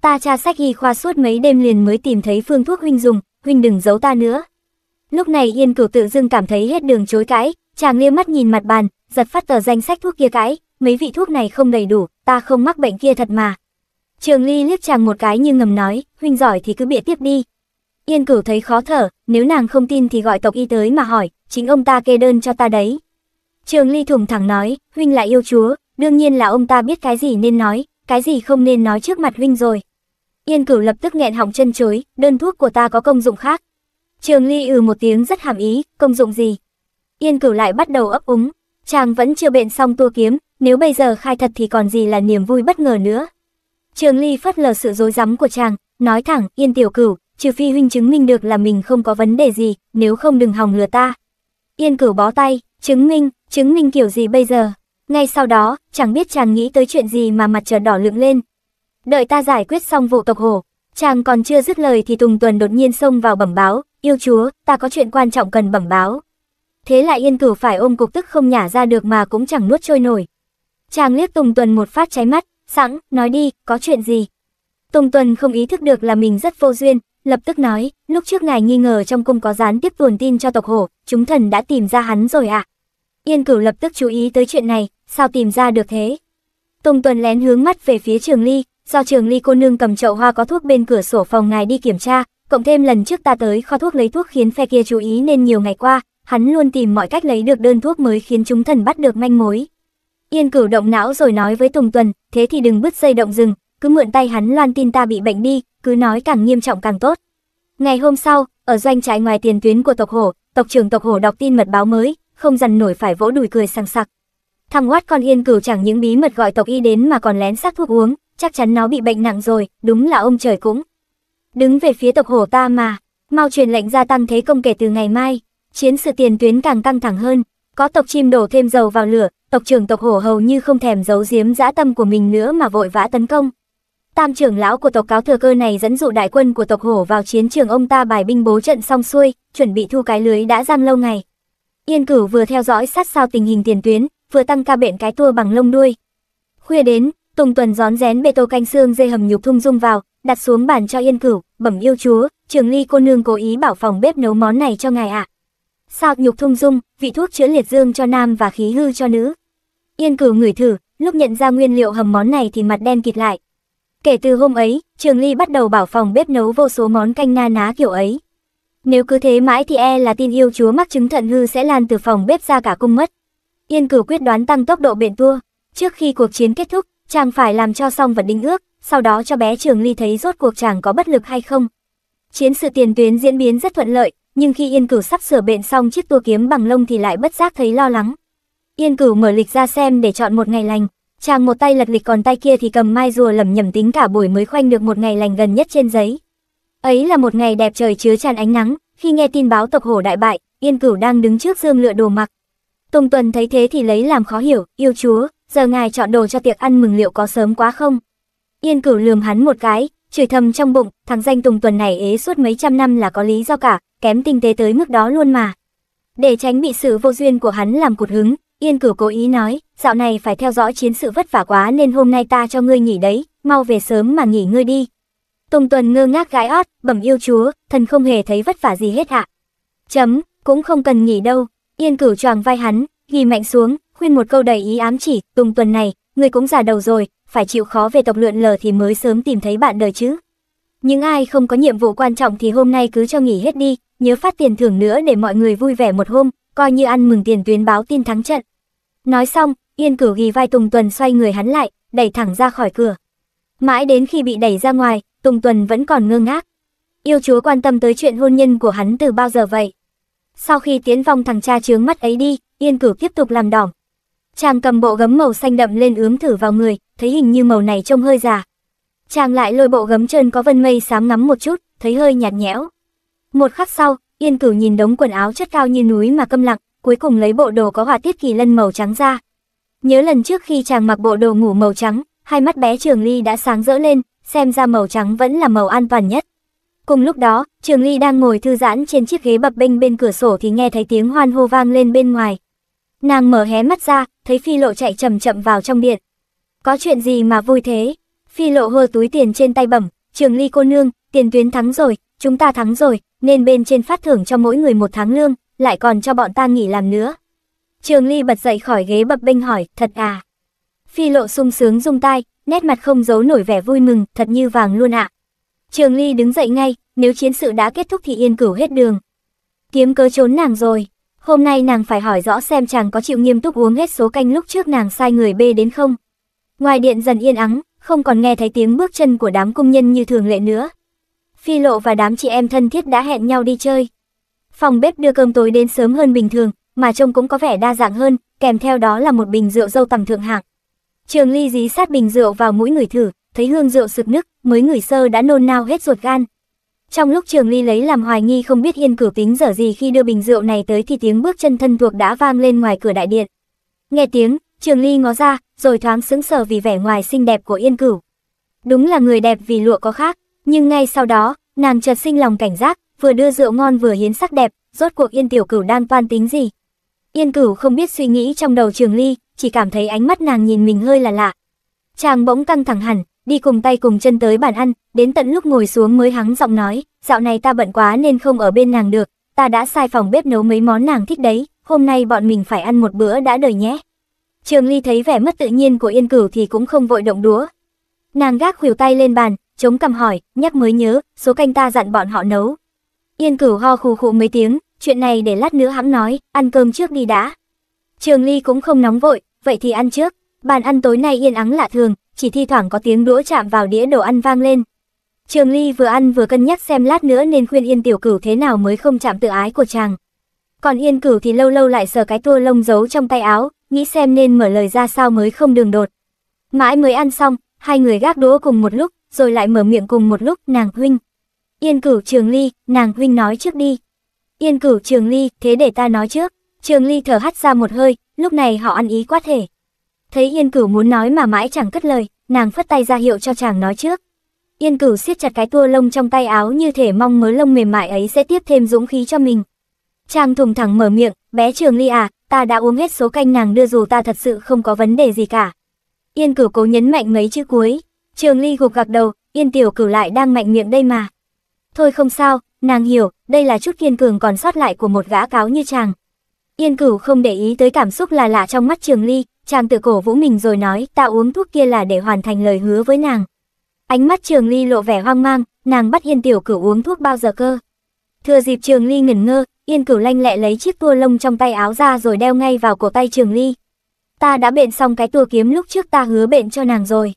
Ta tra sách y khoa suốt mấy đêm liền mới tìm thấy phương thuốc huynh dùng, huynh đừng giấu ta nữa. Lúc này Yên Cửu tự dưng cảm thấy hết đường chối cãi, chàng liếc mắt nhìn mặt bàn, giật phát tờ danh sách thuốc kia cãi, mấy vị thuốc này không đầy đủ, ta không mắc bệnh kia thật mà. Trường Ly liếc chàng một cái như ngầm nói, huynh giỏi thì cứ bịa tiếp đi, Yên cửu thấy khó thở, nếu nàng không tin thì gọi tộc y tới mà hỏi, chính ông ta kê đơn cho ta đấy. Trường Ly thủng thẳng nói, huynh lại yêu chúa, đương nhiên là ông ta biết cái gì nên nói, cái gì không nên nói trước mặt huynh rồi. Yên cửu lập tức nghẹn họng chân chối, đơn thuốc của ta có công dụng khác. Trường Ly ừ một tiếng rất hàm ý, công dụng gì? Yên cửu lại bắt đầu ấp úng, chàng vẫn chưa bệnh xong tua kiếm, nếu bây giờ khai thật thì còn gì là niềm vui bất ngờ nữa. Trường Ly phất lờ sự dối rắm của chàng, nói thẳng, Yên tiểu cửu, trừ phi huynh chứng minh được là mình không có vấn đề gì, nếu không đừng hòng lừa ta. Yên cửu bó tay, chứng minh, chứng minh kiểu gì bây giờ. Ngay sau đó, chẳng biết chàng nghĩ tới chuyện gì mà mặt trời đỏ lượng lên. Đợi ta giải quyết xong vụ tộc hổ, chàng còn chưa dứt lời thì Tùng Tuần đột nhiên xông vào bẩm báo, yêu chúa, ta có chuyện quan trọng cần bẩm báo. Thế lại yên cửu phải ôm cục tức không nhả ra được mà cũng chẳng nuốt trôi nổi. Chàng liếc Tùng Tuần một phát cháy mắt, sẵn, nói đi, có chuyện gì? Tùng Tuần không ý thức được là mình rất vô duyên, lập tức nói, lúc trước ngài nghi ngờ trong cung có gián tiếp buồn tin cho tộc hổ, chúng thần đã tìm ra hắn rồi à? Yên cửu lập tức chú ý tới chuyện này, sao tìm ra được thế? Tùng Tuần lén hướng mắt về phía Trường Ly, do Trường Ly cô nương cầm chậu hoa có thuốc bên cửa sổ phòng ngài đi kiểm tra, cộng thêm lần trước ta tới kho thuốc lấy thuốc khiến phe kia chú ý nên nhiều ngày qua, hắn luôn tìm mọi cách lấy được đơn thuốc mới khiến chúng thần bắt được manh mối. Yên cửu động não rồi nói với Tùng Tuần, thế thì đừng bứt dây động rừng, cứ mượn tay hắn loan tin ta bị bệnh đi, cứ nói càng nghiêm trọng càng tốt. Ngày hôm sau, ở doanh trại ngoài tiền tuyến của tộc hổ, tộc trưởng tộc hổ đọc tin mật báo mới, không dằn nổi phải vỗ đùi cười sang sặc. Thằng Oát con yên cừu chẳng những bí mật gọi tộc y đến mà còn lén xác thuốc uống, chắc chắn nó bị bệnh nặng rồi, đúng là ông trời cũng. Đứng về phía tộc hổ ta mà, mau truyền lệnh gia tăng thế công kể từ ngày mai, chiến sự tiền tuyến càng căng thẳng hơn, có tộc chim đổ thêm dầu vào lửa, tộc trưởng tộc hổ hầu như không thèm giấu giếm dã tâm của mình nữa mà vội vã tấn công. Tam trưởng lão của tộc cáo thừa cơ này dẫn dụ đại quân của tộc hổ vào chiến trường ông ta bài binh bố trận xong xuôi, chuẩn bị thu cái lưới đã giam lâu ngày. Yên cửu vừa theo dõi sát sao tình hình tiền tuyến, vừa tăng ca bện cái tua bằng lông đuôi. Khuya đến, Tùng Tuần gión rén bê tô canh xương dê hầm nhục thung dung vào, đặt xuống bàn cho yên cửu, bẩm yêu chúa, trường ly cô nương cố ý bảo phòng bếp nấu món này cho ngài ạ. À. Sao nhục thung dung, vị thuốc chữa liệt dương cho nam và khí hư cho nữ. Yên cửu ngửi thử, lúc nhận ra nguyên liệu hầm món này thì mặt đen kịt lại, Kể từ hôm ấy, Trường Ly bắt đầu bảo phòng bếp nấu vô số món canh na ná kiểu ấy. Nếu cứ thế mãi thì e là tin yêu chúa mắc chứng thận hư sẽ lan từ phòng bếp ra cả cung mất. Yên cử quyết đoán tăng tốc độ biện tua. Trước khi cuộc chiến kết thúc, chàng phải làm cho xong vật đính ước, sau đó cho bé Trường Ly thấy rốt cuộc chàng có bất lực hay không. Chiến sự tiền tuyến diễn biến rất thuận lợi, nhưng khi Yên Cử sắp sửa bện xong chiếc tua kiếm bằng lông thì lại bất giác thấy lo lắng. Yên Cử mở lịch ra xem để chọn một ngày lành, Chàng một tay lật lịch còn tay kia thì cầm mai rùa lẩm nhẩm tính cả buổi mới khoanh được một ngày lành gần nhất trên giấy. Ấy là một ngày đẹp trời chứa tràn ánh nắng, khi nghe tin báo tộc hổ đại bại, Yên Cửu đang đứng trước dương lựa đồ mặc. Tùng Tuần thấy thế thì lấy làm khó hiểu, yêu chúa, giờ ngài chọn đồ cho tiệc ăn mừng liệu có sớm quá không? Yên Cửu lườm hắn một cái, chửi thầm trong bụng, thằng danh Tùng Tuần này ế suốt mấy trăm năm là có lý do cả, kém tinh tế tới mức đó luôn mà. Để tránh bị sự vô duyên của hắn làm cụt hứng, Yên cửu cố ý nói, dạo này phải theo dõi chiến sự vất vả quá nên hôm nay ta cho ngươi nghỉ đấy, mau về sớm mà nghỉ ngươi đi. Tùng tuần ngơ ngác gái ót, bẩm yêu chúa, thần không hề thấy vất vả gì hết ạ. À. Chấm, cũng không cần nghỉ đâu. Yên cửu choàng vai hắn, ghi mạnh xuống, khuyên một câu đầy ý ám chỉ, tùng tuần này, ngươi cũng già đầu rồi, phải chịu khó về tộc lượn lờ thì mới sớm tìm thấy bạn đời chứ. Những ai không có nhiệm vụ quan trọng thì hôm nay cứ cho nghỉ hết đi, nhớ phát tiền thưởng nữa để mọi người vui vẻ một hôm, coi như ăn mừng tiền tuyến báo tin thắng trận. Nói xong, Yên Cửu ghi vai Tùng Tuần xoay người hắn lại, đẩy thẳng ra khỏi cửa. Mãi đến khi bị đẩy ra ngoài, Tùng Tuần vẫn còn ngơ ngác. Yêu chúa quan tâm tới chuyện hôn nhân của hắn từ bao giờ vậy? Sau khi tiến vong thằng cha chướng mắt ấy đi, Yên Cửu tiếp tục làm đỏng. Chàng cầm bộ gấm màu xanh đậm lên ướm thử vào người, thấy hình như màu này trông hơi già. Chàng lại lôi bộ gấm trơn có vân mây xám ngắm một chút, thấy hơi nhạt nhẽo. Một khắc sau, Yên cửu nhìn đống quần áo chất cao như núi mà câm lặng, cuối cùng lấy bộ đồ có họa tiết kỳ lân màu trắng ra. Nhớ lần trước khi chàng mặc bộ đồ ngủ màu trắng, hai mắt bé Trường Ly đã sáng rỡ lên, xem ra màu trắng vẫn là màu an toàn nhất. Cùng lúc đó, Trường Ly đang ngồi thư giãn trên chiếc ghế bập bênh bên cửa sổ thì nghe thấy tiếng hoan hô vang lên bên ngoài. Nàng mở hé mắt ra, thấy Phi Lộ chạy chậm chậm vào trong điện. Có chuyện gì mà vui thế? Phi Lộ hơ túi tiền trên tay bẩm, Trường Ly cô nương, tiền tuyến thắng rồi, chúng ta thắng rồi, nên bên trên phát thưởng cho mỗi người một tháng lương, lại còn cho bọn ta nghỉ làm nữa. Trường Ly bật dậy khỏi ghế bập bênh hỏi, thật à? Phi lộ sung sướng rung tay nét mặt không giấu nổi vẻ vui mừng, thật như vàng luôn ạ. Trường Ly đứng dậy ngay, nếu chiến sự đã kết thúc thì yên cửu hết đường. Kiếm cớ trốn nàng rồi, hôm nay nàng phải hỏi rõ xem chàng có chịu nghiêm túc uống hết số canh lúc trước nàng sai người bê đến không. Ngoài điện dần yên ắng, không còn nghe thấy tiếng bước chân của đám cung nhân như thường lệ nữa. Phi Lộ và đám chị em thân thiết đã hẹn nhau đi chơi. Phòng bếp đưa cơm tối đến sớm hơn bình thường, mà trông cũng có vẻ đa dạng hơn, kèm theo đó là một bình rượu dâu tầm thượng hạng. Trường Ly dí sát bình rượu vào mũi người thử, thấy hương rượu sực nức, mới người sơ đã nôn nao hết ruột gan. Trong lúc Trường Ly lấy làm hoài nghi không biết Yên Cửu tính dở gì khi đưa bình rượu này tới thì tiếng bước chân thân thuộc đã vang lên ngoài cửa đại điện. Nghe tiếng, Trường Ly ngó ra, rồi thoáng sững sờ vì vẻ ngoài xinh đẹp của Yên Cửu. Đúng là người đẹp vì lụa có khác. Nhưng ngay sau đó, nàng chợt sinh lòng cảnh giác, vừa đưa rượu ngon vừa hiến sắc đẹp, rốt cuộc Yên Tiểu Cửu đang toan tính gì? Yên Cửu không biết suy nghĩ trong đầu Trường Ly, chỉ cảm thấy ánh mắt nàng nhìn mình hơi là lạ. Chàng bỗng căng thẳng hẳn, đi cùng tay cùng chân tới bàn ăn, đến tận lúc ngồi xuống mới hắng giọng nói, dạo này ta bận quá nên không ở bên nàng được, ta đã sai phòng bếp nấu mấy món nàng thích đấy, hôm nay bọn mình phải ăn một bữa đã đời nhé. Trường Ly thấy vẻ mất tự nhiên của Yên Cửu thì cũng không vội động đũa. Nàng gác khuỷu tay lên bàn, chống cằm hỏi, nhắc mới nhớ, số canh ta dặn bọn họ nấu. Yên cửu ho khù khụ mấy tiếng, chuyện này để lát nữa hãm nói, ăn cơm trước đi đã. Trường Ly cũng không nóng vội, vậy thì ăn trước. Bàn ăn tối nay yên ắng lạ thường, chỉ thi thoảng có tiếng đũa chạm vào đĩa đồ ăn vang lên. Trường Ly vừa ăn vừa cân nhắc xem lát nữa nên khuyên Yên Tiểu Cửu thế nào mới không chạm tự ái của chàng. Còn Yên Cửu thì lâu lâu lại sờ cái tua lông giấu trong tay áo, nghĩ xem nên mở lời ra sao mới không đường đột. Mãi mới ăn xong, hai người gác đũa cùng một lúc, rồi lại mở miệng cùng một lúc, nàng huynh. Yên cửu trường ly, nàng huynh nói trước đi. Yên cửu trường ly, thế để ta nói trước. Trường ly thở hắt ra một hơi, lúc này họ ăn ý quá thể. Thấy yên cửu muốn nói mà mãi chẳng cất lời, nàng phất tay ra hiệu cho chàng nói trước. Yên cửu siết chặt cái tua lông trong tay áo như thể mong mớ lông mềm mại ấy sẽ tiếp thêm dũng khí cho mình. Chàng thùng thẳng mở miệng, bé trường ly à, ta đã uống hết số canh nàng đưa dù ta thật sự không có vấn đề gì cả. Yên cửu cố nhấn mạnh mấy chữ cuối, Trường Ly gục gạc đầu, Yên Tiểu Cửu lại đang mạnh miệng đây mà. Thôi không sao, nàng hiểu, đây là chút kiên cường còn sót lại của một gã cáo như chàng. Yên Cửu không để ý tới cảm xúc là lạ trong mắt Trường Ly, chàng tự cổ vũ mình rồi nói, ta uống thuốc kia là để hoàn thành lời hứa với nàng. Ánh mắt Trường Ly lộ vẻ hoang mang, nàng bắt Yên Tiểu Cửu uống thuốc bao giờ cơ? Thừa dịp Trường Ly ngẩn ngơ, Yên Cửu lanh lẹ lấy chiếc tua lông trong tay áo ra rồi đeo ngay vào cổ tay Trường Ly. Ta đã bện xong cái tua kiếm lúc trước ta hứa bện cho nàng rồi.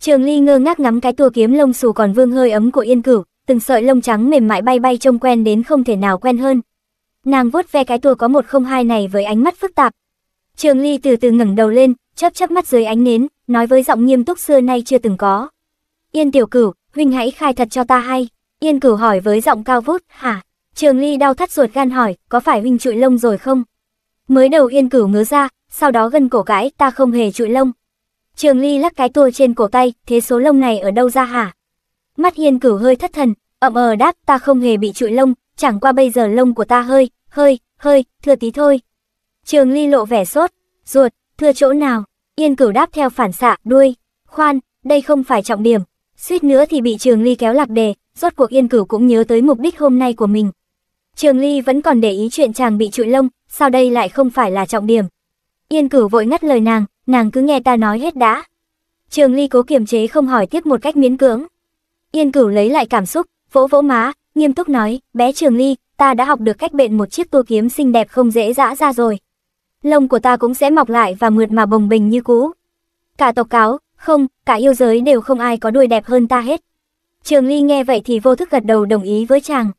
Trường Ly ngơ ngác ngắm cái tua kiếm lông xù còn vương hơi ấm của Yên Cửu, từng sợi lông trắng mềm mại bay bay trông quen đến không thể nào quen hơn. Nàng vuốt ve cái tua có một không hai này với ánh mắt phức tạp. Trường Ly từ từ ngẩng đầu lên, chớp chớp mắt dưới ánh nến, nói với giọng nghiêm túc xưa nay chưa từng có. "Yên tiểu cửu, huynh hãy khai thật cho ta hay." Yên Cửu hỏi với giọng cao vút, "Hả?" Trường Ly đau thắt ruột gan hỏi, "Có phải huynh trụi lông rồi không?" Mới đầu Yên Cửu ngứa ra, sau đó gân cổ cãi, "Ta không hề trụi lông." Trường Ly lắc cái tua trên cổ tay, thế số lông này ở đâu ra hả? Mắt Hiên Cửu hơi thất thần, ậm ờ đáp, ta không hề bị trụi lông, chẳng qua bây giờ lông của ta hơi, hơi, hơi, thưa tí thôi. Trường Ly lộ vẻ sốt, ruột, thưa chỗ nào? Yên Cửu đáp theo phản xạ, đuôi. Khoan, đây không phải trọng điểm. Suýt nữa thì bị Trường Ly kéo lạc đề, rốt cuộc Yên Cửu cũng nhớ tới mục đích hôm nay của mình. Trường Ly vẫn còn để ý chuyện chàng bị trụi lông, sao đây lại không phải là trọng điểm. Yên Cửu vội ngắt lời nàng, nàng cứ nghe ta nói hết đã. Trường Ly cố kiềm chế không hỏi tiếp một cách miễn cưỡng. Yên Cửu lấy lại cảm xúc, vỗ vỗ má, nghiêm túc nói, bé Trường Ly, ta đã học được cách bện một chiếc tua kiếm xinh đẹp không dễ dã ra rồi. Lông của ta cũng sẽ mọc lại và mượt mà bồng bềnh như cũ. Cả tộc cáo, không, cả yêu giới đều không ai có đuôi đẹp hơn ta hết. Trường Ly nghe vậy thì vô thức gật đầu đồng ý với chàng.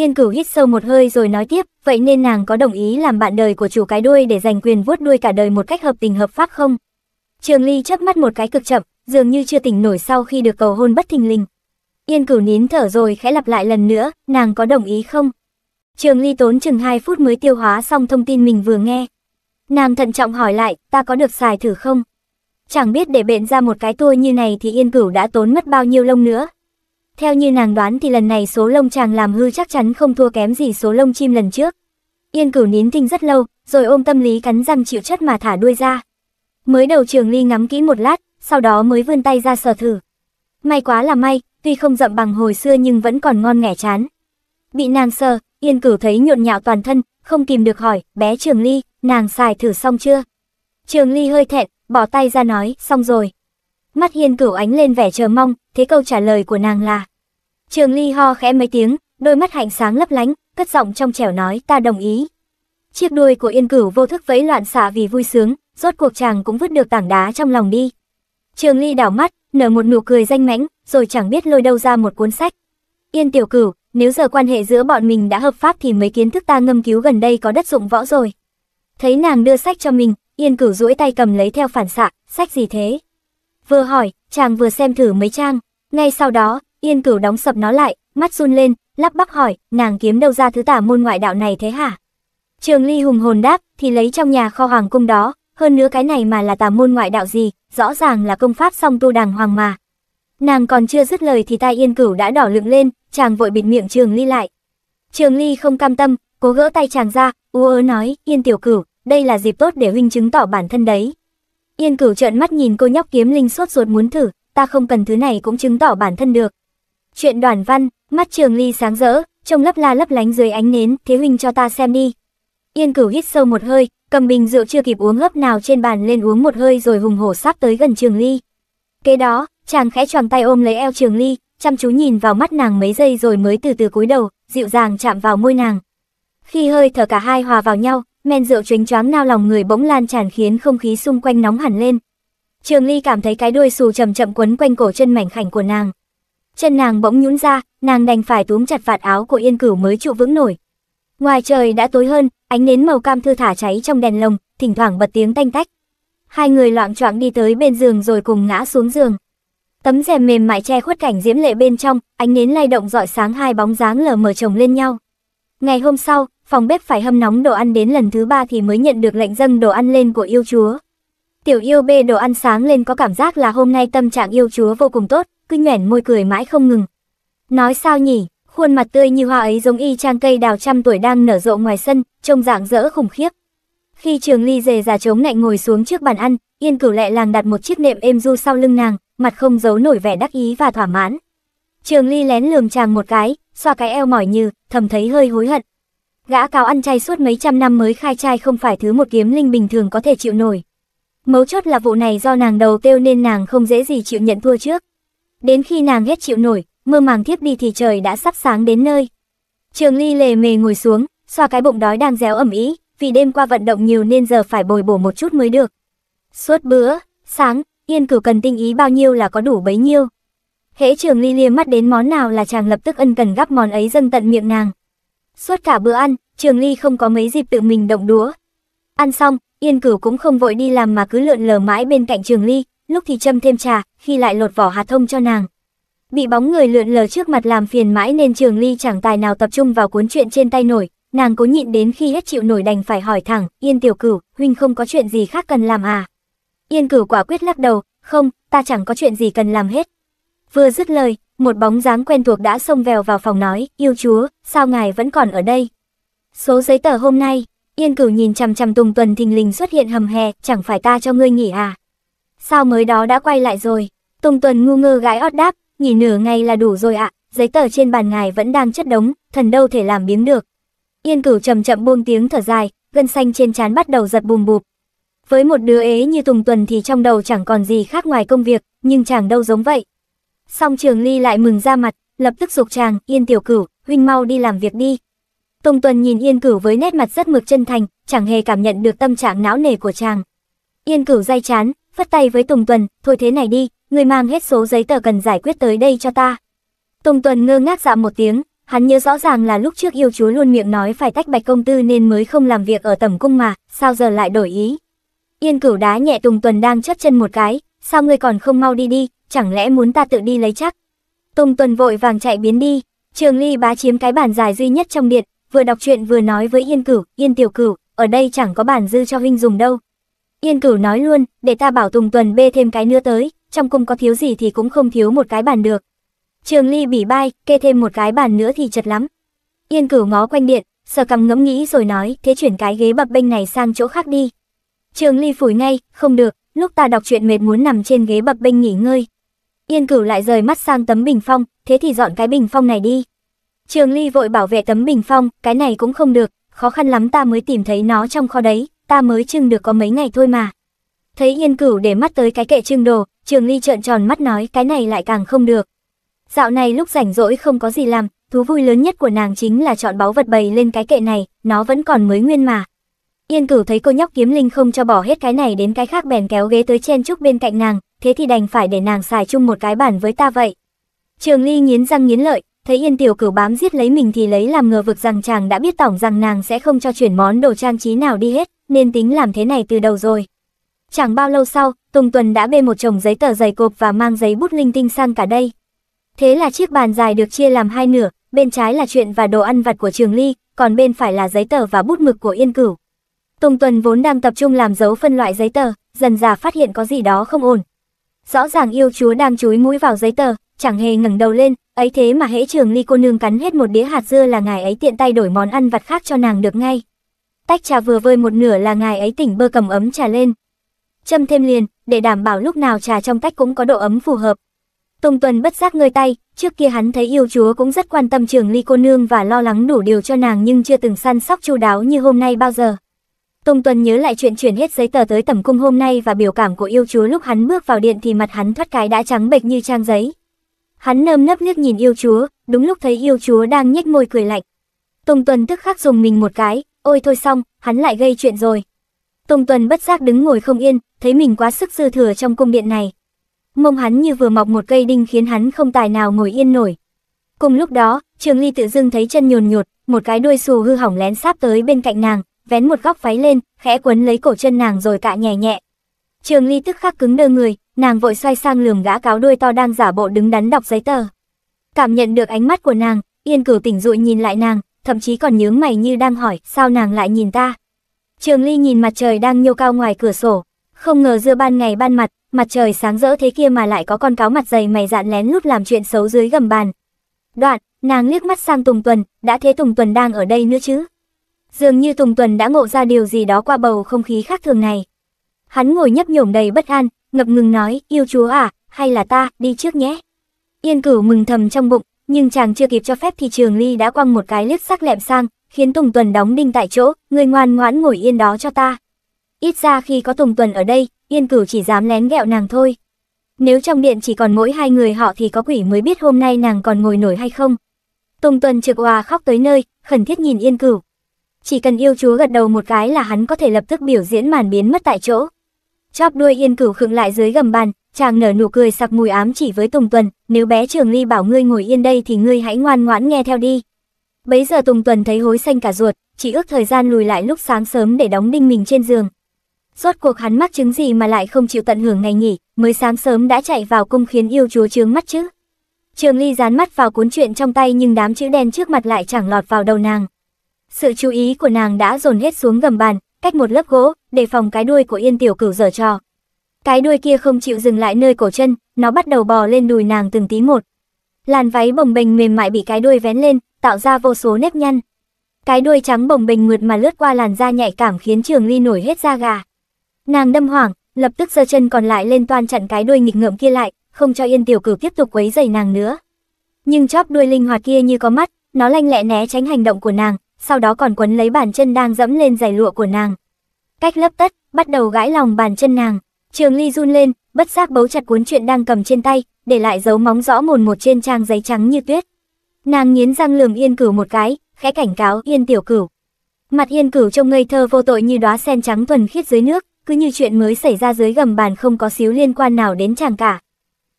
Yên cửu hít sâu một hơi rồi nói tiếp, vậy nên nàng có đồng ý làm bạn đời của chủ cái đuôi để giành quyền vuốt đuôi cả đời một cách hợp tình hợp pháp không? Trường Ly chớp mắt một cái cực chậm, dường như chưa tỉnh nổi sau khi được cầu hôn bất thình lình. Yên cửu nín thở rồi khẽ lặp lại lần nữa, nàng có đồng ý không? Trường Ly tốn chừng 2 phút mới tiêu hóa xong thông tin mình vừa nghe. Nàng thận trọng hỏi lại, ta có được xài thử không? Chẳng biết để bện ra một cái tua như này thì Yên Cửu đã tốn mất bao nhiêu lông nữa, theo như nàng đoán thì lần này số lông chàng làm hư chắc chắn không thua kém gì số lông chim lần trước. Yên cửu nín thinh rất lâu, rồi ôm tâm lý cắn răng chịu chất mà thả đuôi ra. Mới đầu trường ly ngắm kỹ một lát, sau đó mới vươn tay ra sờ thử. May quá là may, tuy không rậm bằng hồi xưa nhưng vẫn còn ngon nghẻ chán. Bị nàng sờ, yên cửu thấy nhộn nhạo toàn thân, không kìm được hỏi, bé trường ly, nàng xài thử xong chưa? Trường ly hơi thẹn, bỏ tay ra nói, xong rồi. Mắt hiên cửu ánh lên vẻ chờ mong, thế câu trả lời của nàng là. Trường ly ho khẽ mấy tiếng, đôi mắt hạnh sáng lấp lánh, cất giọng trong trẻo nói ta đồng ý. Chiếc đuôi của yên cửu vô thức vẫy loạn xạ vì vui sướng, rốt cuộc chàng cũng vứt được tảng đá trong lòng đi. Trường ly đảo mắt, nở một nụ cười danh mãnh, rồi chẳng biết lôi đâu ra một cuốn sách. Yên tiểu cửu, nếu giờ quan hệ giữa bọn mình đã hợp pháp thì mấy kiến thức ta ngâm cứu gần đây có đất dụng võ rồi. Thấy nàng đưa sách cho mình, yên cửu duỗi tay cầm lấy theo phản xạ, sách gì thế? Vừa hỏi, chàng vừa xem thử mấy trang. Ngay sau đó, Yên Cửu đóng sập nó lại, mắt run lên, lắp bắp hỏi, nàng kiếm đâu ra thứ tả môn ngoại đạo này thế hả? Trường Ly hùng hồn đáp, thì lấy trong nhà kho hoàng cung đó, hơn nữa cái này mà là tà môn ngoại đạo gì, rõ ràng là công pháp song tu đàng hoàng mà. Nàng còn chưa dứt lời thì tai Yên Cửu đã đỏ lựng lên, chàng vội bịt miệng Trường Ly lại. Trường Ly không cam tâm, cố gỡ tay chàng ra, ú ớ nói, Yên tiểu cửu, đây là dịp tốt để huynh chứng tỏ bản thân đấy, Yên cửu trợn mắt nhìn cô nhóc kiếm linh suốt ruột muốn thử, ta không cần thứ này cũng chứng tỏ bản thân được. Chuyện đoàn văn, mắt trường ly sáng rỡ, trông lấp la lấp lánh dưới ánh nến, thế huynh cho ta xem đi. Yên cửu hít sâu một hơi, cầm bình rượu chưa kịp uống hớp nào trên bàn lên uống một hơi rồi hùng hổ sắp tới gần trường ly. Kế đó, chàng khẽ choàng tay ôm lấy eo trường ly, chăm chú nhìn vào mắt nàng mấy giây rồi mới từ từ cúi đầu, dịu dàng chạm vào môi nàng. Khi hơi thở cả hai hòa vào nhau, men rượu chuyến choáng nao lòng người bỗng lan tràn khiến không khí xung quanh nóng hẳn lên. Trường Ly cảm thấy cái đuôi xù chậm chậm quấn quanh cổ chân mảnh khảnh của nàng. Chân nàng bỗng nhũn ra, nàng đành phải túm chặt vạt áo của Yên Cửu mới trụ vững nổi. Ngoài trời đã tối hơn, ánh nến màu cam thư thả cháy trong đèn lồng, thỉnh thoảng bật tiếng tanh tách. Hai người loạn choạng đi tới bên giường rồi cùng ngã xuống giường. Tấm rèm mềm mại che khuất cảnh diễm lệ bên trong, ánh nến lay động rọi sáng hai bóng dáng lờ mờ chồng lên nhau. Ngày hôm sau, phòng bếp phải hâm nóng đồ ăn đến lần thứ ba thì mới nhận được lệnh dâng đồ ăn lên của yêu chúa. Tiểu yêu bê đồ ăn sáng lên có cảm giác là hôm nay tâm trạng yêu chúa vô cùng tốt, cứ nhoẻn môi cười mãi không ngừng. Nói sao nhỉ, khuôn mặt tươi như hoa ấy giống y trang cây đào trăm tuổi đang nở rộ ngoài sân, trông rạng rỡ khủng khiếp. Khi trường ly dề già trống ngạnh ngồi xuống trước bàn ăn, yên cửu lẹ làng đặt một chiếc nệm êm du sau lưng nàng, mặt không giấu nổi vẻ đắc ý và thỏa mãn. Trường ly lén lườm chàng một cái, xoa cái eo mỏi như, thầm thấy hơi hối hận, Gã cáo ăn chay suốt mấy trăm năm mới khai trai không phải thứ một kiếm linh bình thường có thể chịu nổi. Mấu chốt là vụ này do nàng đầu tiêu nên nàng không dễ gì chịu nhận thua trước. Đến khi nàng ghét chịu nổi, mơ màng thiếp đi thì trời đã sắp sáng đến nơi. Trường Ly lề mề ngồi xuống, xoa cái bụng đói đang réo ẩm ý, vì đêm qua vận động nhiều nên giờ phải bồi bổ một chút mới được. Suốt bữa, sáng, Yên Cửu cần tinh ý bao nhiêu là có đủ bấy nhiêu. Hễ Trường Ly liếc mắt đến món nào là chàng lập tức ân cần gắp món ấy dâng tận miệng nàng. Suốt cả bữa ăn, Trường Ly không có mấy dịp tự mình động đũa. Ăn xong, Yên Cửu cũng không vội đi làm mà cứ lượn lờ mãi bên cạnh Trường Ly, lúc thì châm thêm trà, khi lại lột vỏ hạt thông cho nàng. Bị bóng người lượn lờ trước mặt làm phiền mãi nên Trường Ly chẳng tài nào tập trung vào cuốn chuyện trên tay nổi, nàng cố nhịn đến khi hết chịu nổi đành phải hỏi thẳng, "Yên tiểu cửu, huynh không có chuyện gì khác cần làm à?" Yên Cửu quả quyết lắc đầu, "Không, ta chẳng có chuyện gì cần làm hết." Vừa dứt lời, một bóng dáng quen thuộc đã xông vèo vào phòng nói, yêu chúa, sao ngài vẫn còn ở đây? Số giấy tờ hôm nay, yên cửu nhìn chằm chằm tùng tuần thình lình xuất hiện hầm hè, chẳng phải ta cho ngươi nghỉ à? Sao mới đó đã quay lại rồi? Tùng tuần ngu ngơ gái ót đáp, nghỉ nửa ngày là đủ rồi ạ, giấy tờ trên bàn ngài vẫn đang chất đống, thần đâu thể làm biếng được. Yên cửu chậm chậm buông tiếng thở dài, gân xanh trên trán bắt đầu giật bùm bụp. Với một đứa ế như Tùng Tuần thì trong đầu chẳng còn gì khác ngoài công việc, nhưng chàng đâu giống vậy. Song Trường Ly lại mừng ra mặt, lập tức dục chàng, Yên tiểu cửu, huynh mau đi làm việc đi. Tùng Tuần nhìn Yên Cửu với nét mặt rất mực chân thành, chẳng hề cảm nhận được tâm trạng não nề của chàng. Yên Cửu day chán, phất tay với Tùng Tuần, thôi thế này đi, người mang hết số giấy tờ cần giải quyết tới đây cho ta. Tùng Tuần ngơ ngác dạ một tiếng, hắn nhớ rõ ràng là lúc trước yêu chúa luôn miệng nói phải tách bạch công tư nên mới không làm việc ở tầm cung mà, sao giờ lại đổi ý. Yên Cửu đá nhẹ Tùng Tuần đang chấp chân một cái, sao ngươi còn không mau đi đi, chẳng lẽ muốn ta tự đi lấy chắc. Tùng Tuần vội vàng chạy biến đi, Trường Ly bá chiếm cái bàn dài duy nhất trong điện, vừa đọc truyện vừa nói với Yên Cửu, Yên Tiểu Cửu, ở đây chẳng có bàn dư cho huynh dùng đâu. Yên Cửu nói luôn, để ta bảo Tùng Tuần bê thêm cái nữa tới, trong cung có thiếu gì thì cũng không thiếu một cái bàn được. Trường Ly bỉ bai, kê thêm một cái bàn nữa thì chật lắm. Yên Cửu ngó quanh điện, sờ cằm ngẫm nghĩ rồi nói, thế chuyển cái ghế bập bênh này sang chỗ khác đi. Trường Ly phủi ngay, không được, lúc ta đọc truyện mệt muốn nằm trên ghế bập bênh nghỉ ngơi, Yên cửu lại rời mắt sang tấm bình phong, thế thì dọn cái bình phong này đi. Trường Ly vội bảo vệ tấm bình phong, cái này cũng không được, khó khăn lắm ta mới tìm thấy nó trong kho đấy, ta mới trưng được có mấy ngày thôi mà. Thấy Yên Cửu để mắt tới cái kệ trưng đồ, Trường Ly trợn tròn mắt nói cái này lại càng không được. Dạo này lúc rảnh rỗi không có gì làm, thú vui lớn nhất của nàng chính là chọn báu vật bày lên cái kệ này, nó vẫn còn mới nguyên mà. Yên Cửu thấy cô nhóc kiếm linh không cho bỏ hết cái này đến cái khác bèn kéo ghế tới chen trúc bên cạnh nàng, thế thì đành phải để nàng xài chung một cái bản với ta vậy. Trường Ly nghiến răng nghiến lợi, thấy Yên Tiểu Cửu bám giết lấy mình thì lấy làm ngờ vực rằng chàng đã biết tổng rằng nàng sẽ không cho chuyển món đồ trang trí nào đi hết, nên tính làm thế này từ đầu rồi. Chẳng bao lâu sau, Tùng Tuần đã bê một chồng giấy tờ dày cộp và mang giấy bút linh tinh sang cả đây. Thế là chiếc bàn dài được chia làm hai nửa, bên trái là chuyện và đồ ăn vặt của Trường Ly, còn bên phải là giấy tờ và bút mực của Yên Cửu. Tùng Tuần vốn đang tập trung làm dấu phân loại giấy tờ, dần dà phát hiện có gì đó không ổn, rõ ràng yêu chúa đang chúi mũi vào giấy tờ, chẳng hề ngẩng đầu lên, ấy thế mà hễ trường ly cô nương cắn hết một đĩa hạt dưa là ngài ấy tiện tay đổi món ăn vặt khác cho nàng được ngay. Tách trà vừa vơi một nửa là ngài ấy tỉnh bơ cầm ấm trà lên. Châm thêm liền, để đảm bảo lúc nào trà trong tách cũng có độ ấm phù hợp. Tùng Tuần bất giác ngơi tay, trước kia hắn thấy yêu chúa cũng rất quan tâm trường ly cô nương và lo lắng đủ điều cho nàng nhưng chưa từng săn sóc chu đáo như hôm nay bao giờ. Tông Tuần nhớ lại chuyện chuyển hết giấy tờ tới tẩm cung hôm nay và biểu cảm của yêu chúa lúc hắn bước vào điện thì mặt hắn thoát cái đã trắng bệch như trang giấy. Hắn nơm nấp liếc nhìn yêu chúa, đúng lúc thấy yêu chúa đang nhếch môi cười lạnh. Tông Tuần tức khắc dùng mình một cái, ôi thôi xong, hắn lại gây chuyện rồi. Tông Tuần bất giác đứng ngồi không yên, thấy mình quá sức dư thừa trong cung điện này. Mông hắn như vừa mọc một cây đinh khiến hắn không tài nào ngồi yên nổi. Cùng lúc đó, Trường Ly tự dưng thấy chân nhồn nhột, một cái đuôi xù hư hỏng lén sáp tới bên cạnh nàng, vén một góc váy lên, khẽ quấn lấy cổ chân nàng rồi cạ nhẹ nhẹ. Trường Ly tức khắc cứng đơ người, nàng vội xoay sang lườm gã cáo đuôi to đang giả bộ đứng đắn đọc giấy tờ. Cảm nhận được ánh mắt của nàng, Yên Cửu tỉnh dụi nhìn lại nàng, thậm chí còn nhướng mày như đang hỏi, sao nàng lại nhìn ta? Trường Ly nhìn mặt trời đang nhô cao ngoài cửa sổ, không ngờ giữa ban ngày ban mặt, mặt trời sáng rỡ thế kia mà lại có con cáo mặt dày mày dạn lén lút làm chuyện xấu dưới gầm bàn. Đoạn, nàng liếc mắt sang Tùng Tuần, đã thế Tùng Tuần đang ở đây nữa chứ? Dường như Tùng Tuần đã ngộ ra điều gì đó qua bầu không khí khác thường này. Hắn ngồi nhấp nhổm đầy bất an, ngập ngừng nói, yêu chúa à, hay là ta, đi trước nhé. Yên cửu mừng thầm trong bụng, nhưng chàng chưa kịp cho phép thì trường ly đã quăng một cái liếc sắc lẹm sang, khiến Tùng Tuần đóng đinh tại chỗ, người ngoan ngoãn ngồi yên đó cho ta. Ít ra khi có Tùng Tuần ở đây, Yên Cửu chỉ dám lén ghẹo nàng thôi. Nếu trong điện chỉ còn mỗi hai người họ thì có quỷ mới biết hôm nay nàng còn ngồi nổi hay không. Tùng Tuần trực hòa khóc tới nơi, khẩn thiết nhìn Yên Cửu chỉ cần yêu chúa gật đầu một cái là hắn có thể lập tức biểu diễn màn biến mất tại chỗ. Chóp đuôi yên cửu khựng lại dưới gầm bàn, chàng nở nụ cười sặc mùi ám chỉ với Tùng Tuần, nếu bé Trường Ly bảo ngươi ngồi yên đây thì ngươi hãy ngoan ngoãn nghe theo đi. Bấy giờ Tùng Tuần thấy hối xanh cả ruột, chỉ ước thời gian lùi lại lúc sáng sớm để đóng đinh mình trên giường. Rốt cuộc hắn mắc chứng gì mà lại không chịu tận hưởng ngày nghỉ, mới sáng sớm đã chạy vào cung khiến yêu chúa trướng mắt chứ. Trường Ly dán mắt vào cuốn truyện trong tay nhưng đám chữ đen trước mặt lại chẳng lọt vào đầu nàng. Sự chú ý của nàng đã dồn hết xuống gầm bàn, cách một lớp gỗ, để phòng cái đuôi của Yên Tiểu Cửu dở trò. Cái đuôi kia không chịu dừng lại nơi cổ chân, nó bắt đầu bò lên đùi nàng từng tí một. Làn váy bồng bềnh mềm mại bị cái đuôi vén lên, tạo ra vô số nếp nhăn. Cái đuôi trắng bồng bềnh mượt mà lướt qua làn da nhạy cảm khiến Trường Ly nổi hết da gà. Nàng đâm hoảng, lập tức giơ chân còn lại lên toan chặn cái đuôi nghịch ngợm kia lại, không cho Yên Tiểu Cửu tiếp tục quấy rầy nàng nữa. Nhưng chóp đuôi linh hoạt kia như có mắt, nó lanh lẹ né tránh hành động của nàng, sau đó còn quấn lấy bàn chân đang dẫm lên giày lụa của nàng. Cách lấp tất, bắt đầu gãi lòng bàn chân nàng, Trường Ly run lên, bất giác bấu chặt cuốn chuyện đang cầm trên tay, để lại dấu móng rõ mồn một trên trang giấy trắng như tuyết. Nàng nghiến răng lườm Yên Cửu một cái, khẽ cảnh cáo Yên tiểu cửu. Mặt Yên Cửu trông ngây thơ vô tội như đóa sen trắng thuần khiết dưới nước, cứ như chuyện mới xảy ra dưới gầm bàn không có xíu liên quan nào đến chàng cả.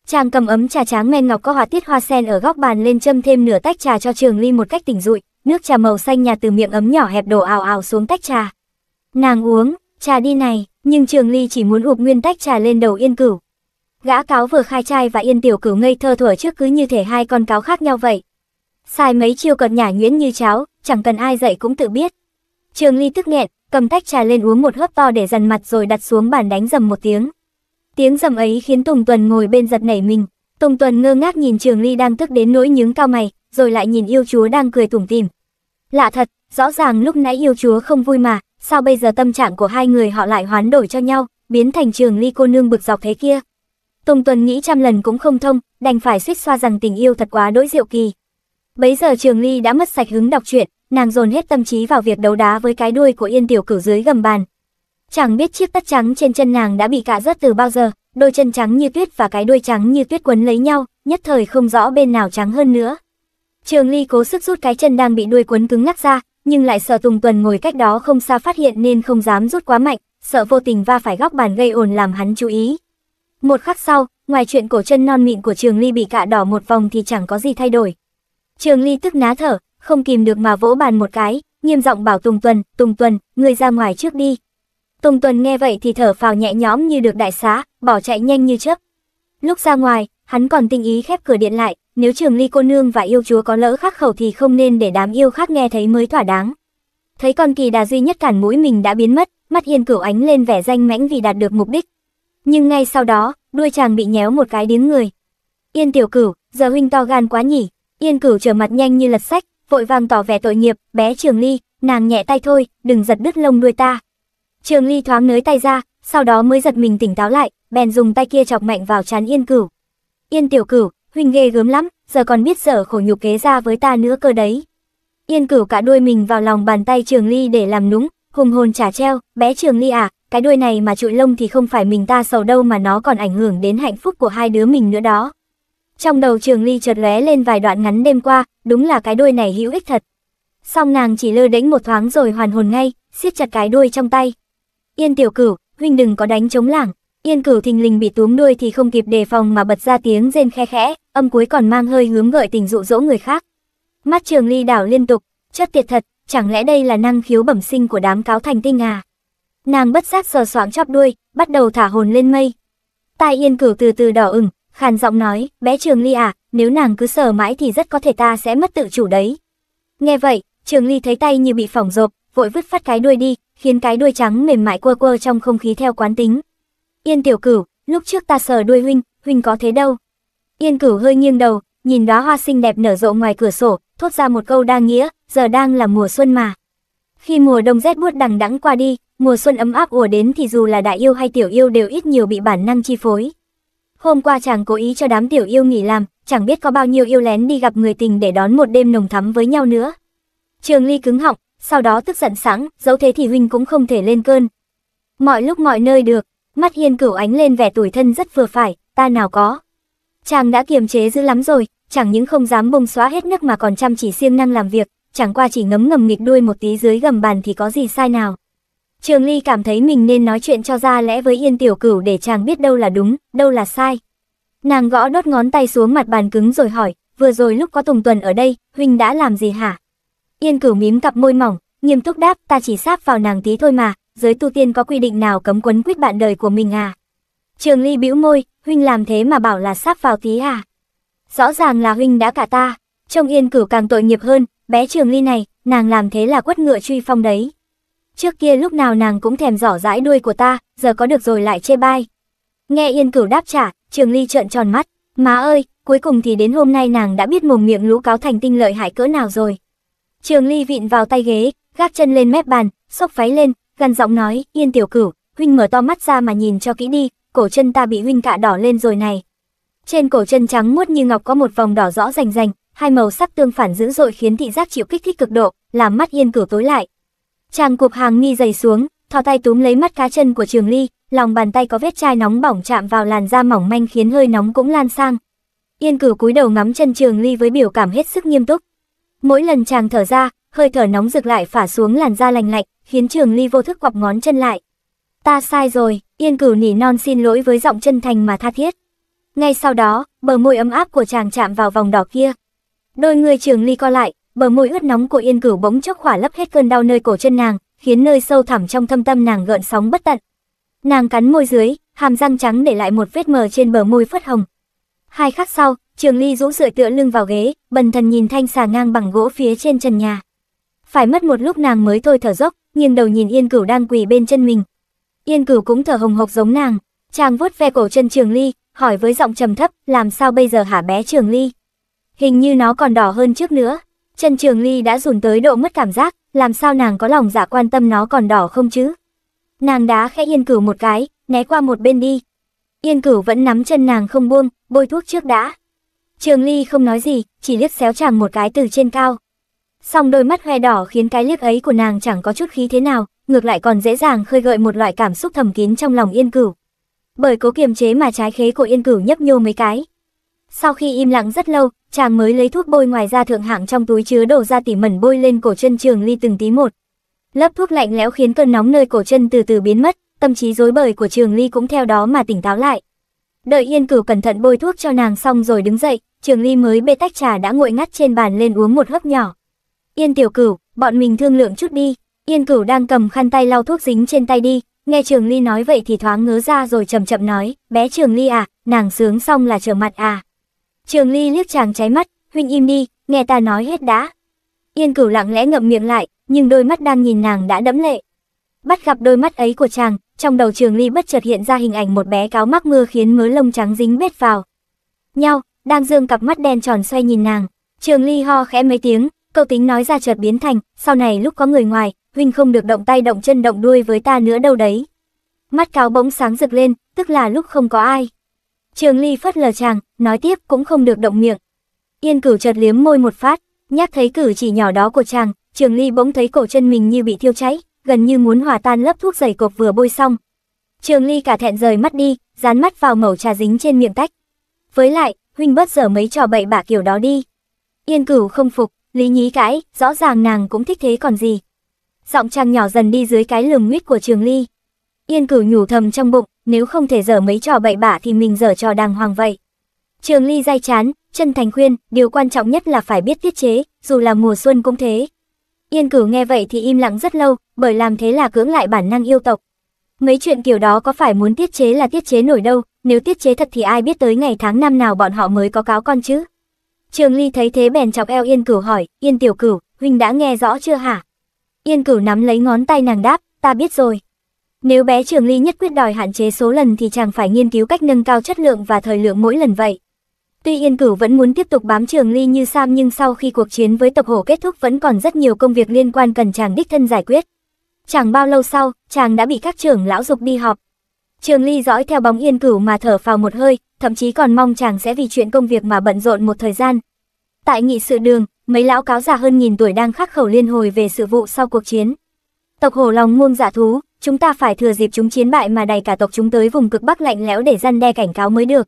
Chàng cầm ấm trà tráng men ngọc có họa tiết hoa sen ở góc bàn lên châm thêm nửa tách trà cho Trường Ly một cách tỉnh rụi, nước trà màu xanh nhà từ miệng ấm nhỏ hẹp đổ ào ào xuống tách trà. Nàng uống, trà đi này, nhưng Trường Ly chỉ muốn ụp nguyên tách trà lên đầu Yên Cửu. Gã cáo vừa khai trai và Yên Tiểu Cửu ngây thơ thuở trước cứ như thể hai con cáo khác nhau vậy. Sai mấy chiêu cợt nhả nhuyễn như cháo, chẳng cần ai dạy cũng tự biết. Trường Ly tức nghẹn, cầm tách trà lên uống một hớp to để dằn mặt rồi đặt xuống bàn đánh dầm một tiếng. Tiếng dầm ấy khiến Tùng Tuần ngồi bên giật nảy mình. Tùng Tuần ngơ ngác nhìn Trường Ly đang tức đến nỗi nhướng cao mày, rồi lại nhìn yêu chúa đang cười tủm tỉm, Lạ thật, rõ ràng lúc nãy yêu chúa không vui mà, sao bây giờ tâm trạng của hai người họ lại hoán đổi cho nhau, biến thành trường ly cô nương bực dọc thế kia. Tùng Tuần nghĩ trăm lần cũng không thông, đành phải suýt xoa rằng tình yêu thật quá đỗi diệu kỳ. Bấy giờ Trường Ly đã mất sạch hứng đọc truyện, nàng dồn hết tâm trí vào việc đấu đá với cái đuôi của Yên Tiểu Cửu dưới gầm bàn. Chẳng biết chiếc tất trắng trên chân nàng đã bị cạ rớt từ bao giờ, đôi chân trắng như tuyết và cái đuôi trắng như tuyết quấn lấy nhau, nhất thời không rõ bên nào trắng hơn nữa. Trường Ly cố sức rút cái chân đang bị đuôi quấn cứng ngắt ra, nhưng lại sợ Tùng Tuần ngồi cách đó không xa phát hiện nên không dám rút quá mạnh, sợ vô tình va phải góc bàn gây ồn làm hắn chú ý. Một khắc sau, ngoài chuyện cổ chân non mịn của Trường Ly bị cạ đỏ một vòng thì chẳng có gì thay đổi. Trường Ly tức ná thở, không kìm được mà vỗ bàn một cái, nghiêm giọng bảo Tùng Tuần, Tùng Tuần, ngươi ra ngoài trước đi. Tùng Tuần nghe vậy thì thở phào nhẹ nhõm như được đại xá, bỏ chạy nhanh như chớp. Lúc ra ngoài, hắn còn tinh ý khép cửa điện lại, nếu trường ly cô nương và yêu chúa có lỡ khắc khẩu thì không nên để đám yêu khác nghe thấy mới thỏa đáng. Thấy con kỳ đà duy nhất cản mũi mình đã biến mất, mắt yên cửu ánh lên vẻ danh mãnh vì đạt được mục đích. Nhưng ngay sau đó, đuôi chàng bị nhéo một cái đến người. Yên tiểu cửu, giờ huynh to gan quá nhỉ, yên cửu trở mặt nhanh như lật sách, vội vàng tỏ vẻ tội nghiệp, bé trường ly, nàng nhẹ tay thôi, đừng giật đứt lông đuôi ta. Trường ly thoáng nới tay ra, sau đó mới giật mình tỉnh táo lại, bèn dùng tay kia chọc mạnh vào chán yên cửu. Yên tiểu cửu, Huynh ghê gớm lắm, giờ còn biết dở khổ nhục kế ra với ta nữa cơ đấy. Yên cửu cả đuôi mình vào lòng bàn tay trường ly để làm núng, hùng hồn trả treo, bé trường ly à, cái đuôi này mà trụi lông thì không phải mình ta sầu đâu mà nó còn ảnh hưởng đến hạnh phúc của hai đứa mình nữa đó. Trong đầu trường ly chợt lóe lên vài đoạn ngắn đêm qua, đúng là cái đuôi này hữu ích thật. Song nàng chỉ lơ đánh một thoáng rồi hoàn hồn ngay, siết chặt cái đuôi trong tay. Yên tiểu cửu, huynh đừng có đánh chống lảng, Yên cửu thình lình bị túm đuôi thì không kịp đề phòng mà bật ra tiếng rên khe khẽ, âm cuối còn mang hơi hướng gợi tình dụ dỗ người khác. Mắt trường ly đảo liên tục, chất tiệt thật, chẳng lẽ đây là năng khiếu bẩm sinh của đám cáo thành tinh à? Nàng bất giác sờ soạng chóp đuôi, bắt đầu thả hồn lên mây. Tai yên cửu từ từ đỏ ửng, khàn giọng nói, bé trường ly à, nếu nàng cứ sờ mãi thì rất có thể ta sẽ mất tự chủ đấy. Nghe vậy, trường ly thấy tay như bị phỏng rộp, vội vứt phát cái đuôi đi, khiến cái đuôi trắng mềm mại quơ quơ trong không khí theo quán tính. Yên tiểu cửu, lúc trước ta sờ đuôi huynh, huynh có thế đâu. Yên cửu hơi nghiêng đầu, nhìn đóa hoa xinh đẹp nở rộ ngoài cửa sổ, thốt ra một câu đa nghĩa, giờ đang là mùa xuân mà. Khi mùa đông rét buốt đằng đẵng qua đi, mùa xuân ấm áp ùa đến thì dù là đại yêu hay tiểu yêu đều ít nhiều bị bản năng chi phối. Hôm qua chàng cố ý cho đám tiểu yêu nghỉ làm, chẳng biết có bao nhiêu yêu lén đi gặp người tình để đón một đêm nồng thắm với nhau nữa. Trường Ly cứng họng, sau đó tức giận sẵn, dẫu thế thì huynh cũng không thể lên cơn. Mọi lúc mọi nơi được, Mắt hiên cửu ánh lên vẻ tuổi thân rất vừa phải, ta nào có. Chàng đã kiềm chế dữ lắm rồi, chẳng những không dám bông xóa hết nước mà còn chăm chỉ siêng năng làm việc, chẳng qua chỉ ngấm ngầm nghịch đuôi một tí dưới gầm bàn thì có gì sai nào. Trường Ly cảm thấy mình nên nói chuyện cho ra lẽ với Yên Tiểu Cửu để chàng biết đâu là đúng, đâu là sai. Nàng gõ đốt ngón tay xuống mặt bàn cứng rồi hỏi, vừa rồi lúc có Tùng Tuần ở đây, huynh đã làm gì hả? Yên Cửu mím cặp môi mỏng, nghiêm túc đáp, ta chỉ sáp vào nàng tí thôi mà, giới tu tiên có quy định nào cấm quấn quýt bạn đời của mình à? Trường Ly bĩu môi, huynh làm thế mà bảo là sắp vào tí à? Rõ ràng là huynh đã cả ta, trông yên cửu càng tội nghiệp hơn, bé Trường Ly này, nàng làm thế là quất ngựa truy phong đấy. Trước kia lúc nào nàng cũng thèm giỏ dãi đuôi của ta, giờ có được rồi lại chê bai. Nghe yên cửu đáp trả, Trường Ly trợn tròn mắt, má ơi, cuối cùng thì đến hôm nay nàng đã biết mồm miệng lũ cáo thành tinh lợi hại cỡ nào rồi. Trường Ly vịn vào tay ghế, gác chân lên mép bàn, sốc váy lên, gần giọng nói, yên tiểu cửu, huynh mở to mắt ra mà nhìn cho kỹ đi, cổ chân ta bị huynh cạ đỏ lên rồi này. Trên cổ chân trắng muốt như ngọc có một vòng đỏ rõ rành rành, hai màu sắc tương phản dữ dội khiến thị giác chịu kích thích cực độ, làm mắt yên cửu tối lại. Chàng cụp hàng nghi dày xuống, thò tay túm lấy mắt cá chân của Trường Ly, lòng bàn tay có vết chai nóng bỏng chạm vào làn da mỏng manh khiến hơi nóng cũng lan sang. Yên Cửu cúi đầu ngắm chân Trường Ly với biểu cảm hết sức nghiêm túc. Mỗi lần chàng thở ra, hơi thở nóng rực lại phả xuống làn da lành lạnh, khiến trường ly vô thức quặp ngón chân lại. Ta sai rồi, yên cửu nỉ non xin lỗi với giọng chân thành mà tha thiết. Ngay sau đó, bờ môi ấm áp của chàng chạm vào vòng đỏ kia. Đôi người trường ly co lại, bờ môi ướt nóng của yên cửu bỗng chốc khỏa lấp hết cơn đau nơi cổ chân nàng, khiến nơi sâu thẳm trong thâm tâm nàng gợn sóng bất tận. Nàng cắn môi dưới, hàm răng trắng để lại một vết mờ trên bờ môi phớt hồng. Hai khắc sau, Trường Ly rũ rượi tựa lưng vào ghế, bần thần nhìn thanh xà ngang bằng gỗ phía trên trần nhà. Phải mất một lúc nàng mới thôi thở dốc, nghiêng đầu nhìn Yên Cửu đang quỳ bên chân mình. Yên Cửu cũng thở hồng hộc giống nàng, chàng vuốt ve cổ chân Trường Ly, hỏi với giọng trầm thấp, làm sao bây giờ hả bé Trường Ly? Hình như nó còn đỏ hơn trước nữa. Chân Trường Ly đã rùn tới độ mất cảm giác, làm sao nàng có lòng dạ quan tâm nó còn đỏ không chứ? Nàng đá khẽ Yên Cửu một cái, né qua một bên đi. Yên Cửu vẫn nắm chân nàng không buông, bôi thuốc trước đã. Trường Ly không nói gì, chỉ liếc xéo chàng một cái từ trên cao. Song đôi mắt hoe đỏ khiến cái liếc ấy của nàng chẳng có chút khí thế nào, ngược lại còn dễ dàng khơi gợi một loại cảm xúc thầm kín trong lòng Yên Cửu. Bởi cố kiềm chế mà trái khế của Yên Cửu nhấp nhô mấy cái. Sau khi im lặng rất lâu, chàng mới lấy thuốc bôi ngoài da thượng hạng trong túi chứa đổ ra tỉ mẩn bôi lên cổ chân Trường Ly từng tí một. Lớp thuốc lạnh lẽo khiến cơn nóng nơi cổ chân từ từ biến mất, tâm trí rối bời của Trường Ly cũng theo đó mà tỉnh táo lại. Đợi Yên Cửu cẩn thận bôi thuốc cho nàng xong rồi đứng dậy, Trường Ly mới bê tách trà đã nguội ngắt trên bàn lên uống một hớp nhỏ. Yên tiểu cửu, bọn mình thương lượng chút đi. Yên cửu đang cầm khăn tay lau thuốc dính trên tay đi, nghe Trường Ly nói vậy thì thoáng ngớ ra rồi chậm chậm nói, bé Trường Ly à, nàng sướng xong là trở mặt à. Trường Ly liếc chàng cháy mắt, huynh im đi, nghe ta nói hết đã. Yên cửu lặng lẽ ngậm miệng lại, nhưng đôi mắt đang nhìn nàng đã đẫm lệ. Bắt gặp đôi mắt ấy của chàng, trong đầu Trường Ly bất chợt hiện ra hình ảnh một bé cáo mắc mưa khiến mớ lông trắng dính bết vào. Nhau, đang dương cặp mắt đen tròn xoay nhìn nàng, Trường Ly ho khẽ mấy tiếng, Câu tính nói ra chợt biến thành, sau này lúc có người ngoài, huynh không được động tay động chân động đuôi với ta nữa đâu đấy. Mắt cáo bỗng sáng rực lên, tức là lúc không có ai. Trường Ly phất lờ chàng, nói tiếp cũng không được động miệng. Yên cửu chợt liếm môi một phát, nhắc thấy cử chỉ nhỏ đó của chàng, Trường Ly bỗng thấy cổ chân mình như bị thiêu cháy, gần như muốn hòa tan lớp thuốc dày cộp vừa bôi xong. Trường Ly cả thẹn rời mắt đi, dán mắt vào mẩu trà dính trên miệng tách. Với lại, huynh bớt dở mấy trò bậy bạ kiểu đó đi. Yên Cửu không phục, Lý nhí cãi, rõ ràng nàng cũng thích thế còn gì. Giọng trang nhỏ dần đi dưới cái lườm nguyết của trường ly. Yên cửu nhủ thầm trong bụng, nếu không thể dở mấy trò bậy bạ thì mình dở trò đàng hoàng vậy. Trường ly dai chán, chân thành khuyên, điều quan trọng nhất là phải biết tiết chế, dù là mùa xuân cũng thế. Yên cửu nghe vậy thì im lặng rất lâu, bởi làm thế là cưỡng lại bản năng yêu tộc. Mấy chuyện kiểu đó có phải muốn tiết chế là tiết chế nổi đâu, nếu tiết chế thật thì ai biết tới ngày tháng năm nào bọn họ mới có cáo con chứ. Trường Ly thấy thế bèn chọc eo Yên Cửu hỏi, Yên Tiểu Cửu, huynh đã nghe rõ chưa hả? Yên Cửu nắm lấy ngón tay nàng đáp, ta biết rồi. Nếu bé Trường Ly nhất quyết đòi hạn chế số lần thì chàng phải nghiên cứu cách nâng cao chất lượng và thời lượng mỗi lần vậy. Tuy Yên Cửu vẫn muốn tiếp tục bám Trường Ly như Sam nhưng sau khi cuộc chiến với tộc hổ kết thúc vẫn còn rất nhiều công việc liên quan cần chàng đích thân giải quyết. Chẳng bao lâu sau, chàng đã bị các trưởng lão dục đi họp. Trường Ly dõi theo bóng Yên Cửu mà thở phào một hơi, thậm chí còn mong chàng sẽ vì chuyện công việc mà bận rộn một thời gian. Tại nghị sự đường, mấy lão cáo già hơn nghìn tuổi đang khắc khẩu liên hồi về sự vụ sau cuộc chiến. Tộc hổ lòng muông giả dạ thú, chúng ta phải thừa dịp chúng chiến bại mà đẩy cả tộc chúng tới vùng cực bắc lạnh lẽo để răn đe cảnh cáo mới được.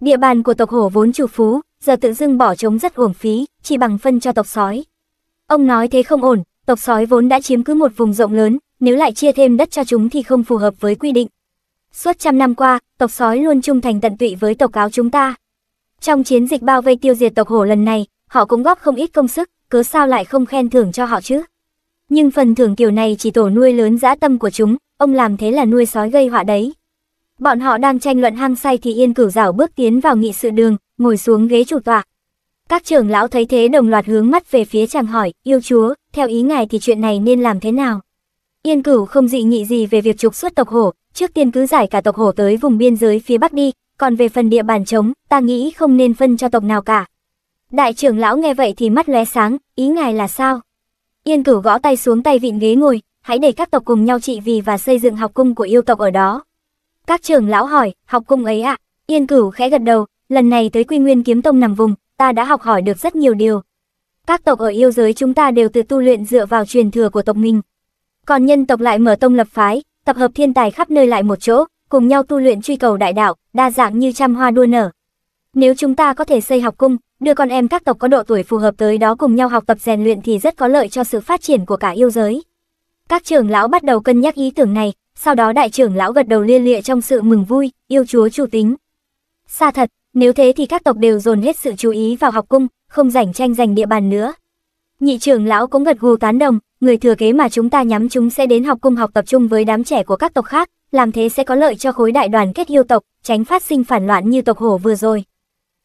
Địa bàn của tộc hổ vốn chủ phú, giờ tự dưng bỏ trống rất uổng phí, chỉ bằng phân cho tộc sói. Ông nói thế không ổn, tộc sói vốn đã chiếm cứ một vùng rộng lớn, nếu lại chia thêm đất cho chúng thì không phù hợp với quy định. Suốt trăm năm qua, tộc sói luôn trung thành tận tụy với tộc cáo chúng ta. Trong chiến dịch bao vây tiêu diệt tộc hổ lần này, họ cũng góp không ít công sức, cớ sao lại không khen thưởng cho họ chứ? Nhưng phần thưởng kiểu này chỉ tổ nuôi lớn dã tâm của chúng, ông làm thế là nuôi sói gây họa đấy. Bọn họ đang tranh luận hăng say thì Yên Cửu Giảo bước tiến vào nghị sự đường, ngồi xuống ghế chủ tọa. Các trưởng lão thấy thế đồng loạt hướng mắt về phía chàng hỏi, yêu chúa, theo ý ngài thì chuyện này nên làm thế nào? Yên Cửu không dị nghị gì về việc trục xuất tộc hổ, trước tiên cứ giải cả tộc hổ tới vùng biên giới phía bắc đi, còn về phần địa bàn trống, ta nghĩ không nên phân cho tộc nào cả. Đại trưởng lão nghe vậy thì mắt lóe sáng, ý ngài là sao? Yên cửu gõ tay xuống tay vịn ghế ngồi, hãy để các tộc cùng nhau trị vì và xây dựng học cung của yêu tộc ở đó. Các trưởng lão hỏi, học cung ấy ạ? À? Yên cửu khẽ gật đầu, lần này tới quy nguyên kiếm tông nằm vùng, ta đã học hỏi được rất nhiều điều. Các tộc ở yêu giới chúng ta đều tự tu luyện dựa vào truyền thừa của tộc mình. Còn nhân tộc lại mở tông lập phái, tập hợp thiên tài khắp nơi lại một chỗ, cùng nhau tu luyện truy cầu đại đạo, đa dạng như trăm hoa đua nở. Nếu chúng ta có thể xây học cung, đưa con em các tộc có độ tuổi phù hợp tới đó cùng nhau học tập rèn luyện thì rất có lợi cho sự phát triển của cả yêu giới. Các trưởng lão bắt đầu cân nhắc ý tưởng này, sau đó đại trưởng lão gật đầu lia lịa trong sự mừng vui, yêu chúa chủ tính. Xa thật, nếu thế thì các tộc đều dồn hết sự chú ý vào học cung, không rảnh tranh giành địa bàn nữa. Nhị trưởng lão cũng gật gù tán đồng, người thừa kế mà chúng ta nhắm chúng sẽ đến học cung học tập trung với đám trẻ của các tộc khác, làm thế sẽ có lợi cho khối đại đoàn kết yêu tộc, tránh phát sinh phản loạn như tộc hổ vừa rồi.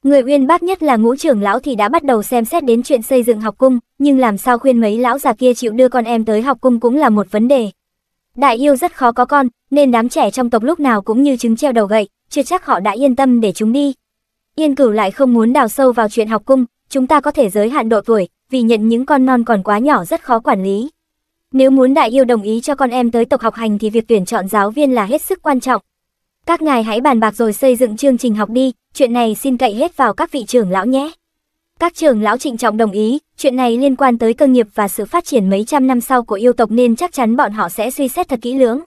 Người uyên bác nhất là ngũ trưởng lão thì đã bắt đầu xem xét đến chuyện xây dựng học cung, nhưng làm sao khuyên mấy lão già kia chịu đưa con em tới học cung cũng là một vấn đề. Đại yêu rất khó có con, nên đám trẻ trong tộc lúc nào cũng như trứng treo đầu gậy, chưa chắc họ đã yên tâm để chúng đi. Yên cửu lại không muốn đào sâu vào chuyện học cung, chúng ta có thể giới hạn độ tuổi, vì nhận những con non còn quá nhỏ rất khó quản lý. Nếu muốn đại yêu đồng ý cho con em tới tộc học hành thì việc tuyển chọn giáo viên là hết sức quan trọng. Các ngài hãy bàn bạc rồi xây dựng chương trình học đi, chuyện này xin cậy hết vào các vị trưởng lão nhé. Các trưởng lão trịnh trọng đồng ý, chuyện này liên quan tới cơ nghiệp và sự phát triển mấy trăm năm sau của yêu tộc nên chắc chắn bọn họ sẽ suy xét thật kỹ lưỡng.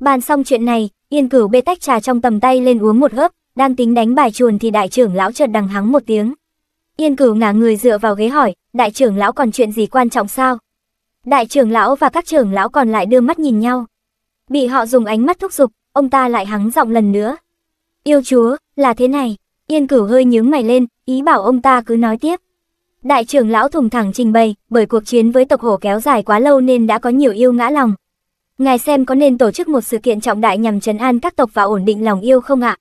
Bàn xong chuyện này, Yên Cửu bê tách trà trong tầm tay lên uống một hớp, đang tính đánh bài chuồn thì đại trưởng lão chợt đằng hắng một tiếng. Yên cửu ngả người dựa vào ghế hỏi, đại trưởng lão còn chuyện gì quan trọng sao? Đại trưởng lão và các trưởng lão còn lại đưa mắt nhìn nhau. Bị họ dùng ánh mắt thúc giục, ông ta lại hắng giọng lần nữa. Yêu chúa, là thế này. Yên cửu hơi nhướng mày lên, ý bảo ông ta cứ nói tiếp. Đại trưởng lão thùng thẳng trình bày, bởi cuộc chiến với tộc hổ kéo dài quá lâu nên đã có nhiều yêu ngã lòng. Ngài xem có nên tổ chức một sự kiện trọng đại nhằm trấn an các tộc và ổn định lòng yêu không ạ?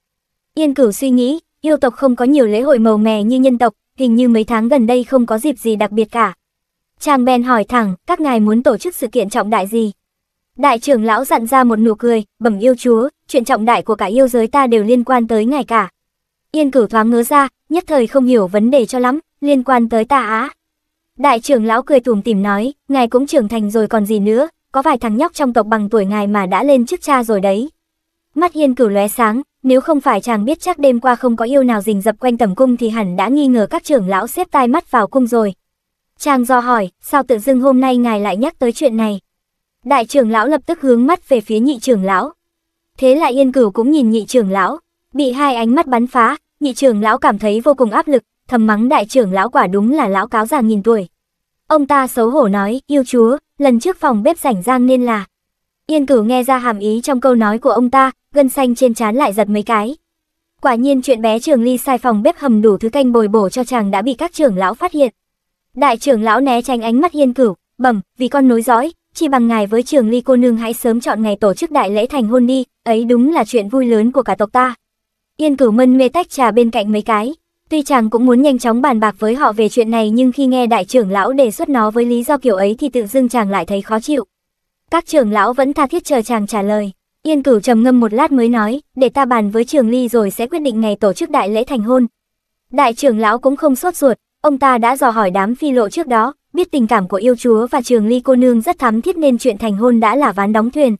Yên cửu suy nghĩ, yêu tộc không có nhiều lễ hội màu mè như nhân tộc, hình như mấy tháng gần đây không có dịp gì đặc biệt cả. Chàng bèn hỏi thẳng, các ngài muốn tổ chức sự kiện trọng đại gì? Đại trưởng lão dặn ra một nụ cười, bẩm yêu chúa, chuyện trọng đại của cả yêu giới ta đều liên quan tới ngài cả. Yên cửu thoáng ngớ ra, nhất thời không hiểu vấn đề cho lắm, liên quan tới ta á. Đại trưởng lão cười tùm tìm nói, ngài cũng trưởng thành rồi còn gì nữa, có vài thằng nhóc trong tộc bằng tuổi ngài mà đã lên chức cha rồi đấy. Mắt yên cửu lóe sáng, nếu không phải chàng biết chắc đêm qua không có yêu nào rình rập quanh tầm cung thì hẳn đã nghi ngờ các trưởng lão xếp tai mắt vào cung rồi. Chàng do hỏi, sao tự dưng hôm nay ngài lại nhắc tới chuyện này? Đại trưởng lão lập tức hướng mắt về phía nhị trưởng lão. Thế là yên cửu cũng nhìn nhị trưởng lão, bị hai ánh mắt bắn phá, nhị trưởng lão cảm thấy vô cùng áp lực, thầm mắng đại trưởng lão quả đúng là lão cáo già nghìn tuổi. Ông ta xấu hổ nói, yêu chúa, lần trước phòng bếp rảnh giang nên là... Yên cửu nghe ra hàm ý trong câu nói của ông ta, gân xanh trên trán lại giật mấy cái. Quả nhiên chuyện bé trường ly sai phòng bếp hầm đủ thứ canh bồi bổ cho chàng đã bị các trưởng lão phát hiện. Đại trưởng lão né tránh ánh mắt hiên cửu, bẩm, vì con nối dõi, chỉ bằng ngài với trường ly cô nương hãy sớm chọn ngày tổ chức đại lễ thành hôn đi, ấy đúng là chuyện vui lớn của cả tộc ta. Yên cửu mân mê tách trà bên cạnh mấy cái, tuy chàng cũng muốn nhanh chóng bàn bạc với họ về chuyện này nhưng khi nghe đại trưởng lão đề xuất nó với lý do kiểu ấy thì tự dưng chàng lại thấy khó chịu. Các trưởng lão vẫn tha thiết chờ chàng trả lời. Yên Cửu trầm ngâm một lát mới nói, để ta bàn với Trường Ly rồi sẽ quyết định ngày tổ chức đại lễ thành hôn. Đại trưởng lão cũng không sốt ruột, ông ta đã dò hỏi đám phi lộ trước đó, biết tình cảm của yêu chúa và Trường Ly cô nương rất thắm thiết nên chuyện thành hôn đã là ván đóng thuyền.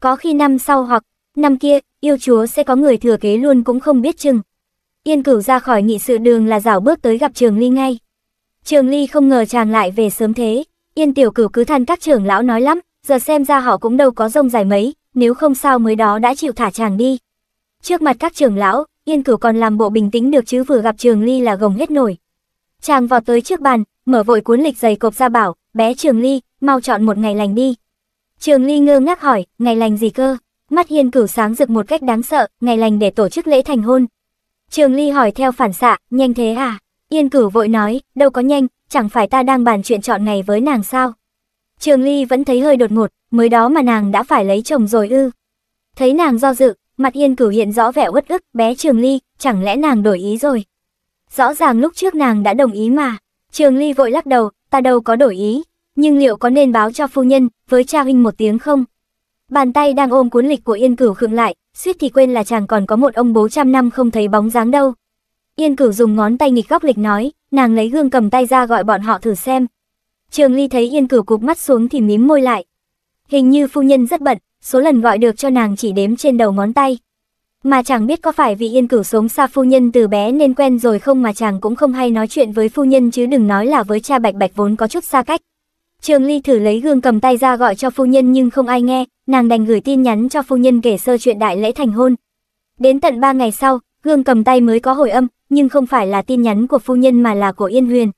Có khi năm sau hoặc năm kia, yêu chúa sẽ có người thừa kế luôn cũng không biết chừng. Yên Cửu ra khỏi nghị sự đường là dảo bước tới gặp Trường Ly ngay. Trường Ly không ngờ chàng lại về sớm thế, Yên Tiểu Cửu cứ than các trưởng lão nói lắm, giờ xem ra họ cũng đâu có rông dài mấy, nếu không sao mới đó đã chịu thả chàng đi. Trước mặt các trưởng lão, Yên Cửu còn làm bộ bình tĩnh được chứ vừa gặp Trường Ly là gồng hết nổi. Chàng vào tới trước bàn, mở vội cuốn lịch giày cộp ra bảo, bé Trường Ly, mau chọn một ngày lành đi. Trường Ly ngơ ngác hỏi, ngày lành gì cơ? Mắt yên Cửu sáng rực một cách đáng sợ, ngày lành để tổ chức lễ thành hôn. Trường Ly hỏi theo phản xạ, nhanh thế à? Yên Cửu vội nói, đâu có nhanh, chẳng phải ta đang bàn chuyện chọn ngày với nàng sao? Trường Ly vẫn thấy hơi đột ngột, mới đó mà nàng đã phải lấy chồng rồi ư. Thấy nàng do dự, mặt yên cửu hiện rõ vẻ uất ức, bé Trường Ly, chẳng lẽ nàng đổi ý rồi. Rõ ràng lúc trước nàng đã đồng ý mà. Trường Ly vội lắc đầu, ta đâu có đổi ý, nhưng liệu có nên báo cho phu nhân, với cha huynh một tiếng không? Bàn tay đang ôm cuốn lịch của Yên Cửu khựng lại, suýt thì quên là chàng còn có một ông bố trăm năm không thấy bóng dáng đâu. Yên Cửu dùng ngón tay nghịch góc lịch nói, nàng lấy gương cầm tay ra gọi bọn họ thử xem. Trường Ly thấy Yên Cửu cụp mắt xuống thì mím môi lại, Hình như phu nhân rất bận, số lần gọi được cho nàng chỉ đếm trên đầu ngón tay. Mà chẳng biết có phải vì yên cửu sống xa phu nhân từ bé nên quen rồi không mà chàng cũng không hay nói chuyện với phu nhân chứ đừng nói là với cha bạch bạch vốn có chút xa cách. Trường Ly thử lấy gương cầm tay ra gọi cho phu nhân nhưng không ai nghe, nàng đành gửi tin nhắn cho phu nhân kể sơ chuyện đại lễ thành hôn. Đến tận 3 ngày sau, gương cầm tay mới có hồi âm, nhưng không phải là tin nhắn của phu nhân mà là của Yên Huyền.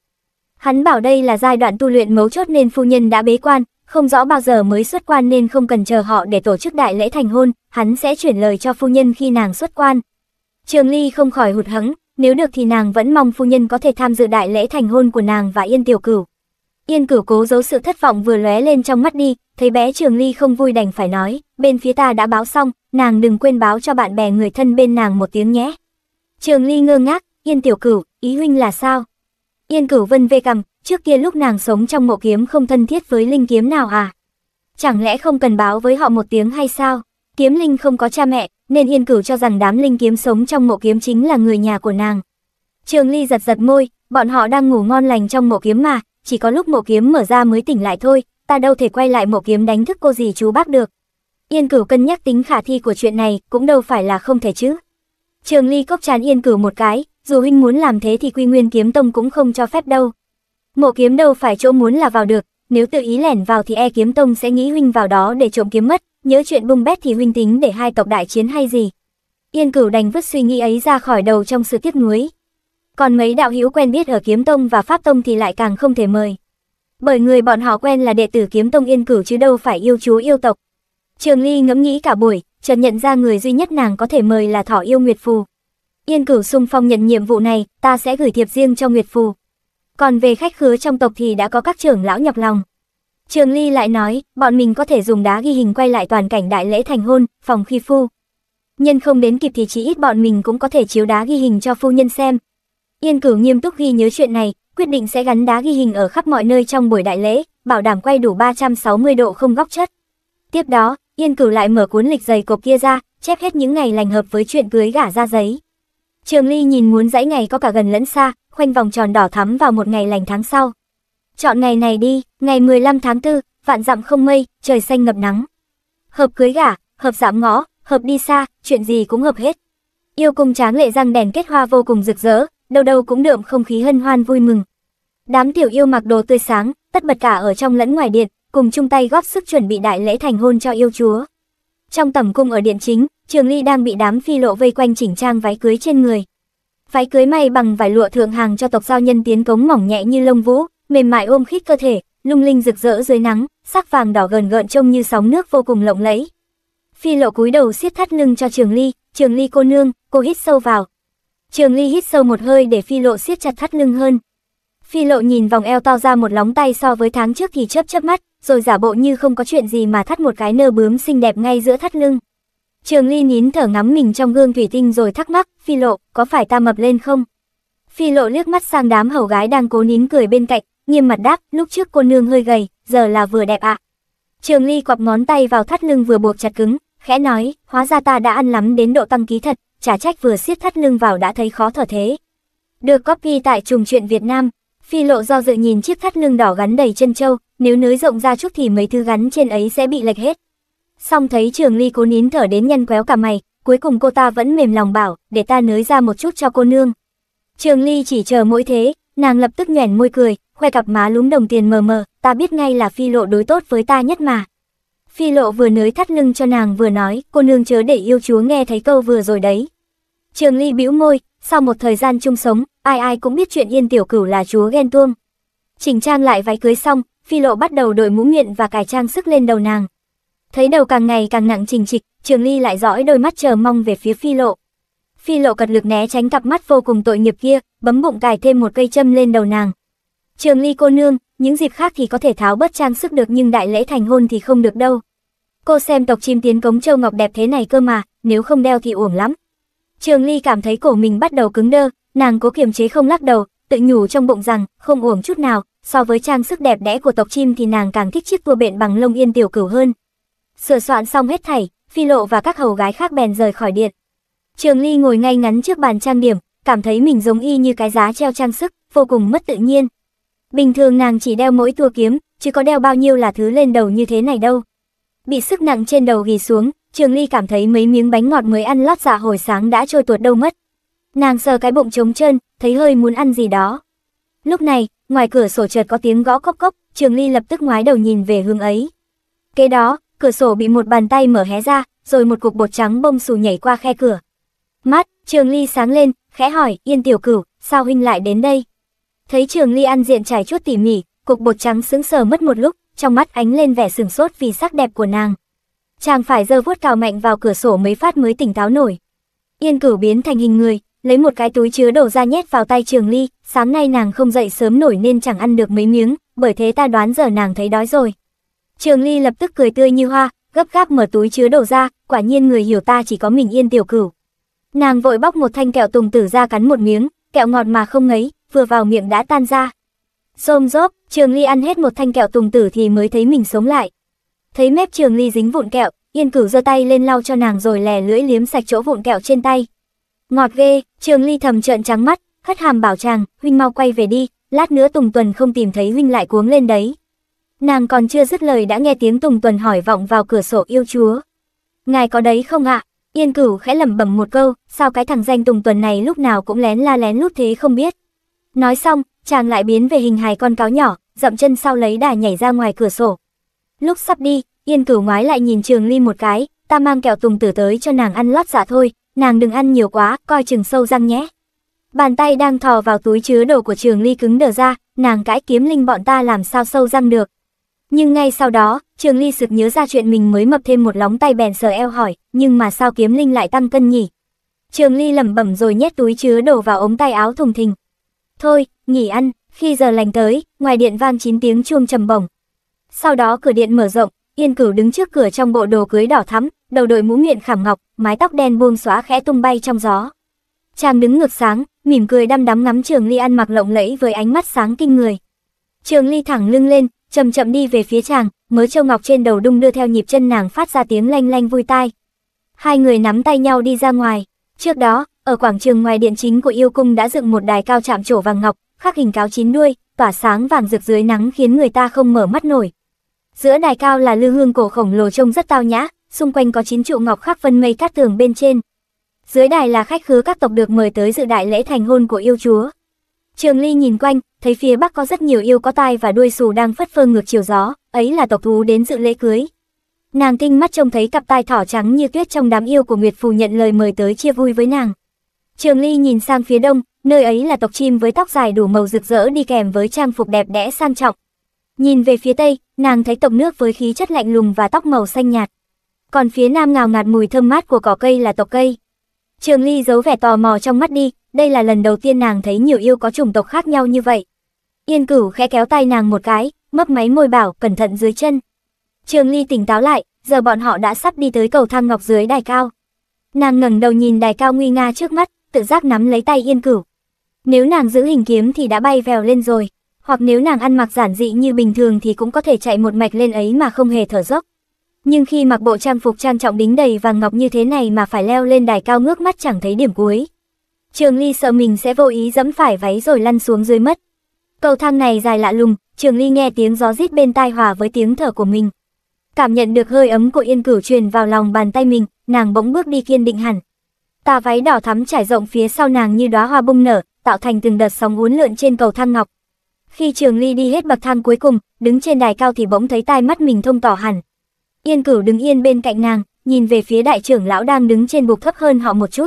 Hắn bảo đây là giai đoạn tu luyện mấu chốt nên phu nhân đã bế quan, không rõ bao giờ mới xuất quan nên không cần chờ họ để tổ chức đại lễ thành hôn, hắn sẽ chuyển lời cho phu nhân khi nàng xuất quan. Trường Ly không khỏi hụt hẫng, nếu được thì nàng vẫn mong phu nhân có thể tham dự đại lễ thành hôn của nàng và Yên Tiểu Cửu. Yên Cửu cố giấu sự thất vọng vừa lóe lên trong mắt đi, thấy bé Trường Ly không vui đành phải nói, bên phía ta đã báo xong, nàng đừng quên báo cho bạn bè người thân bên nàng một tiếng nhé. Trường Ly ngơ ngác, Yên Tiểu Cửu, ý huynh là sao? Yên Cửu Vân vê cằm, Trước kia lúc nàng sống trong mộ kiếm không thân thiết với linh kiếm nào à? Chẳng lẽ không cần báo với họ một tiếng hay sao? Kiếm linh không có cha mẹ, nên yên cửu cho rằng đám linh kiếm sống trong mộ kiếm chính là người nhà của nàng. Trường Ly giật giật môi, bọn họ đang ngủ ngon lành trong mộ kiếm mà, chỉ có lúc mộ kiếm mở ra mới tỉnh lại thôi, ta đâu thể quay lại mộ kiếm đánh thức cô gì chú bác được. Yên cửu cân nhắc tính khả thi của chuyện này cũng đâu phải là không thể chứ. Trường Ly cốc chán yên cửu một cái, dù huynh muốn làm thế thì quy nguyên kiếm tông cũng không cho phép đâu mộ kiếm đâu phải chỗ muốn là vào được, nếu tự ý lẻn vào thì e kiếm tông sẽ nghĩ huynh vào đó để trộm kiếm mất, nhớ chuyện bung bét thì huynh tính để hai tộc đại chiến hay gì. Yên cửu đành vứt suy nghĩ ấy ra khỏi đầu trong sự tiếc nuối. Còn mấy đạo hữu quen biết ở kiếm tông và pháp tông thì lại càng không thể mời. Bởi người bọn họ quen là đệ tử kiếm tông yên cửu chứ đâu phải yêu chú yêu tộc. Trường Ly ngẫm nghĩ cả buổi, chợt nhận ra người duy nhất nàng có thể mời là Thỏ Yêu Nguyệt Phù. Yên Cửu Sung Phong nhận nhiệm vụ này, ta sẽ gửi thiệp riêng cho Nguyệt Phù. Còn về khách khứa trong tộc thì đã có các trưởng lão nhọc lòng. Trường Ly lại nói, bọn mình có thể dùng đá ghi hình quay lại toàn cảnh đại lễ thành hôn, phòng khi phu. Nhân không đến kịp thì chỉ ít bọn mình cũng có thể chiếu đá ghi hình cho phu nhân xem. Yên Cửu nghiêm túc ghi nhớ chuyện này, quyết định sẽ gắn đá ghi hình ở khắp mọi nơi trong buổi đại lễ, bảo đảm quay đủ 360 độ không góc chất. Tiếp đó, Yên Cửu lại mở cuốn lịch dày cộp kia ra, chép hết những ngày lành hợp với chuyện cưới gả ra giấy. Trường Ly nhìn muốn dãy ngày có cả gần lẫn xa, khoanh vòng tròn đỏ thắm vào một ngày lành tháng sau. Chọn ngày này đi, ngày 15 tháng 4, vạn dặm không mây, trời xanh ngập nắng. Hợp cưới gả, hợp giảm ngõ, hợp đi xa, chuyện gì cũng hợp hết. Yêu cùng tráng lệ răng đèn kết hoa vô cùng rực rỡ, đâu đâu cũng đượm không khí hân hoan vui mừng. Đám tiểu yêu mặc đồ tươi sáng, tất bật cả ở trong lẫn ngoài điện, cùng chung tay góp sức chuẩn bị đại lễ thành hôn cho yêu chúa. Trong tầm cung ở điện chính, Trường Ly đang bị đám phi lộ vây quanh chỉnh trang váy cưới trên người. Váy cưới may bằng vải lụa thượng hàng cho tộc giao nhân tiến cống mỏng nhẹ như lông vũ, mềm mại ôm khít cơ thể, lung linh rực rỡ dưới nắng, sắc vàng đỏ gần gợn trông như sóng nước vô cùng lộng lẫy. Phi lộ cúi đầu siết thắt lưng cho Trường Ly, "Trường Ly cô nương," cô hít sâu vào. Trường Ly hít sâu một hơi để Phi lộ siết chặt thắt lưng hơn. Phi lộ nhìn vòng eo to ra một lóng tay so với tháng trước thì chớp chớp mắt, rồi giả bộ như không có chuyện gì mà thắt một cái nơ bướm xinh đẹp ngay giữa thắt lưng. Trường Ly nín thở ngắm mình trong gương thủy tinh rồi thắc mắc, Phi Lộ, có phải ta mập lên không? Phi Lộ liếc mắt sang đám hầu gái đang cố nín cười bên cạnh, nghiêm mặt đáp, lúc trước cô nương hơi gầy, giờ là vừa đẹp ạ. À. Trường Ly quặp ngón tay vào thắt lưng vừa buộc chặt cứng, khẽ nói, hóa ra ta đã ăn lắm đến độ tăng ký thật, chả trách vừa siết thắt lưng vào đã thấy khó thở thế. Được copy tại trùng truyện Việt Nam, Phi Lộ do dự nhìn chiếc thắt lưng đỏ gắn đầy chân châu, nếu nới rộng ra chút thì mấy thứ gắn trên ấy sẽ bị lệch hết. Xong thấy Trường Ly cố nín thở đến nhân quéo cả mày, cuối cùng cô ta vẫn mềm lòng bảo, để ta nới ra một chút cho cô nương. Trường Ly chỉ chờ mỗi thế, nàng lập tức nhoẻn môi cười, khoe cặp má lúm đồng tiền mờ mờ, ta biết ngay là phi lộ đối tốt với ta nhất mà. Phi lộ vừa nới thắt lưng cho nàng vừa nói, cô nương chớ để yêu chúa nghe thấy câu vừa rồi đấy. Trường Ly bĩu môi, sau một thời gian chung sống, ai ai cũng biết chuyện yên tiểu cửu là chúa ghen tuông. Chỉnh trang lại váy cưới xong, phi lộ bắt đầu đội mũ miệng và cài trang sức lên đầu nàng, Thấy đầu càng ngày càng nặng trình trịch, Trường Ly lại dõi đôi mắt chờ mong về phía Phi Lộ. Phi Lộ cật lực né tránh cặp mắt vô cùng tội nghiệp kia, bấm bụng cài thêm một cây châm lên đầu nàng. Trường Ly cô nương, những dịp khác thì có thể tháo bớt trang sức được nhưng đại lễ thành hôn thì không được đâu. Cô xem tộc chim tiến cống châu ngọc đẹp thế này cơ mà, nếu không đeo thì uổng lắm. Trường Ly cảm thấy cổ mình bắt đầu cứng đơ, nàng cố kiềm chế không lắc đầu, tự nhủ trong bụng rằng không uổng chút nào, so với trang sức đẹp đẽ của tộc chim thì nàng càng thích chiếc tua bện bằng lông yên tiểu cửu hơn. Sửa soạn xong hết thảy, phi lộ và các hầu gái khác bèn rời khỏi điện. Trường Ly ngồi ngay ngắn trước bàn trang điểm, cảm thấy mình giống y như cái giá treo trang sức, vô cùng mất tự nhiên. Bình thường nàng chỉ đeo mỗi tua kiếm, chứ có đeo bao nhiêu là thứ lên đầu như thế này đâu. Bị sức nặng trên đầu ghi xuống, Trường Ly cảm thấy mấy miếng bánh ngọt mới ăn lót dạ hồi sáng đã trôi tuột đâu mất. Nàng sờ cái bụng trống trơn, thấy hơi muốn ăn gì đó. Lúc này, ngoài cửa sổ chợt có tiếng gõ cốc cốc, Trường Ly lập tức ngoái đầu nhìn về hướng ấy. Kế đó, cửa sổ bị một bàn tay mở hé ra, rồi một cục bột trắng bông xù nhảy qua khe cửa. Mắt, Trường Ly sáng lên, khẽ hỏi, Yên Tiểu Cửu, sao huynh lại đến đây? Thấy Trường Ly ăn diện trải chuốt tỉ mỉ, cục bột trắng sững sờ mất một lúc, trong mắt ánh lên vẻ sừng sốt vì sắc đẹp của nàng. Chàng phải giơ vuốt cào mạnh vào cửa sổ mấy phát mới tỉnh táo nổi. Yên Cửu biến thành hình người, lấy một cái túi chứa đồ ra nhét vào tay Trường Ly, sáng nay nàng không dậy sớm nổi nên chẳng ăn được mấy miếng, bởi thế ta đoán giờ nàng thấy đói rồi. Trường Ly lập tức cười tươi như hoa, gấp gáp mở túi chứa đồ ra, quả nhiên người hiểu ta chỉ có mình Yên Tiểu Cửu. Nàng vội bóc một thanh kẹo tùng tử ra cắn một miếng, kẹo ngọt mà không ngấy, vừa vào miệng đã tan ra. Xôm rốp, Trường Ly ăn hết một thanh kẹo tùng tử thì mới thấy mình sống lại. Thấy mép Trường Ly dính vụn kẹo, Yên Cửu giơ tay lên lau cho nàng rồi lè lưỡi liếm sạch chỗ vụn kẹo trên tay. Ngọt ghê, Trường Ly thầm trợn trắng mắt, hất hàm bảo chàng, huynh mau quay về đi, lát nữa Tùng Tuần không tìm thấy huynh lại cuống lên đấy. Nàng còn chưa dứt lời đã nghe tiếng Tùng Tuần hỏi vọng vào cửa sổ yêu chúa. Ngài có đấy không ạ? Yên cửu khẽ lẩm bẩm một câu, sao cái thằng danh Tùng Tuần này lúc nào cũng lén la lén lút thế không biết. Nói xong, chàng lại biến về hình hài con cáo nhỏ, dậm chân sau lấy đà nhảy ra ngoài cửa sổ. Lúc sắp đi, Yên cửu ngoái lại nhìn Trường Ly một cái, ta mang kẹo Tùng Tử tới cho nàng ăn lót dạ thôi, nàng đừng ăn nhiều quá, coi chừng sâu răng nhé. Bàn tay đang thò vào túi chứa đồ của Trường Ly cứng đờ ra, nàng cãi kiếm linh bọn ta làm sao sâu răng được. Nhưng ngay sau đó, Trường Ly sực nhớ ra chuyện mình mới mập thêm một lóng tay bèn sờ eo hỏi, nhưng mà sao kiếm linh lại tăng cân nhỉ? Trường Ly lẩm bẩm rồi nhét túi chứa đồ vào ống tay áo thùng thình. Thôi, nghỉ ăn, khi giờ lành tới, ngoài điện vang chín tiếng chuông trầm bổng. Sau đó cửa điện mở rộng, Yên Cửu đứng trước cửa trong bộ đồ cưới đỏ thắm, đầu đội mũ nguyện khảm ngọc, mái tóc đen buông xóa khẽ tung bay trong gió. Chàng đứng ngược sáng, mỉm cười đăm đắm ngắm Trường Ly ăn mặc lộng lẫy với ánh mắt sáng kinh người. Trường Ly thẳng lưng lên, chậm chậm đi về phía chàng, mớ châu ngọc trên đầu đung đưa theo nhịp chân nàng phát ra tiếng lanh lanh vui tai. Hai người nắm tay nhau đi ra ngoài. Trước đó, ở quảng trường ngoài điện chính của yêu cung đã dựng một đài cao chạm trổ vàng ngọc, khắc hình cáo chín đuôi, tỏa sáng vàng rực dưới nắng khiến người ta không mở mắt nổi. Giữa đài cao là lư hương cổ khổng lồ trông rất tao nhã, xung quanh có chín trụ ngọc khắc phân mây cát tường bên trên. Dưới đài là khách khứa các tộc được mời tới dự đại lễ thành hôn của yêu chúa. Trường Ly nhìn quanh, thấy phía bắc có rất nhiều yêu có tai và đuôi xù đang phất phơ ngược chiều gió, ấy là tộc thú đến dự lễ cưới. Nàng kinh mắt trông thấy cặp tai thỏ trắng như tuyết trong đám yêu của Nguyệt Phù nhận lời mời tới chia vui với nàng. Trường Ly nhìn sang phía đông, nơi ấy là tộc chim với tóc dài đủ màu rực rỡ đi kèm với trang phục đẹp đẽ sang trọng. Nhìn về phía tây, nàng thấy tộc nước với khí chất lạnh lùng và tóc màu xanh nhạt. Còn phía nam ngào ngạt mùi thơm mát của cỏ cây là tộc cây. Trường Ly giấu vẻ tò mò trong mắt đi, đây là lần đầu tiên nàng thấy nhiều yêu có chủng tộc khác nhau như vậy. Yên cửu khẽ kéo tay nàng một cái, mấp máy môi bảo, cẩn thận dưới chân. Trường Ly tỉnh táo lại, giờ bọn họ đã sắp đi tới cầu thang ngọc dưới đài cao. Nàng ngẩng đầu nhìn đài cao nguy nga trước mắt, tự giác nắm lấy tay Yên Cửu. Nếu nàng giữ hình kiếm thì đã bay vèo lên rồi, hoặc nếu nàng ăn mặc giản dị như bình thường thì cũng có thể chạy một mạch lên ấy mà không hề thở dốc. Nhưng khi mặc bộ trang phục trang trọng đính đầy vàng ngọc như thế này mà phải leo lên đài cao ngước mắt chẳng thấy điểm cuối. Trường Ly sợ mình sẽ vô ý dẫm phải váy rồi lăn xuống dưới mất. Cầu thang này dài lạ lùng, Trường Ly nghe tiếng gió rít bên tai hòa với tiếng thở của mình. Cảm nhận được hơi ấm của Yên Cửu truyền vào lòng bàn tay mình, nàng bỗng bước đi kiên định hẳn. Tà váy đỏ thắm trải rộng phía sau nàng như đóa hoa bung nở, tạo thành từng đợt sóng uốn lượn trên cầu thang ngọc. Khi Trường Ly đi hết bậc thang cuối cùng, đứng trên đài cao thì bỗng thấy tai mắt mình thông tỏ hẳn. Yên Cửu đứng yên bên cạnh nàng, nhìn về phía đại trưởng lão đang đứng trên bục thấp hơn họ một chút.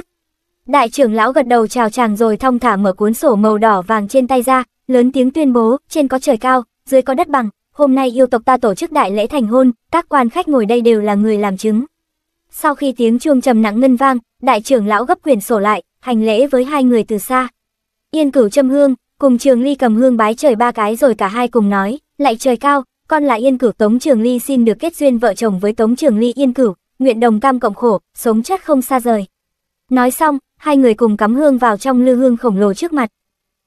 Đại trưởng lão gật đầu chào chàng rồi thong thả mở cuốn sổ màu đỏ vàng trên tay ra, lớn tiếng tuyên bố, trên có trời cao, dưới có đất bằng, hôm nay yêu tộc ta tổ chức đại lễ thành hôn, các quan khách ngồi đây đều là người làm chứng. Sau khi tiếng chuông trầm nặng ngân vang, đại trưởng lão gấp quyền sổ lại, hành lễ với hai người từ xa. Yên cửu châm hương, cùng trường ly cầm hương bái trời ba cái rồi cả hai cùng nói, lại trời cao, con là yên cửu tống trường ly xin được kết duyên vợ chồng với tống trường ly yên cửu, nguyện đồng cam cộng khổ, sống chết không xa rời. Nói xong, hai người cùng cắm hương vào trong lư hương khổng lồ trước mặt.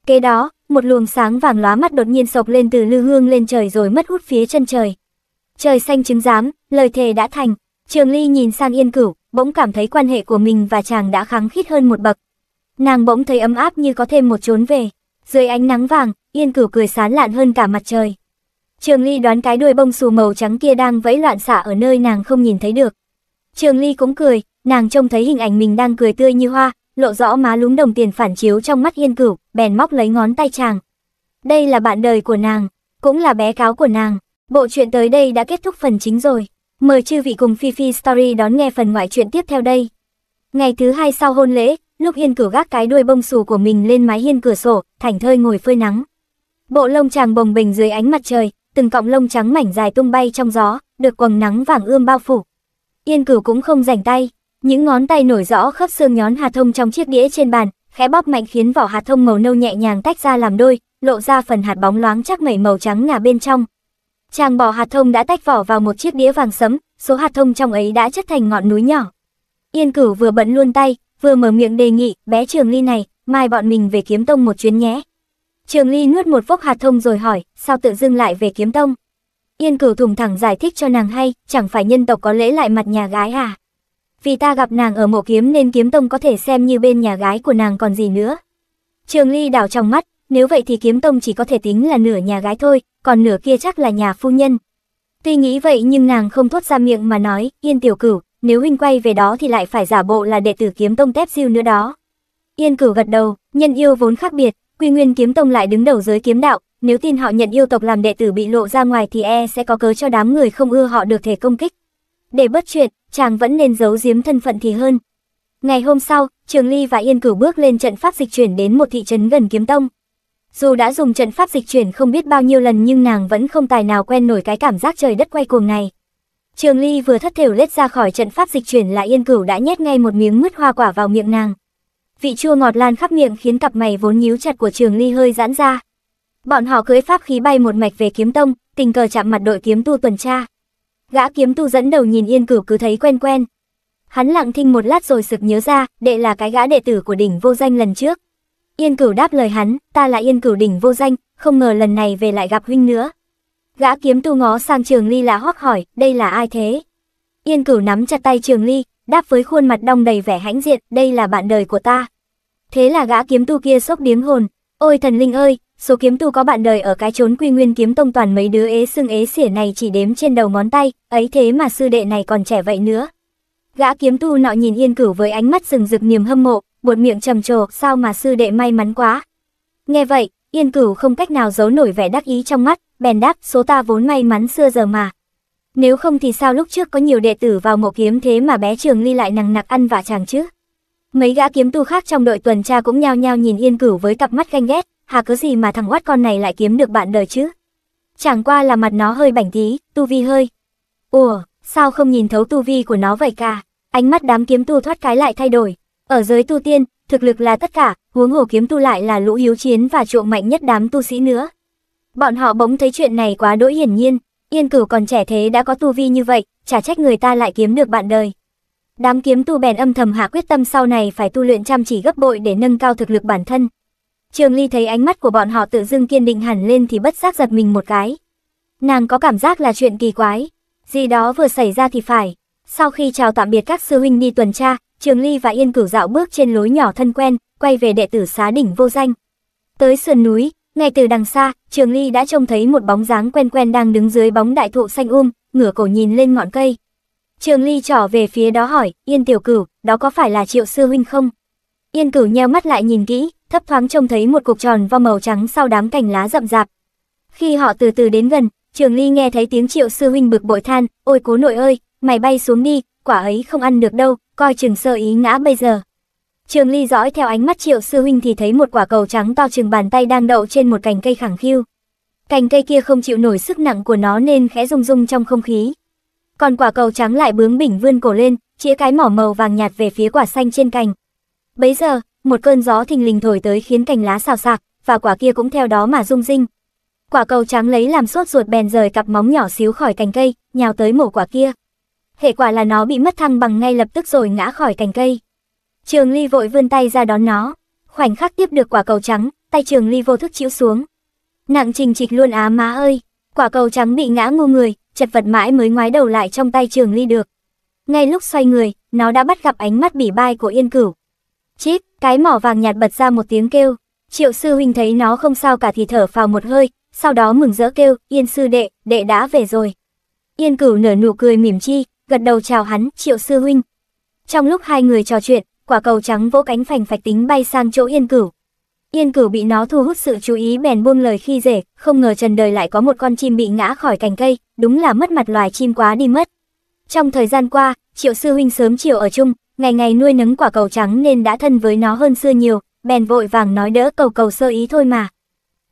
Kế đó, một luồng sáng vàng lóa mắt đột nhiên sộc lên từ lư hương lên trời rồi mất hút phía chân trời. Trời xanh chứng giám, lời thề đã thành, Trường Ly nhìn sang Yên Cửu, bỗng cảm thấy quan hệ của mình và chàng đã kháng khít hơn một bậc. Nàng bỗng thấy ấm áp như có thêm một chốn về. Dưới ánh nắng vàng, Yên Cửu cười sán lạn hơn cả mặt trời. Trường Ly đoán cái đuôi bông xù màu trắng kia đang vẫy loạn xạ ở nơi nàng không nhìn thấy được. Trường Ly cũng cười, nàng trông thấy hình ảnh mình đang cười tươi như hoa, lộ rõ má lúm đồng tiền phản chiếu trong mắt Yên Cửu, bèn móc lấy ngón tay chàng. Đây là bạn đời của nàng, cũng là bé cáo của nàng. Bộ truyện tới đây đã kết thúc phần chính rồi. Mời chư vị cùng Phi Phi Story đón nghe phần ngoại truyện tiếp theo đây. Ngày thứ hai sau hôn lễ, lúc Hiên Cửu gác cái đuôi bông xù của mình lên mái hiên cửa sổ, thảnh thơi ngồi phơi nắng. Bộ lông chàng bồng bềnh dưới ánh mặt trời, từng cọng lông trắng mảnh dài tung bay trong gió, được quầng nắng vàng ươm bao phủ. Yên Cửu cũng không rảnh tay, những ngón tay nổi rõ khớp xương nhón hạt thông trong chiếc đĩa trên bàn, khẽ bóp mạnh khiến vỏ hạt thông màu nâu nhẹ nhàng tách ra làm đôi, lộ ra phần hạt bóng loáng chắc mẩy màu trắng ngà bên trong. Chàng bỏ hạt thông đã tách vỏ vào một chiếc đĩa vàng sẫm, số hạt thông trong ấy đã chất thành ngọn núi nhỏ. Yên Cửu vừa bận luôn tay, vừa mở miệng đề nghị, "Bé Trường Ly này, mai bọn mình về Kiếm Tông một chuyến nhé." Trường Ly nuốt một vốc hạt thông rồi hỏi, "Sao tự dưng lại về Kiếm Tông?" Yên Cửu thùng thẳng giải thích cho nàng hay, chẳng phải nhân tộc có lễ lại mặt nhà gái à? vì ta gặp nàng ở mộ kiếm nên kiếm tông có thể xem như bên nhà gái của nàng còn gì nữa. Trường Ly đảo trong mắt, nếu vậy thì kiếm tông chỉ có thể tính là nửa nhà gái thôi, còn nửa kia chắc là nhà phu nhân. Tuy nghĩ vậy nhưng nàng không thốt ra miệng mà nói, yên tiểu cửu, nếu huynh quay về đó thì lại phải giả bộ là đệ tử kiếm tông tép siêu nữa đó. Yên cửu gật đầu, nhân yêu vốn khác biệt, quy nguyên kiếm tông lại đứng đầu giới kiếm đạo, nếu tin họ nhận yêu tộc làm đệ tử bị lộ ra ngoài thì e sẽ có cớ cho đám người không ưa họ được thể công kích để bớt chuyện, chàng vẫn nên giấu giếm thân phận thì hơn. Ngày hôm sau, Trường Ly và Yên Cửu bước lên trận pháp dịch chuyển đến một thị trấn gần Kiếm Tông. Dù đã dùng trận pháp dịch chuyển không biết bao nhiêu lần nhưng nàng vẫn không tài nào quen nổi cái cảm giác trời đất quay cuồng này. Trường Ly vừa thất thểu lết ra khỏi trận pháp dịch chuyển là Yên Cửu đã nhét ngay một miếng mứt hoa quả vào miệng nàng. Vị chua ngọt lan khắp miệng khiến cặp mày vốn nhíu chặt của Trường Ly hơi giãn ra. Bọn họ cưỡi pháp khí bay một mạch về Kiếm Tông, tình cờ chạm mặt đội kiếm tu tuần tra. Gã kiếm tu dẫn đầu nhìn Yên Cửu cứ thấy quen quen. Hắn lặng thinh một lát rồi sực nhớ ra, đệ là cái gã đệ tử của đỉnh vô danh lần trước. Yên Cửu đáp lời hắn, ta là Yên Cửu đỉnh vô danh, không ngờ lần này về lại gặp huynh nữa. Gã kiếm tu ngó sang Trường Ly là hoắc hỏi, đây là ai thế? Yên Cửu nắm chặt tay Trường Ly, đáp với khuôn mặt đong đầy vẻ hãnh diện, đây là bạn đời của ta. Thế là gã kiếm tu kia sốc điếng hồn, ôi thần linh ơi, Số kiếm tu có bạn đời ở cái chốn quy nguyên kiếm tông toàn mấy đứa ế xưng ế xỉa này chỉ đếm trên đầu ngón tay, ấy thế mà sư đệ này còn trẻ vậy nữa. Gã kiếm tu nọ nhìn yên cửu với ánh mắt rừng rực niềm hâm mộ, buột miệng trầm trồ, sao mà sư đệ may mắn quá. Nghe vậy, yên cửu không cách nào giấu nổi vẻ đắc ý trong mắt, bèn đáp số ta vốn may mắn xưa giờ mà. Nếu không thì sao lúc trước có nhiều đệ tử vào mộ kiếm thế mà bé trường ly lại nằng nặc ăn vạ chàng chứ. Mấy gã kiếm tu khác trong đội tuần tra cũng nhao nhao nhìn yên cửu với cặp mắt ganh ghét, hà cứ gì mà thằng quát con này lại kiếm được bạn đời chứ? Chẳng qua là mặt nó hơi bảnh tí, tu vi hơi. Ủa, sao không nhìn thấu tu vi của nó vậy cả? Ánh mắt đám kiếm tu thoát cái lại thay đổi. Ở giới tu tiên, thực lực là tất cả, huống hồ kiếm tu lại là lũ hiếu chiến và trộm mạnh nhất đám tu sĩ nữa. Bọn họ bỗng thấy chuyện này quá đỗi hiển nhiên, yên cửu còn trẻ thế đã có tu vi như vậy, chả trách người ta lại kiếm được bạn đời. Đám kiếm tu bèn âm thầm hạ quyết tâm sau này phải tu luyện chăm chỉ gấp bội để nâng cao thực lực bản thân, Trường Ly thấy ánh mắt của bọn họ tự dưng kiên định hẳn lên thì bất giác giật mình một cái. Nàng có cảm giác là chuyện kỳ quái, gì đó vừa xảy ra thì phải. Sau khi chào tạm biệt các sư huynh đi tuần tra, Trường Ly và Yên Cửu dạo bước trên lối nhỏ thân quen, quay về đệ tử xá đỉnh vô danh. Tới sườn núi, ngay từ đằng xa, Trường Ly đã trông thấy một bóng dáng quen quen đang đứng dưới bóng đại thụ xanh um, ngửa cổ nhìn lên ngọn cây. Trường Ly trỏ về phía đó hỏi, Yên Tiểu Cửu, đó có phải là Triệu Sư Huynh không? Yên cửu nheo mắt lại nhìn kỹ, thấp thoáng trông thấy một cục tròn vo màu trắng sau đám cành lá rậm rạp. Khi họ từ từ đến gần, Trường Ly nghe thấy tiếng Triệu sư huynh bực bội than, "Ôi cố nội ơi, mày bay xuống đi, quả ấy không ăn được đâu, coi chừng sơ ý ngã bây giờ." Trường Ly dõi theo ánh mắt Triệu sư huynh thì thấy một quả cầu trắng to chừng bàn tay đang đậu trên một cành cây khẳng khiu. Cành cây kia không chịu nổi sức nặng của nó nên khẽ rung rung trong không khí. Còn quả cầu trắng lại bướng bỉnh vươn cổ lên, chĩa cái mỏ màu vàng nhạt về phía quả xanh trên cành, Bấy giờ, một cơn gió thình lình thổi tới khiến cành lá xào xạc, và quả kia cũng theo đó mà rung rinh. Quả cầu trắng lấy làm sốt ruột bèn rời cặp móng nhỏ xíu khỏi cành cây, nhào tới mổ quả kia. Hệ quả là nó bị mất thăng bằng ngay lập tức rồi ngã khỏi cành cây. Trường Ly vội vươn tay ra đón nó. Khoảnh khắc tiếp được quả cầu trắng, tay Trường Ly vô thức chịu xuống. Nặng trình trịch luôn á má ơi, quả cầu trắng bị ngã ngu người, chật vật mãi mới ngoái đầu lại trong tay Trường Ly được. Ngay lúc xoay người, nó đã bắt gặp ánh mắt bỉ bai của Yên Cửu. Chít, cái mỏ vàng nhạt bật ra một tiếng kêu. Triệu sư huynh thấy nó không sao cả thì thở vào một hơi, sau đó mừng rỡ kêu, yên sư đệ, đệ đã về rồi. Yên cửu nở nụ cười mỉm chi, gật đầu chào hắn, triệu sư huynh. Trong lúc hai người trò chuyện, quả cầu trắng vỗ cánh phành phạch tính bay sang chỗ yên cửu. Yên cửu bị nó thu hút sự chú ý bèn buông lời khi rể, không ngờ trần đời lại có một con chim bị ngã khỏi cành cây, đúng là mất mặt loài chim quá đi mất. Trong thời gian qua, triệu sư huynh sớm chiều ở chung, ngày ngày nuôi nấng quả cầu trắng nên đã thân với nó hơn xưa nhiều, bèn vội vàng nói đỡ cầu cầu sơ ý thôi mà.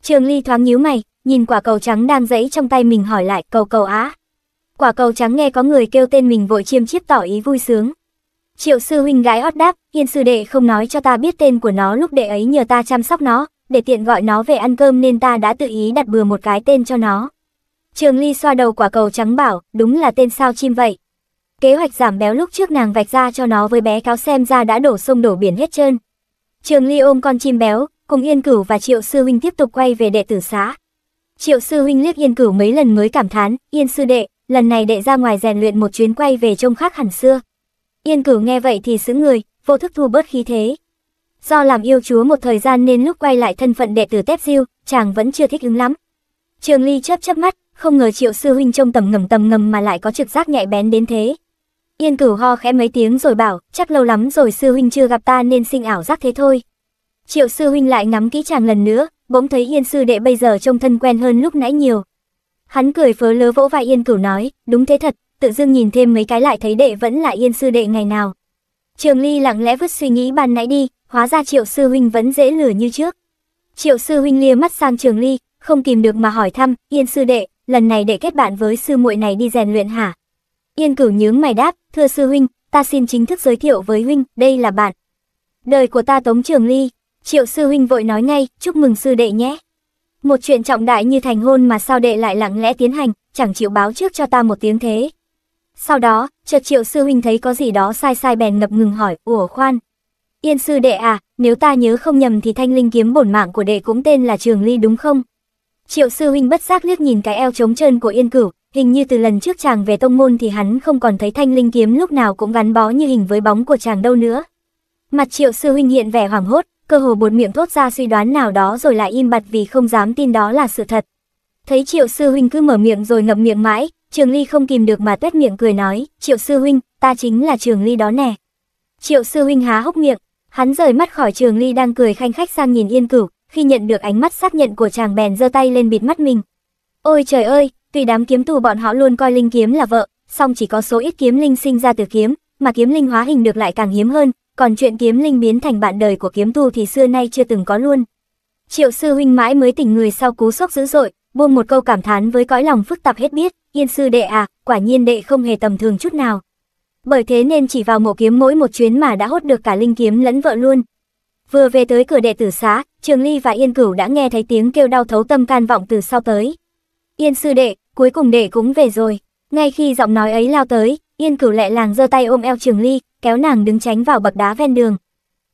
Trường Ly thoáng nhíu mày, nhìn quả cầu trắng đang dẫy trong tay mình hỏi lại cầu cầu á. Quả cầu trắng nghe có người kêu tên mình vội chiêm chiếp tỏ ý vui sướng. Triệu sư huynh gái ót đáp, yên sư đệ không nói cho ta biết tên của nó lúc đệ ấy nhờ ta chăm sóc nó, để tiện gọi nó về ăn cơm nên ta đã tự ý đặt bừa một cái tên cho nó. Trường Ly xoa đầu quả cầu trắng bảo, đúng là tên sao chim vậy, Kế hoạch giảm béo lúc trước nàng vạch ra cho nó với bé cáo xem ra đã đổ sông đổ biển hết trơn. Trường Ly ôm con chim béo, cùng Yên Cửu và Triệu Sư Huynh tiếp tục quay về đệ tử xá. Triệu Sư Huynh liếc Yên Cửu mấy lần mới cảm thán, Yên Sư Đệ, lần này đệ ra ngoài rèn luyện một chuyến quay về trông khác hẳn xưa. Yên Cửu nghe vậy thì sững người, vô thức thu bớt khí thế. Do làm yêu chúa một thời gian nên lúc quay lại thân phận đệ tử tép diêu, chàng vẫn chưa thích ứng lắm. Trường Ly chớp chớp mắt, không ngờ Triệu Sư Huynh trông tầm ngầm tầm ngầm mà lại có trực giác nhạy bén đến thế. Yên cửu ho khẽ mấy tiếng rồi bảo, chắc lâu lắm rồi sư huynh chưa gặp ta nên sinh ảo giác thế thôi. Triệu sư huynh lại ngắm kỹ chàng lần nữa, bỗng thấy yên sư đệ bây giờ trông thân quen hơn lúc nãy nhiều. Hắn cười phớ lớ vỗ vai yên cửu nói, đúng thế thật, tự dưng nhìn thêm mấy cái lại thấy đệ vẫn là yên sư đệ ngày nào. Trường Ly lặng lẽ vứt suy nghĩ ban nãy đi, hóa ra triệu sư huynh vẫn dễ lửa như trước. Triệu sư huynh lia mắt sang trường Ly, không kìm được mà hỏi thăm, yên sư đệ, lần này đệ kết bạn với sư muội này đi rèn luyện hả? Yên cửu nhướng mày đáp, thưa sư huynh, ta xin chính thức giới thiệu với huynh, đây là bạn. Đời của ta Tống Trường Ly, triệu sư huynh vội nói ngay, chúc mừng sư đệ nhé. Một chuyện trọng đại như thành hôn mà sao đệ lại lặng lẽ tiến hành, chẳng chịu báo trước cho ta một tiếng thế. Sau đó, chợt triệu sư huynh thấy có gì đó sai sai bèn ngập ngừng hỏi, ủa khoan. Yên sư đệ à, nếu ta nhớ không nhầm thì thanh linh kiếm bổn mạng của đệ cũng tên là Trường Ly đúng không? Triệu sư huynh bất giác liếc nhìn cái eo trống trơn của Yên Cửu, Hình như từ lần trước chàng về tông môn thì hắn không còn thấy thanh linh kiếm lúc nào cũng gắn bó như hình với bóng của chàng đâu nữa. Mặt triệu sư huynh hiện vẻ hoảng hốt, cơ hồ bột miệng thốt ra suy đoán nào đó rồi lại im bặt vì không dám tin đó là sự thật. Thấy triệu sư huynh cứ mở miệng rồi ngậm miệng mãi, trường ly không kìm được mà tuét miệng cười nói, triệu sư huynh, ta chính là trường ly đó nè. Triệu sư huynh há hốc miệng, hắn rời mắt khỏi trường ly đang cười khanh khách sang nhìn yên cửu, khi nhận được ánh mắt xác nhận của chàng bèn giơ tay lên bịt mắt mình. Ôi trời ơi, tuy đám kiếm tù bọn họ luôn coi linh kiếm là vợ, song chỉ có số ít kiếm linh sinh ra từ kiếm, mà kiếm linh hóa hình được lại càng hiếm hơn, còn chuyện kiếm linh biến thành bạn đời của kiếm tu thì xưa nay chưa từng có luôn. Triệu sư huynh mãi mới tỉnh người sau cú sốc dữ dội, buông một câu cảm thán với cõi lòng phức tạp hết biết, yên sư đệ à, quả nhiên đệ không hề tầm thường chút nào. Bởi thế nên chỉ vào mộ kiếm mỗi một chuyến mà đã hốt được cả linh kiếm lẫn vợ luôn. Vừa về tới cửa đệ tử xá, Trường Ly và Yên Cửu đã nghe thấy tiếng kêu đau thấu tâm can vọng từ sau tới. Yên sư đệ, cuối cùng đệ cũng về rồi. Ngay khi giọng nói ấy lao tới, Yên cửu lẹ làng giơ tay ôm eo trường ly, kéo nàng đứng tránh vào bậc đá ven đường.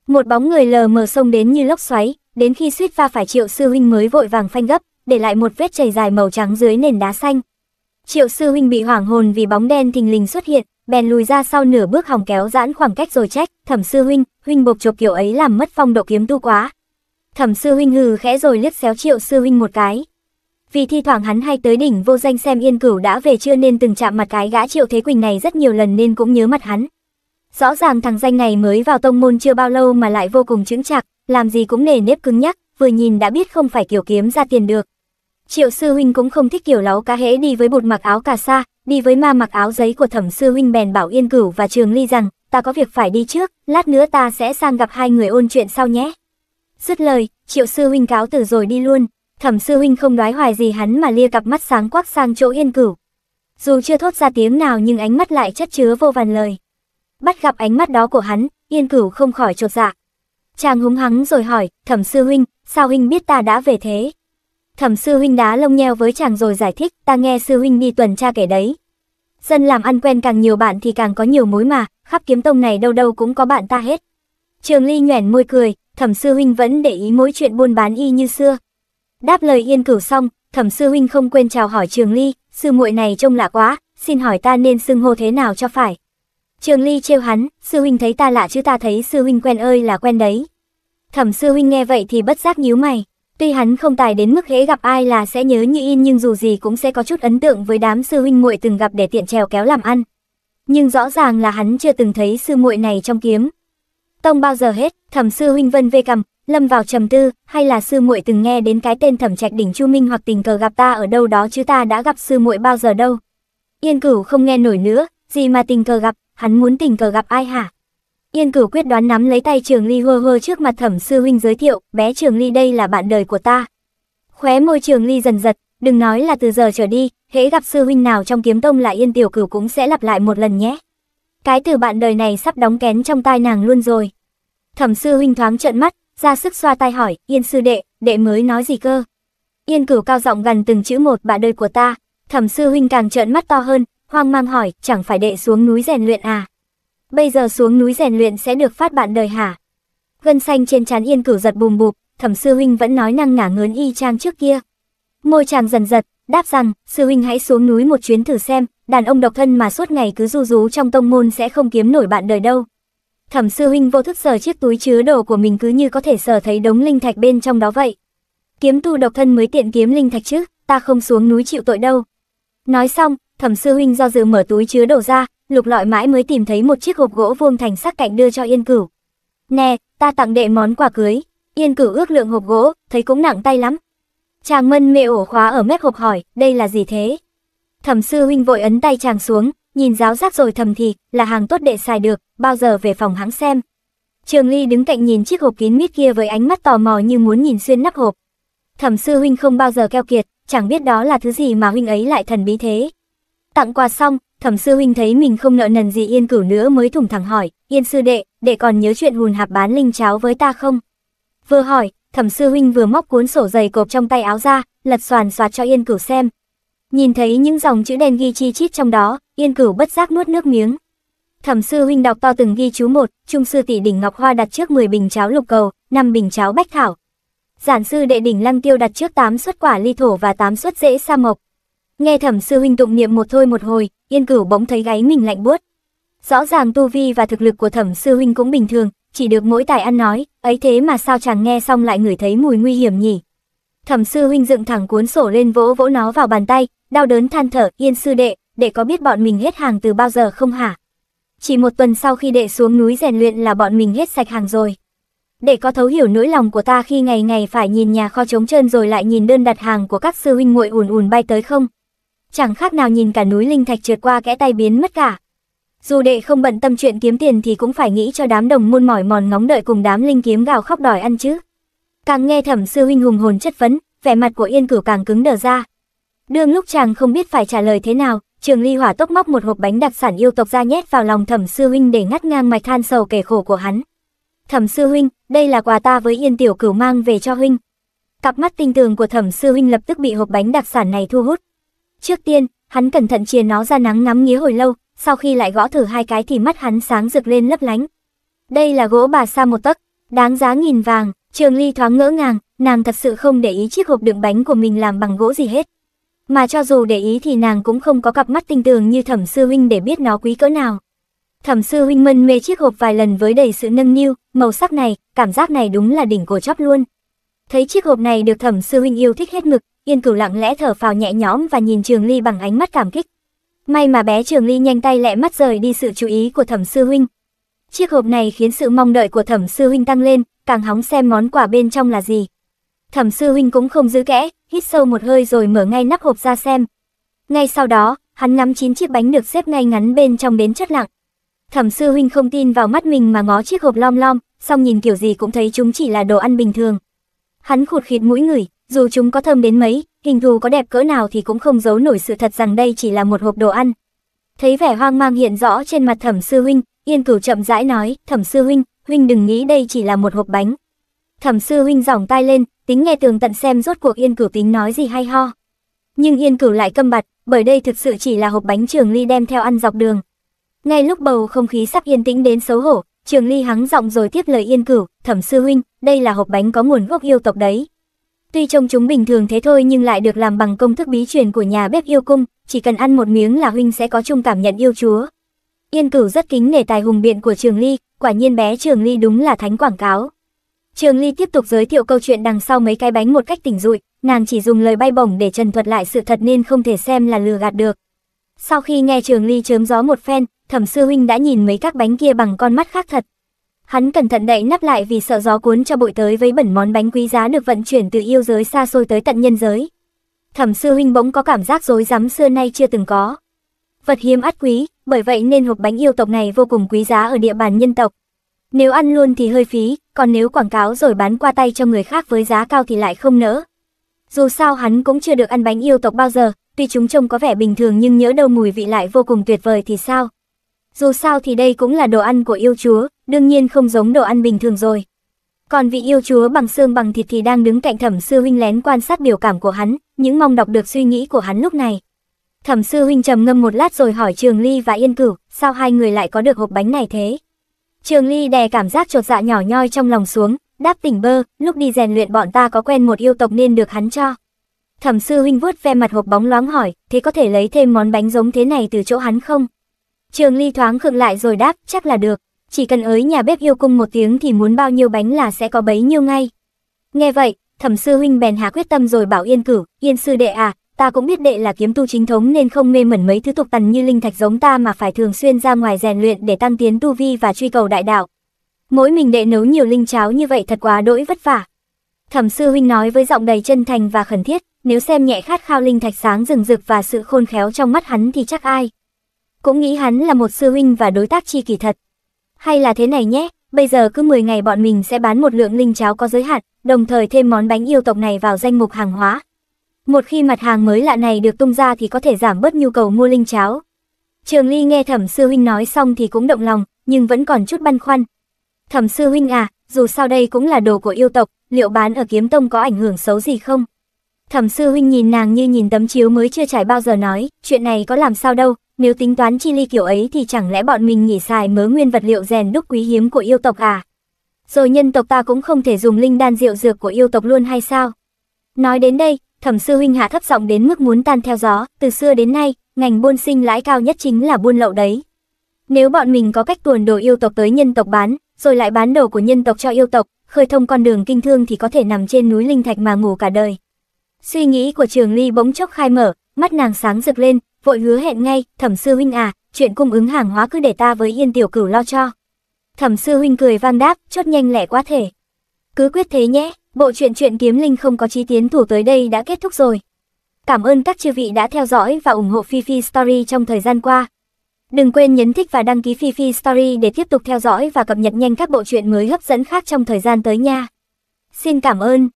Một bóng người lờ mờ xông đến như lốc xoáy, đến khi suýt va phải triệu sư huynh mới vội vàng phanh gấp, để lại một vết chảy dài màu trắng dưới nền đá xanh. Triệu sư huynh bị hoảng hồn vì bóng đen thình lình xuất hiện, bèn lùi ra sau nửa bước hỏng kéo giãn khoảng cách rồi trách, thẩm sư huynh, huynh bộc chộp kiểu ấy làm mất phong độ kiếm tu quá. Thẩm sư huynh hừ khẽ rồi liếc xéo triệu sư huynh một cái, vì thi thoảng hắn hay tới đỉnh vô danh xem yên cửu đã về chưa nên từng chạm mặt cái gã triệu thế quỳnh này rất nhiều lần nên cũng nhớ mặt hắn. Rõ ràng thằng danh này mới vào tông môn chưa bao lâu mà lại vô cùng chững chạc, làm gì cũng nề nếp cứng nhắc, vừa nhìn đã biết không phải kiểu kiếm ra tiền được. Triệu sư huynh cũng không thích kiểu láo cá hễ đi với bột mặc áo cà sa, đi với ma mặc áo giấy của thẩm sư huynh bèn bảo yên cửu và trường ly rằng, ta có việc phải đi trước, lát nữa ta sẽ sang gặp hai người ôn chuyện sau nhé. Dứt lời, triệu sư huynh cáo từ rồi đi luôn, Thẩm sư huynh không đoái hoài gì hắn mà lia cặp mắt sáng quắc sang chỗ Yên Cửu. Dù chưa thốt ra tiếng nào nhưng ánh mắt lại chất chứa vô vàn lời. Bắt gặp ánh mắt đó của hắn, Yên Cửu không khỏi chột dạ. Chàng húng hắng rồi hỏi, "Thẩm sư huynh, sao huynh biết ta đã về thế?" Thẩm sư huynh đá lông nheo với chàng rồi giải thích, "Ta nghe sư huynh đi tuần tra kể đấy. Dân làm ăn quen càng nhiều bạn thì càng có nhiều mối mà, khắp kiếm tông này đâu đâu cũng có bạn ta hết." Trường Ly nhoẻn môi cười, Thẩm sư huynh vẫn để ý mối chuyện buôn bán y như xưa. Đáp lời Yên Cửu xong, Thẩm sư huynh không quên chào hỏi Trường Ly, sư muội này trông lạ quá, xin hỏi ta nên xưng hô thế nào cho phải? Trường Ly trêu hắn, sư huynh thấy ta lạ chứ ta thấy sư huynh quen ơi là quen đấy. Thẩm sư huynh nghe vậy thì bất giác nhíu mày, tuy hắn không tài đến mức hễ gặp ai là sẽ nhớ như in nhưng dù gì cũng sẽ có chút ấn tượng với đám sư huynh muội từng gặp để tiện trèo kéo làm ăn. Nhưng rõ ràng là hắn chưa từng thấy sư muội này trong kiếm. Tông bao giờ hết, Thẩm sư huynh Vân vê cầm, lâm vào trầm tư, hay là sư muội từng nghe đến cái tên Thẩm Trạch đỉnh Chu Minh hoặc tình cờ gặp ta ở đâu đó chứ ta đã gặp sư muội bao giờ đâu. Yên Cửu không nghe nổi nữa, gì mà tình cờ gặp, hắn muốn tình cờ gặp ai hả? Yên Cửu quyết đoán nắm lấy tay Trường Ly hơ hơ trước mặt Thẩm sư huynh giới thiệu, bé Trường Ly đây là bạn đời của ta. Khóe môi Trường Ly dần giật, đừng nói là từ giờ trở đi, hễ gặp sư huynh nào trong kiếm tông là Yên Tiểu Cửu cũng sẽ lặp lại một lần nhé. Cái từ bạn đời này sắp đóng kén trong tai nàng luôn rồi. Thẩm sư huynh thoáng trợn mắt, ra sức xoa tay hỏi, Yên sư đệ, đệ mới nói gì cơ? Yên cửu cao giọng gần từng chữ một bạ đời của ta, thẩm sư huynh càng trợn mắt to hơn, hoang mang hỏi, chẳng phải đệ xuống núi rèn luyện à? Bây giờ xuống núi rèn luyện sẽ được phát bạn đời hả? Gân xanh trên trán Yên cửu giật bùm bụp, thẩm sư huynh vẫn nói năng ngả ngớn y chang trước kia. Môi chàng dần giật, đáp rằng, sư huynh hãy xuống núi một chuyến thử xem, đàn ông độc thân mà suốt ngày cứ du rú trong tông môn sẽ không kiếm nổi bạn đời đâu. Thẩm sư huynh vô thức sờ chiếc túi chứa đồ của mình cứ như có thể sờ thấy đống linh thạch bên trong đó vậy. Kiếm tu độc thân mới tiện kiếm linh thạch chứ, ta không xuống núi chịu tội đâu. Nói xong, thẩm sư huynh do dự mở túi chứa đồ ra, lục lọi mãi mới tìm thấy một chiếc hộp gỗ vuông thành sắc cạnh đưa cho Yên Cửu. Nè, ta tặng đệ món quà cưới. Yên Cửu ước lượng hộp gỗ, thấy cũng nặng tay lắm. Chàng mân mê ổ khóa ở mép hộp hỏi, đây là gì thế? Thẩm sư huynh vội ấn tay chàng xuống, nhìn giáo giác rồi thầm thì, là hàng tốt để xài được, bao giờ về phòng hắn xem. Trường Ly đứng cạnh nhìn chiếc hộp kín mít kia với ánh mắt tò mò như muốn nhìn xuyên nắp hộp. Thẩm sư huynh không bao giờ keo kiệt, chẳng biết đó là thứ gì mà huynh ấy lại thần bí thế. Tặng quà xong, Thẩm sư huynh thấy mình không nợ nần gì Yên Cửu nữa mới thủng thẳng hỏi, "Yên sư đệ, đệ còn nhớ chuyện hùn hạp bán linh cháo với ta không?" Vừa hỏi, Thẩm sư huynh vừa móc cuốn sổ dày cộp trong tay áo ra, lật xoàn xoạt cho Yên Cửu xem. Nhìn thấy những dòng chữ đen ghi chi chít trong đó, Yên Cửu bất giác nuốt nước miếng. Thẩm sư huynh đọc to từng ghi chú một, trung sư tỷ đỉnh ngọc hoa đặt trước 10 bình cháo lục cầu, 5 bình cháo bách thảo. Giản sư đệ đỉnh lăng tiêu đặt trước 8 suất quả ly thổ và 8 suất dễ sa mộc. Nghe Thẩm sư huynh tụng niệm một thôi một hồi, Yên Cửu bỗng thấy gáy mình lạnh buốt. Rõ ràng tu vi và thực lực của Thẩm sư huynh cũng bình thường, chỉ được mỗi tài ăn nói, ấy thế mà sao chàng nghe xong lại ngửi thấy mùi nguy hiểm nhỉ? Thẩm sư huynh dựng thẳng cuốn sổ lên vỗ vỗ nó vào bàn tay, đau đớn than thở, yên sư đệ, để có biết bọn mình hết hàng từ bao giờ không hả? Chỉ một tuần sau khi đệ xuống núi rèn luyện là bọn mình hết sạch hàng rồi. để có thấu hiểu nỗi lòng của ta khi ngày ngày phải nhìn nhà kho trống trơn rồi lại nhìn đơn đặt hàng của các sư huynh muội ùn ùn bay tới không? Chẳng khác nào nhìn cả núi linh thạch trượt qua kẽ tay biến mất cả. Dù đệ không bận tâm chuyện kiếm tiền thì cũng phải nghĩ cho đám đồng môn mỏi mòn ngóng đợi cùng đám linh kiếm gào khóc đòi ăn chứ. Càng nghe thẩm sư huynh hùng hồn chất vấn, vẻ mặt của Yên Cửu càng cứng đờ ra, Đương lúc chàng không biết phải trả lời thế nào, Trường Ly Hỏa tốc móc một hộp bánh đặc sản yêu tộc ra nhét vào lòng Thẩm sư huynh để ngắt ngang mạch than sầu kể khổ của hắn. "Thẩm sư huynh, đây là quà ta với Yên tiểu cửu mang về cho huynh." Cặp mắt tinh tường của Thẩm sư huynh lập tức bị hộp bánh đặc sản này thu hút. Trước tiên, hắn cẩn thận chia nó ra nắng ngắm nghía hồi lâu, sau khi lại gõ thử hai cái thì mắt hắn sáng rực lên lấp lánh. Đây là gỗ bà sa một tấc, đáng giá nghìn vàng, Trường Ly thoáng ngỡ ngàng, nàng thật sự không để ý chiếc hộp đựng bánh của mình làm bằng gỗ gì hết mà cho dù để ý thì nàng cũng không có cặp mắt tinh tường như thẩm sư huynh để biết nó quý cỡ nào. Thẩm sư huynh mân mê chiếc hộp vài lần với đầy sự nâng niu, màu sắc này, cảm giác này đúng là đỉnh của chóp luôn. Thấy chiếc hộp này được thẩm sư huynh yêu thích hết mực, Yên Cửu lặng lẽ thở phào nhẹ nhõm và nhìn Trường Ly bằng ánh mắt cảm kích. May mà bé Trường Ly nhanh tay lẹ mắt rời đi sự chú ý của thẩm sư huynh. Chiếc hộp này khiến sự mong đợi của thẩm sư huynh tăng lên, càng hóng xem món quà bên trong là gì. Thẩm sư huynh cũng không giữ kẽ, hít sâu một hơi rồi mở ngay nắp hộp ra xem. Ngay sau đó, hắn ngắm chín chiếc bánh được xếp ngay ngắn bên trong đến chất lặng. Thẩm sư huynh không tin vào mắt mình mà ngó chiếc hộp lom lom, song nhìn kiểu gì cũng thấy chúng chỉ là đồ ăn bình thường. Hắn khụt khịt mũi ngửi, dù chúng có thơm đến mấy, hình thù có đẹp cỡ nào thì cũng không giấu nổi sự thật rằng đây chỉ là một hộp đồ ăn. Thấy vẻ hoang mang hiện rõ trên mặt thẩm sư huynh, Yên Cửu chậm rãi nói, thẩm sư huynh, huynh đừng nghĩ đây chỉ là một hộp bánh, Thẩm sư huynh giỏng tai lên, tính nghe tường tận xem rốt cuộc Yên Cửu tính nói gì hay ho. Nhưng Yên Cửu lại câm bặt, bởi đây thực sự chỉ là hộp bánh Trường Ly đem theo ăn dọc đường. Ngay lúc bầu không khí sắp yên tĩnh đến xấu hổ, Trường Ly hắng giọng rồi tiếp lời Yên Cửu, "Thẩm sư huynh, đây là hộp bánh có nguồn gốc yêu tộc đấy." Tuy trông chúng bình thường thế thôi nhưng lại được làm bằng công thức bí truyền của nhà bếp yêu cung, chỉ cần ăn một miếng là huynh sẽ có chung cảm nhận yêu chúa. Yên Cửu rất kính nể tài hùng biện của Trường Ly, quả nhiên bé Trường Ly đúng là thánh quảng cáo. Trường Ly tiếp tục giới thiệu câu chuyện đằng sau mấy cái bánh một cách tỉnh rụi, nàng chỉ dùng lời bay bổng để trần thuật lại sự thật nên không thể xem là lừa gạt được. Sau khi nghe Trường Ly chớm gió một phen, Thẩm Sư Huynh đã nhìn mấy các bánh kia bằng con mắt khác thật. Hắn cẩn thận đậy nắp lại vì sợ gió cuốn cho bụi tới với bẩn món bánh quý giá được vận chuyển từ yêu giới xa xôi tới tận nhân giới. Thẩm Sư Huynh bỗng có cảm giác rối rắm xưa nay chưa từng có. Vật hiếm ắt quý, bởi vậy nên hộp bánh yêu tộc này vô cùng quý giá ở địa bàn nhân tộc, nếu ăn luôn thì hơi phí, còn nếu quảng cáo rồi bán qua tay cho người khác với giá cao thì lại không nỡ. Dù sao hắn cũng chưa được ăn bánh yêu tộc bao giờ, tuy chúng trông có vẻ bình thường nhưng nhớ đâu mùi vị lại vô cùng tuyệt vời thì sao. Dù sao thì đây cũng là đồ ăn của yêu chúa, đương nhiên không giống đồ ăn bình thường rồi. Còn vị yêu chúa bằng xương bằng thịt thì đang đứng cạnh thẩm sư huynh lén quan sát biểu cảm của hắn, những mong đọc được suy nghĩ của hắn lúc này. Thẩm sư huynh trầm ngâm một lát rồi hỏi Trường Ly và Yên Cửu, sao hai người lại có được hộp bánh này thế? Trường Ly đè cảm giác chột dạ nhỏ nhoi trong lòng xuống, đáp tỉnh bơ, lúc đi rèn luyện bọn ta có quen một yêu tộc nên được hắn cho. Thẩm sư huynh vuốt ve mặt hộp bóng loáng hỏi, thế có thể lấy thêm món bánh giống thế này từ chỗ hắn không? Trường Ly thoáng khựng lại rồi đáp, chắc là được, chỉ cần ới nhà bếp yêu cung một tiếng thì muốn bao nhiêu bánh là sẽ có bấy nhiêu ngay. Nghe vậy, thẩm sư huynh bèn hạ quyết tâm rồi bảo Yên cử, Yên sư đệ à, Ta cũng biết đệ là kiếm tu chính thống nên không mê mẩn mấy thứ tục tần như linh thạch giống ta mà phải thường xuyên ra ngoài rèn luyện để tăng tiến tu vi và truy cầu đại đạo. Mỗi mình đệ nấu nhiều linh cháo như vậy thật quá đỗi vất vả. Thẩm sư huynh nói với giọng đầy chân thành và khẩn thiết, nếu xem nhẹ khát khao linh thạch sáng rừng rực và sự khôn khéo trong mắt hắn thì chắc ai. Cũng nghĩ hắn là một sư huynh và đối tác chi kỳ thật. Hay là thế này nhé, bây giờ cứ 10 ngày bọn mình sẽ bán một lượng linh cháo có giới hạn, đồng thời thêm món bánh yêu tộc này vào danh mục hàng hóa, một khi mặt hàng mới lạ này được tung ra thì có thể giảm bớt nhu cầu mua linh cháo. Trường Ly nghe Thẩm Sư Huynh nói xong thì cũng động lòng, nhưng vẫn còn chút băn khoăn. Thẩm Sư Huynh à, dù sao đây cũng là đồ của yêu tộc, liệu bán ở kiếm tông có ảnh hưởng xấu gì không? Thẩm Sư Huynh nhìn nàng như nhìn tấm chiếu mới chưa trải bao giờ nói, chuyện này có làm sao đâu, nếu tính toán chi ly kiểu ấy thì chẳng lẽ bọn mình nghỉ xài mớ nguyên vật liệu rèn đúc quý hiếm của yêu tộc à? Rồi nhân tộc ta cũng không thể dùng linh đan rượu dược của yêu tộc luôn hay sao? Nói đến đây, Thẩm sư huynh hạ thấp giọng đến mức muốn tan theo gió, từ xưa đến nay, ngành buôn sinh lãi cao nhất chính là buôn lậu đấy. Nếu bọn mình có cách tuồn đồ yêu tộc tới nhân tộc bán, rồi lại bán đồ của nhân tộc cho yêu tộc, khơi thông con đường kinh thương thì có thể nằm trên núi linh thạch mà ngủ cả đời. Suy nghĩ của Trường Ly bỗng chốc khai mở, mắt nàng sáng rực lên, vội hứa hẹn ngay, "Thẩm sư huynh à, chuyện cung ứng hàng hóa cứ để ta với Yên tiểu cửu lo cho." Thẩm sư huynh cười vang đáp, chốt nhanh lẹ quá thể. Cứ quyết thế nhé. Bộ truyện truyện kiếm linh không có chí tiến thủ tới đây đã kết thúc rồi. Cảm ơn các chư vị đã theo dõi và ủng hộ Phi Phi Story trong thời gian qua. Đừng quên nhấn thích và đăng ký Phi Phi Story để tiếp tục theo dõi và cập nhật nhanh các bộ truyện mới hấp dẫn khác trong thời gian tới nha. Xin cảm ơn.